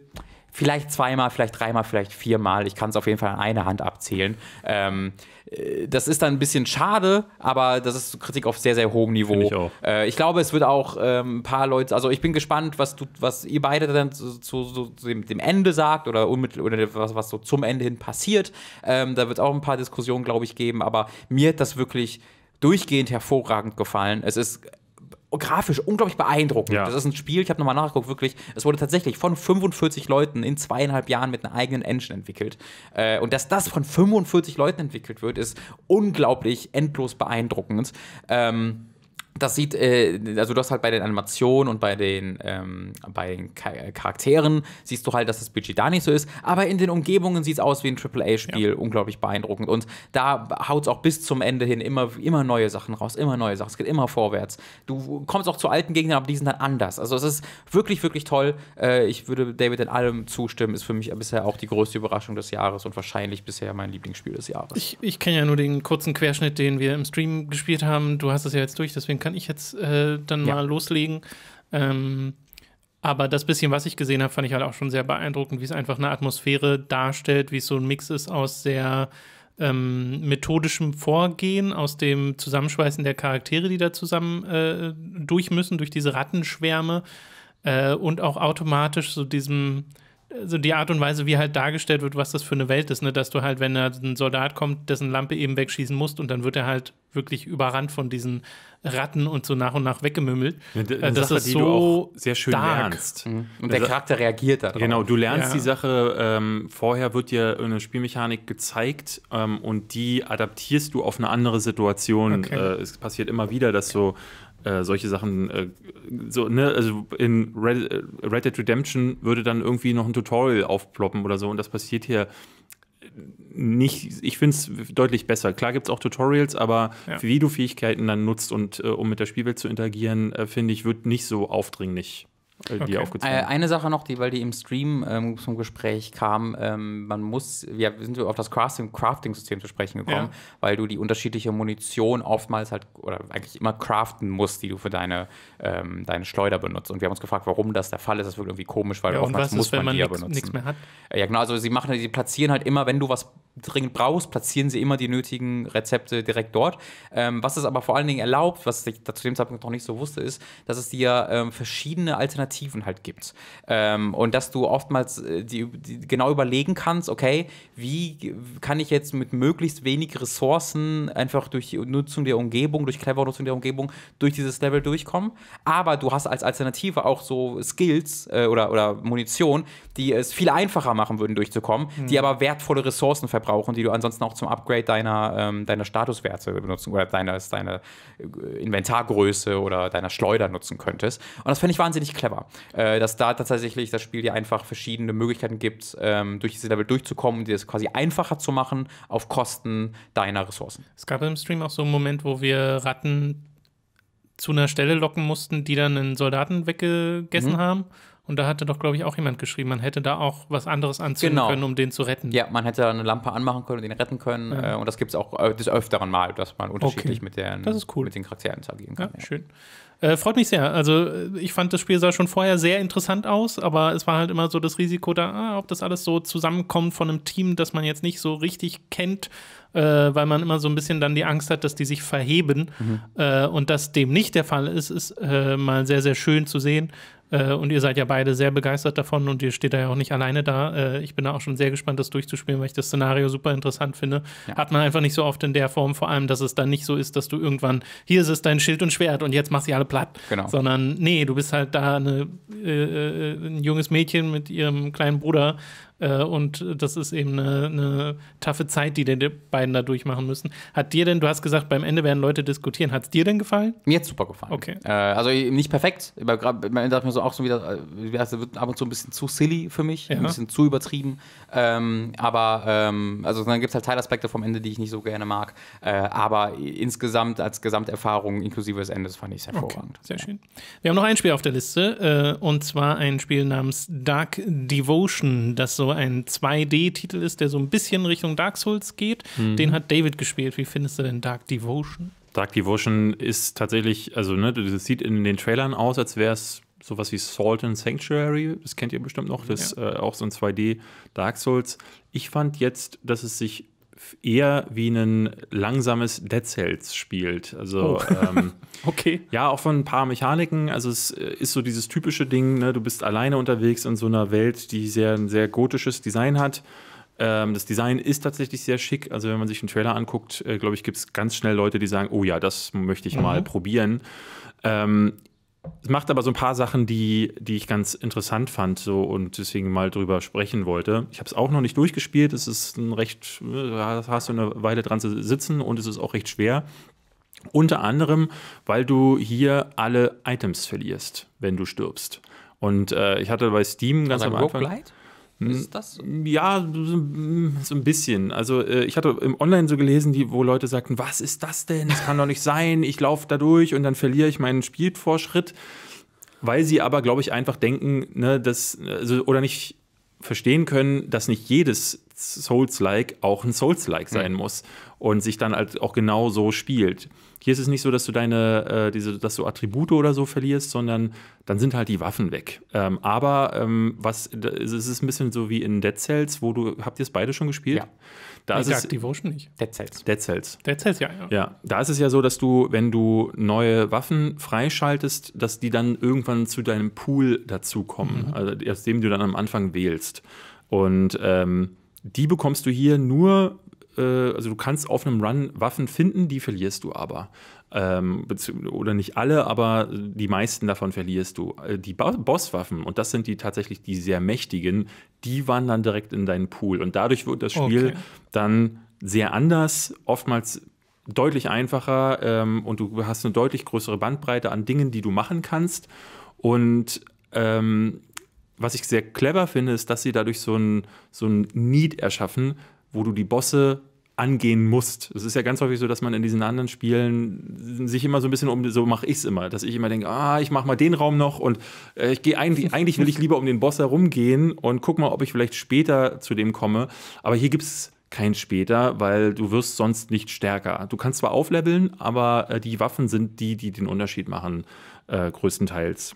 vielleicht zweimal, vielleicht dreimal, vielleicht viermal. Ich kann es auf jeden Fall an einer Hand abzählen. Ähm, äh, das ist dann ein bisschen schade, aber das ist Kritik auf sehr, sehr hohem Niveau. Ich, auch. Äh, ich glaube, es wird auch ähm, ein paar Leute, also ich bin gespannt, was, du, was ihr beide dann zu, zu, zu dem, Ende sagt oder, oder was, was so zum Ende hin passiert. Ähm, da wird es auch ein paar Diskussionen, glaube ich, geben, aber mir hat das wirklich durchgehend hervorragend gefallen. Es ist grafisch unglaublich beeindruckend. Ja. Das ist ein Spiel, ich habe nochmal nachgeguckt, wirklich, es wurde tatsächlich von 45 Leuten in zweieinhalb Jahren mit einer eigenen Engine entwickelt. Äh, und dass das von 45 Leuten entwickelt wird, ist unglaublich endlos beeindruckend. Ähm, das sieht, äh, also du hast halt bei den Animationen und bei den, ähm, bei den äh, Charakteren, siehst du halt, dass das Budget da nicht so ist. Aber in den Umgebungen sieht es aus wie ein AAA-Spiel, ja. unglaublich beeindruckend. Und da haut es auch bis zum Ende hin immer, immer neue Sachen raus, immer neue Sachen. Es geht immer vorwärts. Du kommst auch zu alten Gegnern, aber die sind dann anders. Also es ist wirklich, wirklich toll. Äh, ich würde David in allem zustimmen. Ist für mich bisher auch die größte Überraschung des Jahres und wahrscheinlich bisher mein Lieblingsspiel des Jahres. Ich, ich kenne ja nur den kurzen Querschnitt, den wir im Stream gespielt haben. Du hast es ja jetzt durch, deswegen kann ich jetzt äh, dann ja. mal loslegen. Ähm, aber das bisschen, was ich gesehen habe, fand ich halt auch schon sehr beeindruckend, wie es einfach eine Atmosphäre darstellt, wie es so ein Mix ist aus sehr ähm, methodischem Vorgehen, aus dem Zusammenschweißen der Charaktere, die da zusammen äh, durch müssen, durch diese Rattenschwärme äh, und auch automatisch so diesem so die Art und Weise, wie halt dargestellt wird, was das für eine Welt ist, ne? dass du halt, wenn da ein Soldat kommt, dessen Lampe eben wegschießen musst und dann wird er halt wirklich überrannt von diesen Ratten und so nach und nach weggemümmelt. Eine äh, das Sache, ist so sehr schön dark. lernst. Mhm. Und der Charakter reagiert darauf. Genau, du lernst ja. die Sache, ähm, vorher wird dir eine Spielmechanik gezeigt ähm, und die adaptierst du auf eine andere Situation. Okay. Äh, es passiert immer wieder, dass so äh, solche Sachen, äh, so, ne, also in Red, äh, Red, Dead Redemption würde dann irgendwie noch ein Tutorial aufploppen oder so und das passiert hier nicht, ich finde es deutlich besser. Klar gibt es auch Tutorials, aber ja. wie du Fähigkeiten dann nutzt und äh, um mit der Spielwelt zu interagieren, äh, finde ich, wird nicht so aufdringlich äh, die okay. aufgezogen äh, Eine Sache noch, die, weil die im Stream ähm, zum Gespräch kam, ähm, man muss, ja, wir sind auf das Crafting-System zu sprechen gekommen, ja. weil du die unterschiedliche Munition oftmals halt oder eigentlich immer craften musst, die du für deine, ähm, deine Schleuder benutzt. Und wir haben uns gefragt, warum das der Fall ist. Das wird irgendwie komisch, weil ja, oftmals ist, muss man die ja benutzen. Mehr hat? Äh, ja, genau, also sie machen, sie platzieren halt immer, wenn du was dringend brauchst, platzieren sie immer die nötigen Rezepte direkt dort. Ähm, was es aber vor allen Dingen erlaubt, was ich zu dem Zeitpunkt noch nicht so wusste, ist, dass es dir ähm, verschiedene Alternativen halt gibt. Ähm, und dass du oftmals äh, die, die, genau überlegen kannst, okay, wie kann ich jetzt mit möglichst wenig Ressourcen einfach durch die Nutzung der Umgebung, durch clever Nutzung der Umgebung, durch dieses Level durchkommen. Aber du hast als Alternative auch so Skills äh, oder, oder Munition, die es viel einfacher machen würden, durchzukommen, mhm. die aber wertvolle Ressourcen verbrauchen verbrauchen, die du ansonsten auch zum Upgrade deiner, ähm, deiner Statuswerte benutzen oder deines, deiner Inventargröße oder deiner Schleuder nutzen könntest. Und das fände ich wahnsinnig clever, äh, dass da tatsächlich das Spiel dir einfach verschiedene Möglichkeiten gibt, ähm, durch diese Level durchzukommen, dir das quasi einfacher zu machen auf Kosten deiner Ressourcen. Es gab im Stream auch so einen Moment, wo wir Ratten zu einer Stelle locken mussten, die dann einen Soldaten weggegessen mhm. haben. Und da hatte doch, glaube ich, auch jemand geschrieben, man hätte da auch was anderes anziehen genau. können, um den zu retten. Ja, man hätte da eine Lampe anmachen können und den retten können. Ja. Äh, und das gibt es auch äh, des Öfteren mal, dass man unterschiedlich okay. mit, den, cool. mit den Charakteren interagieren kann. Ja, ja. Schön. Äh, freut mich sehr. Also äh, ich fand, das Spiel sah schon vorher sehr interessant aus, aber es war halt immer so das Risiko da, ah, ob das alles so zusammenkommt von einem Team, das man jetzt nicht so richtig kennt, äh, weil man immer so ein bisschen dann die Angst hat, dass die sich verheben. Mhm. Äh, und dass dem nicht der Fall ist, ist mal sehr, sehr schön zu sehen, äh, und ihr seid ja beide sehr begeistert davon und ihr steht da ja auch nicht alleine da. Äh, ich bin da auch schon sehr gespannt, das durchzuspielen, weil ich das Szenario super interessant finde. Ja. Hat man einfach nicht so oft in der Form, vor allem, dass es dann nicht so ist, dass du irgendwann, hier ist es dein Schild und Schwert und jetzt machst du alle platt. Genau. Sondern nee, du bist halt da eine, äh, äh ein junges Mädchen mit ihrem kleinen Bruder äh, und das ist eben eine, eine taffe Zeit, die die beiden da durchmachen müssen. Hat dir denn, du hast gesagt, beim Ende werden Leute diskutieren, hat es dir denn gefallen? Mir hat super gefallen. Okay. Äh, also äh, nicht perfekt, aber am Ende dachte ich mir so auch so wieder, äh, es wird ab und zu ein bisschen zu silly für mich, ja. ein bisschen zu übertrieben. Ähm, aber ähm, also dann gibt es halt Teilaspekte vom Ende, die ich nicht so gerne mag. Äh, aber insgesamt als Gesamterfahrung inklusive des Endes fand ich es hervorragend. Okay, sehr schön. Wir haben noch ein Spiel auf der Liste äh, und zwar ein Spiel namens Dark Devotion, das so ein 2D-Titel ist, der so ein bisschen Richtung Dark Souls geht. Mhm. Den hat David gespielt. Wie findest du denn Dark Devotion? Dark Devotion ist tatsächlich, also ne, das sieht in den Trailern aus, als wäre es sowas wie Salt and Sanctuary, das kennt ihr bestimmt noch, das ja. äh, auch so ein 2D Dark Souls. Ich fand jetzt, dass es sich eher wie ein langsames Dead Cells spielt. Also, oh. ähm, okay. Ja, auch von ein paar Mechaniken. Also, es äh, ist so dieses typische Ding, ne? du bist alleine unterwegs in so einer Welt, die sehr, ein sehr gotisches Design hat. Ähm, das Design ist tatsächlich sehr schick. Also, wenn man sich einen Trailer anguckt, äh, glaube ich, gibt es ganz schnell Leute, die sagen: Oh ja, das möchte ich mhm. mal probieren. Ähm, es macht aber so ein paar Sachen, die, die ich ganz interessant fand so, und deswegen mal drüber sprechen wollte. Ich habe es auch noch nicht durchgespielt. Es ist ein recht, da hast du eine Weile dran zu sitzen und es ist auch recht schwer. Unter anderem, weil du hier alle Items verlierst, wenn du stirbst. Und äh, ich hatte bei Steam ganz also am Anfang. Roguelite? Hm, ist das so? Ja, so ein bisschen. Also äh, ich hatte im Online so gelesen, wo Leute sagten, was ist das denn? Das kann doch nicht sein. Ich laufe da durch und dann verliere ich meinen Spielvorschritt. Weil sie aber, glaube ich, einfach denken, ne, dass, also, oder nicht verstehen können, dass nicht jedes Souls-like auch ein Souls-like hm. sein mhm. muss und sich dann halt auch genau so spielt. Hier ist es nicht so, dass du deine, äh, diese, dass du Attribute oder so verlierst, sondern dann sind halt die Waffen weg. Ähm, aber ähm, was, es ist ein bisschen so wie in Dead Cells, wo du, habt ihr es beide schon gespielt? Ja. Da ist es, Devotion nicht. Dead Cells. Dead Cells. Dead Cells, ja, ja. Ja, da ist es ja so, dass du, wenn du neue Waffen freischaltest, dass die dann irgendwann zu deinem Pool dazukommen, mhm. also aus dem du dann am Anfang wählst. Und ähm, die bekommst du hier nur äh, also du kannst auf einem Run Waffen finden, die verlierst du aber. Ähm, oder nicht alle, aber die meisten davon verlierst du. Äh, die ba Bosswaffen, und das sind die tatsächlich die sehr mächtigen, die wandern direkt in deinen Pool. Und dadurch wird das Spiel okay. dann sehr anders, oftmals deutlich einfacher ähm, und du hast eine deutlich größere Bandbreite an Dingen, die du machen kannst. Und ähm, was ich sehr clever finde, ist, dass sie dadurch so ein, so ein Need erschaffen, wo du die Bosse angehen musst. Es ist ja ganz häufig so, dass man in diesen anderen Spielen sich immer so ein bisschen um, so mache ich es immer, dass ich immer denke, ah, ich mache mal den Raum noch und äh, ich gehe eigentlich, eigentlich will ich lieber um den Boss herumgehen und guck mal, ob ich vielleicht später zu dem komme. Aber hier gibt es kein später, weil du wirst sonst nicht stärker. Du kannst zwar aufleveln, aber äh, die Waffen sind die, die den Unterschied machen, äh, größtenteils.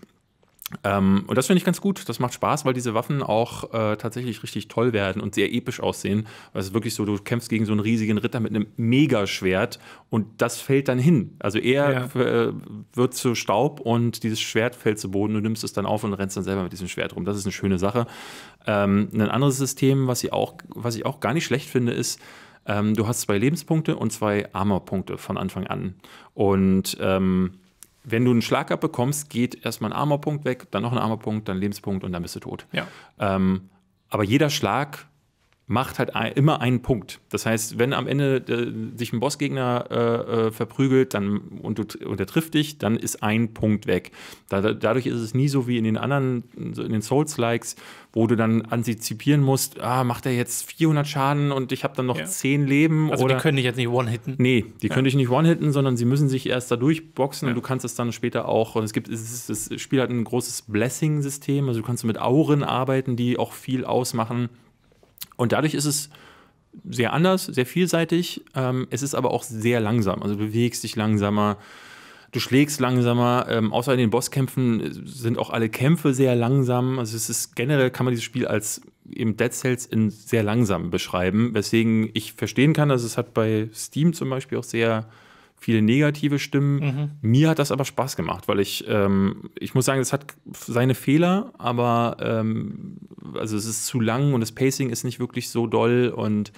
Ähm, und das finde ich ganz gut. Das macht Spaß, weil diese Waffen auch äh, tatsächlich richtig toll werden und sehr episch aussehen. Weil es ist wirklich so, du kämpfst gegen so einen riesigen Ritter mit einem Megaschwert und das fällt dann hin. Also er ja. Äh, wird zu Staub und dieses Schwert fällt zu Boden. Du nimmst es dann auf und rennst dann selber mit diesem Schwert rum. Das ist eine schöne Sache. Ähm, ein anderes System, was ich, auch, was ich auch gar nicht schlecht finde, ist, ähm, du hast zwei Lebenspunkte und zwei Armorpunkte von Anfang an. Und ähm, wenn du einen Schlag abbekommst, geht erstmal ein Armorpunkt weg, dann noch ein Armorpunkt, dann Lebenspunkt und dann bist du tot. Ja. Ähm, aber jeder Schlag macht halt immer einen Punkt. Das heißt, wenn am Ende äh, sich ein Bossgegner äh, äh verprügelt dann, und, du, und er trifft dich, dann ist ein Punkt weg. Da, dadurch ist es nie so wie in den anderen, in den Souls-Likes, wo du dann antizipieren musst, ah, macht er jetzt 400 Schaden und ich habe dann noch ja. 10 Leben. Also oder, die können dich jetzt nicht one-hitten. Nee, die ja. können dich nicht one-hitten, sondern sie müssen sich erst dadurch boxen ja. und du kannst es dann später auch, und es gibt, es ist, das Spiel hat ein großes Blessing-System, also du kannst mit Auren arbeiten, die auch viel ausmachen. Und dadurch ist es sehr anders, sehr vielseitig. Ähm, es ist aber auch sehr langsam. Also du bewegst dich langsamer, du schlägst langsamer. Ähm, außer in den Bosskämpfen sind auch alle Kämpfe sehr langsam. Also es ist generell kann man dieses Spiel als eben Dead Cells in sehr langsam beschreiben, weswegen ich verstehen kann, dass es hat bei Steam zum Beispiel auch sehr viele negative Stimmen. Mhm. Mir hat das aber Spaß gemacht, weil ich, ähm, ich muss sagen, es hat seine Fehler, aber ähm, also es ist zu lang und das Pacing ist nicht wirklich so doll und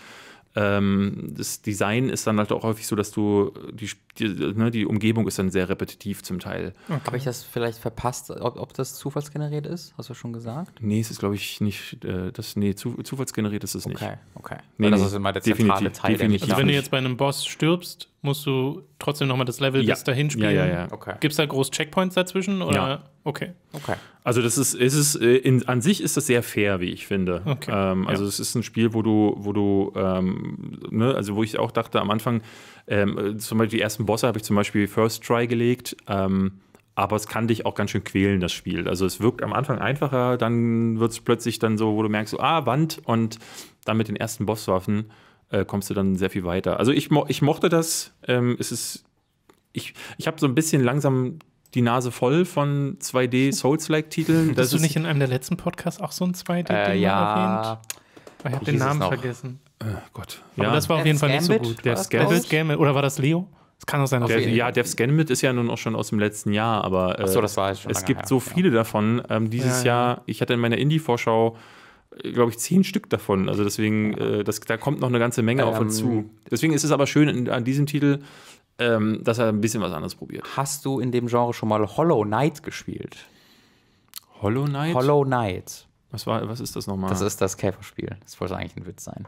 ähm, das Design ist dann halt auch häufig so, dass du die, die, ne, die, Umgebung ist dann sehr repetitiv zum Teil. Okay. Habe ich das vielleicht verpasst, ob, ob, das zufallsgeneriert ist? Hast du schon gesagt? Nee, es ist, glaube ich, nicht. Äh, das, nee, zu, zufallsgeneriert ist es nicht. Okay, okay. Nee, das nee, ist immer der zentrale definitiv, Teil. Definitiv. Also, wenn du jetzt bei einem Boss stirbst, musst du trotzdem nochmal das Level ja. bis dahin spielen. Ja, ja, ja. Okay. Gibt es da groß Checkpoints dazwischen? Oder? Ja. Okay. okay. Also, das ist, ist es, äh, in, an sich ist das sehr fair, wie ich finde. Okay. Ähm, also, ja. es ist ein Spiel, wo du, wo du, ähm, ne, also wo ich auch dachte am Anfang, ähm, zum Beispiel die ersten Bosse habe ich zum Beispiel First Try gelegt. Ähm, aber es kann dich auch ganz schön quälen, das Spiel. Also es wirkt am Anfang einfacher, dann wird es plötzlich dann so, wo du merkst, so, ah, Wand und dann mit den ersten Bosswaffen äh, kommst du dann sehr viel weiter. Also ich, mo ich mochte das. Ähm, es ist, ich, ich habe so ein bisschen langsam die Nase voll von 2D Souls-like-Titeln. Hast du nicht in einem der letzten Podcasts auch so ein 2D-Ding äh, ja. erwähnt? Ich habe den Namen vergessen. Oh Gott. Ja. das war auf jeden Fall nicht so gut. Der Scambit, Gambit, oder war das Leo? Das kann auch sein, dass der, Ja, Dev Scanmit ist ja nun auch schon aus dem letzten Jahr, aber äh, so, das war halt schon es gibt her, so viele ja. davon. Ähm, dieses ja, ja. Jahr, ich hatte in meiner Indie-Vorschau, äh, glaube ich, zehn Stück davon. Also deswegen, äh, das, da kommt noch eine ganze Menge ähm, auf uns zu. Ähm, deswegen ist es aber schön in, an diesem Titel, ähm, dass er ein bisschen was anderes probiert. Hast du in dem Genre schon mal Hollow Knight gespielt? Hollow Knight? Hollow Knight. Was, war, was ist das nochmal? Das ist das Käferspiel. Das wollte eigentlich ein Witz sein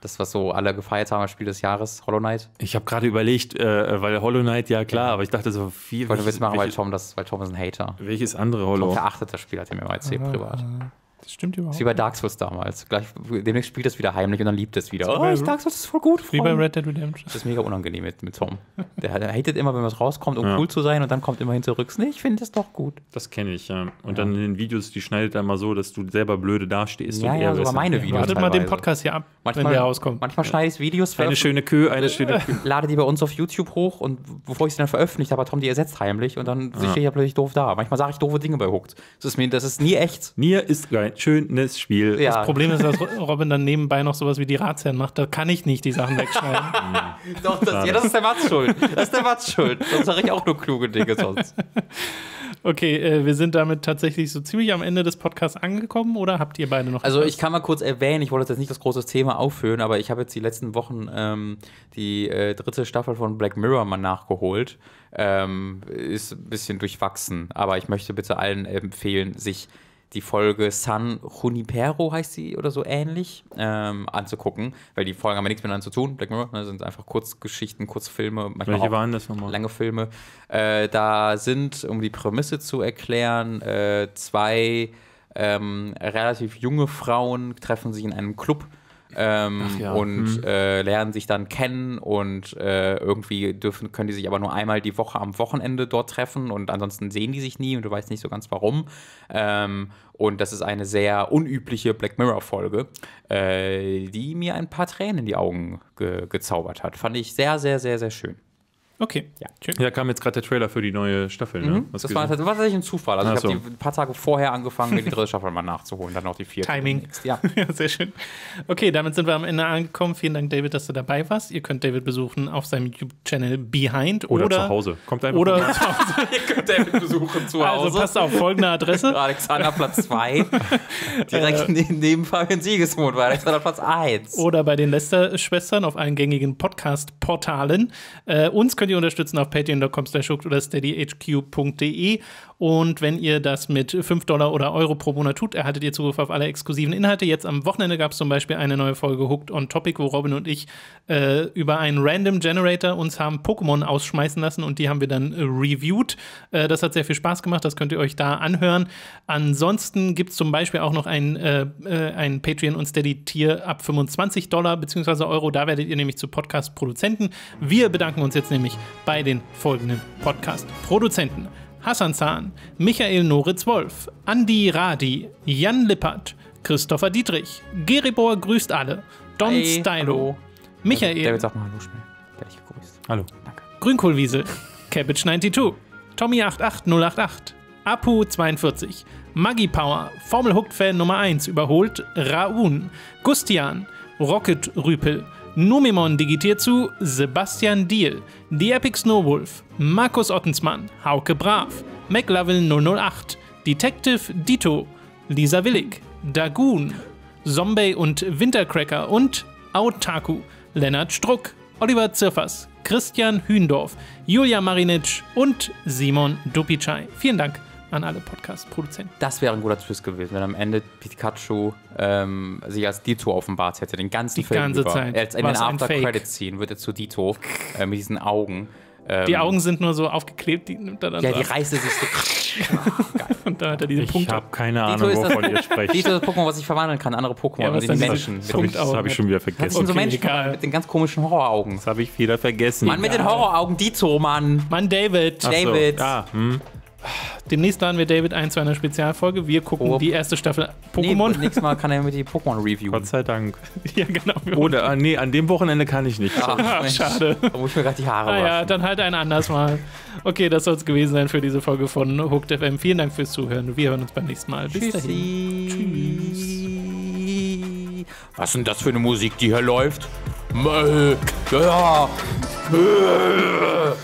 das, was so alle gefeiert haben, Spiel des Jahres, Hollow Knight. Ich habe gerade überlegt, äh, weil Hollow Knight, ja klar, ja. aber ich dachte so viel. Ich wollte Witz machen, weil Tom, das, weil Tom ist ein Hater. Welches andere Hollow? Tom verachtet das Spiel, hat er mir mal erzählt, ah. privat. Das stimmt überhaupt. Das ist wie bei Dark Souls damals. Gleich, demnächst spielt das wieder heimlich und dann liebt es wieder. Das oh, ich, Dark Souls ist voll gut. Wie bei Red Dead Redemption. Das ist mega unangenehm mit, mit Tom. Der, der hatet immer, wenn was rauskommt, um ja. cool zu sein und dann kommt immerhin zurück. Nee, ich finde das doch gut. Das kenne ich, ja. Und ja. dann in den Videos, die schneidet er immer so, dass du selber blöde dastehst. Ja, und ja, sogar meine Videos. Wartet mal den Podcast hier ab, manchmal, wenn der rauskommt. Manchmal schneide ich Videos. Eine schöne Kühe, eine schöne Kühe. Lade die bei uns auf YouTube hoch und bevor ich sie dann veröffentlicht habe, Tom die ersetzt heimlich und dann ja. stehe ich ja plötzlich doof da. Manchmal sage ich doofe Dinge bei Hooked. Das ist, das ist nie echt. Mir ist geil ein schönes Spiel. Ja. Das Problem ist, dass Robin dann nebenbei noch sowas wie die Ratsherren macht. Da kann ich nicht die Sachen wegschneiden. Doch, das, ja, das ist der Mats schuld. Das ist der Mats schuld. Sonst sage ich auch nur kluge Dinge sonst. Okay, äh, wir sind damit tatsächlich so ziemlich am Ende des Podcasts angekommen oder habt ihr beide noch? Also, ich kann mal kurz erwähnen, ich wollte jetzt nicht das große Thema aufführen, aber ich habe jetzt die letzten Wochen ähm, die äh, dritte Staffel von Black Mirror mal nachgeholt. Ähm, ist ein bisschen durchwachsen, aber ich möchte bitte allen empfehlen, sich die Folge San Junipero heißt sie oder so ähnlich, ähm, anzugucken, weil die Folgen haben ja nichts miteinander zu tun. Black Mirror ne, sind einfach Kurzgeschichten, Kurzfilme, manchmal Welche waren das nochmal? lange Filme. Äh, da sind, um die Prämisse zu erklären, äh, zwei ähm, relativ junge Frauen treffen sich in einem Club ähm, ja. und hm. äh, lernen sich dann kennen und äh, irgendwie dürfen, können die sich aber nur einmal die Woche am Wochenende dort treffen und ansonsten sehen die sich nie und du weißt nicht so ganz warum. Ähm, und das ist eine sehr unübliche Black Mirror-Folge, äh, die mir ein paar Tränen in die Augen ge gezaubert hat. Fand ich sehr, sehr, sehr, sehr schön. Okay. Ja, Schön. ja kam jetzt gerade der Trailer für die neue Staffel, ne? Mhm. Das war, das war tatsächlich ein Zufall. Also Ach ich habe ein paar Tage vorher angefangen, mir die dritte Staffel mal nachzuholen, dann noch die vierte. Timing. Ja. ja. sehr schön. Okay, damit sind wir am Ende angekommen. Vielen Dank, David, dass du dabei warst. Ihr könnt David besuchen auf seinem YouTube-Channel Behind oder, oder, zu Hause. Kommt einfach oder zu Hause. Ihr könnt David besuchen zu also Hause. Also passt auf folgende Adresse. Alexanderplatz 2. Direkt äh. neben Fabian Siegesmund bei Alexanderplatz 1. Oder bei den Lester-Schwestern auf allen gängigen Podcast-Portalen. Äh, uns könnt die unterstützen auf patreon.com slash oder steadyhq.de und wenn ihr das mit 5 Dollar oder Euro pro Monat tut, erhaltet ihr Zugriff auf alle exklusiven Inhalte. Jetzt am Wochenende gab es zum Beispiel eine neue Folge Hooked on Topic, wo Robin und ich äh, über einen Random Generator uns haben Pokémon ausschmeißen lassen und die haben wir dann äh, reviewed. Äh, das hat sehr viel Spaß gemacht, das könnt ihr euch da anhören. Ansonsten gibt es zum Beispiel auch noch ein, äh, äh, ein Patreon und Steady-Tier ab 25 Dollar bzw. Euro. Da werdet ihr nämlich zu Podcast-Produzenten. Wir bedanken uns jetzt nämlich bei den folgenden Podcast-Produzenten. Hassan Zahn, Michael Noritz Wolf, Andi Radi, Jan Lippert, Christopher Dietrich, Geribor grüßt alle, Don Hi, Stylo, hallo. Michael. Der, der mal Hallo schnell. Der dich gegrüßt. Hallo. Danke. Grünkohlwiese, Cabbage92, Tommy88088, Apu42, Maggie Power, Formel Hooked Fan Nummer 1 überholt Raun, Gustian, Rocket Rüpel, Numimon zu Sebastian Diel, The Epic Snowwolf, Markus Ottensmann, Hauke Brav, McLovin 008, Detective Dito, Lisa Willig, Dagoon, Zombie und Wintercracker und Autaku, Lennart Struck, Oliver Zirfers, Christian Hühndorf, Julia Marinic und Simon Dupicai. Vielen Dank an alle Podcast-Produzenten. Das wäre ein guter Twist gewesen, wenn am Ende Pikachu ähm, sich als Dito offenbart hätte, den ganzen Die Film ganze über. Zeit. Als in den after credits ziehen wird er zu Dito äh, mit diesen Augen. Ähm, die Augen sind nur so aufgeklebt, die nimmt er dann Ja, so die reißt sich so. oh, und da hat er diesen ich Punkt. Ich habe keine Ahnung, wovon ihr sprecht. Dito ist das Pokémon, was ich verwandeln kann, andere Pokémon, ja, also die Menschen. Das habe ich, hab ich, schon wieder vergessen. Das so Menschen egal. mit den ganz komischen Horroraugen. Das habe ich wieder vergessen. Mann, mit den Horroraugen, Dito, Mann. Mann, David. David. So. Ah, hm. Demnächst laden wir David ein zu einer Spezialfolge. Wir gucken oh. die erste Staffel Pokémon. Nee, nächstes Mal kann er mit die Pokémon Review. Gott sei Dank. ja, genau. Oder, äh, nee, an dem Wochenende kann ich nicht. Ach, ah, ah, Ach schade. Da muss ich mir gerade die Haare ah waschen. Ja, dann halt ein anderes Mal. Okay, das soll es gewesen sein für diese Folge von Hooked FM. Vielen Dank fürs Zuhören. Wir hören uns beim nächsten Mal. Bis Tschüssi. dahin. Tschüss. Was ist denn das für eine Musik, die hier läuft? Mö. Ja, Mö.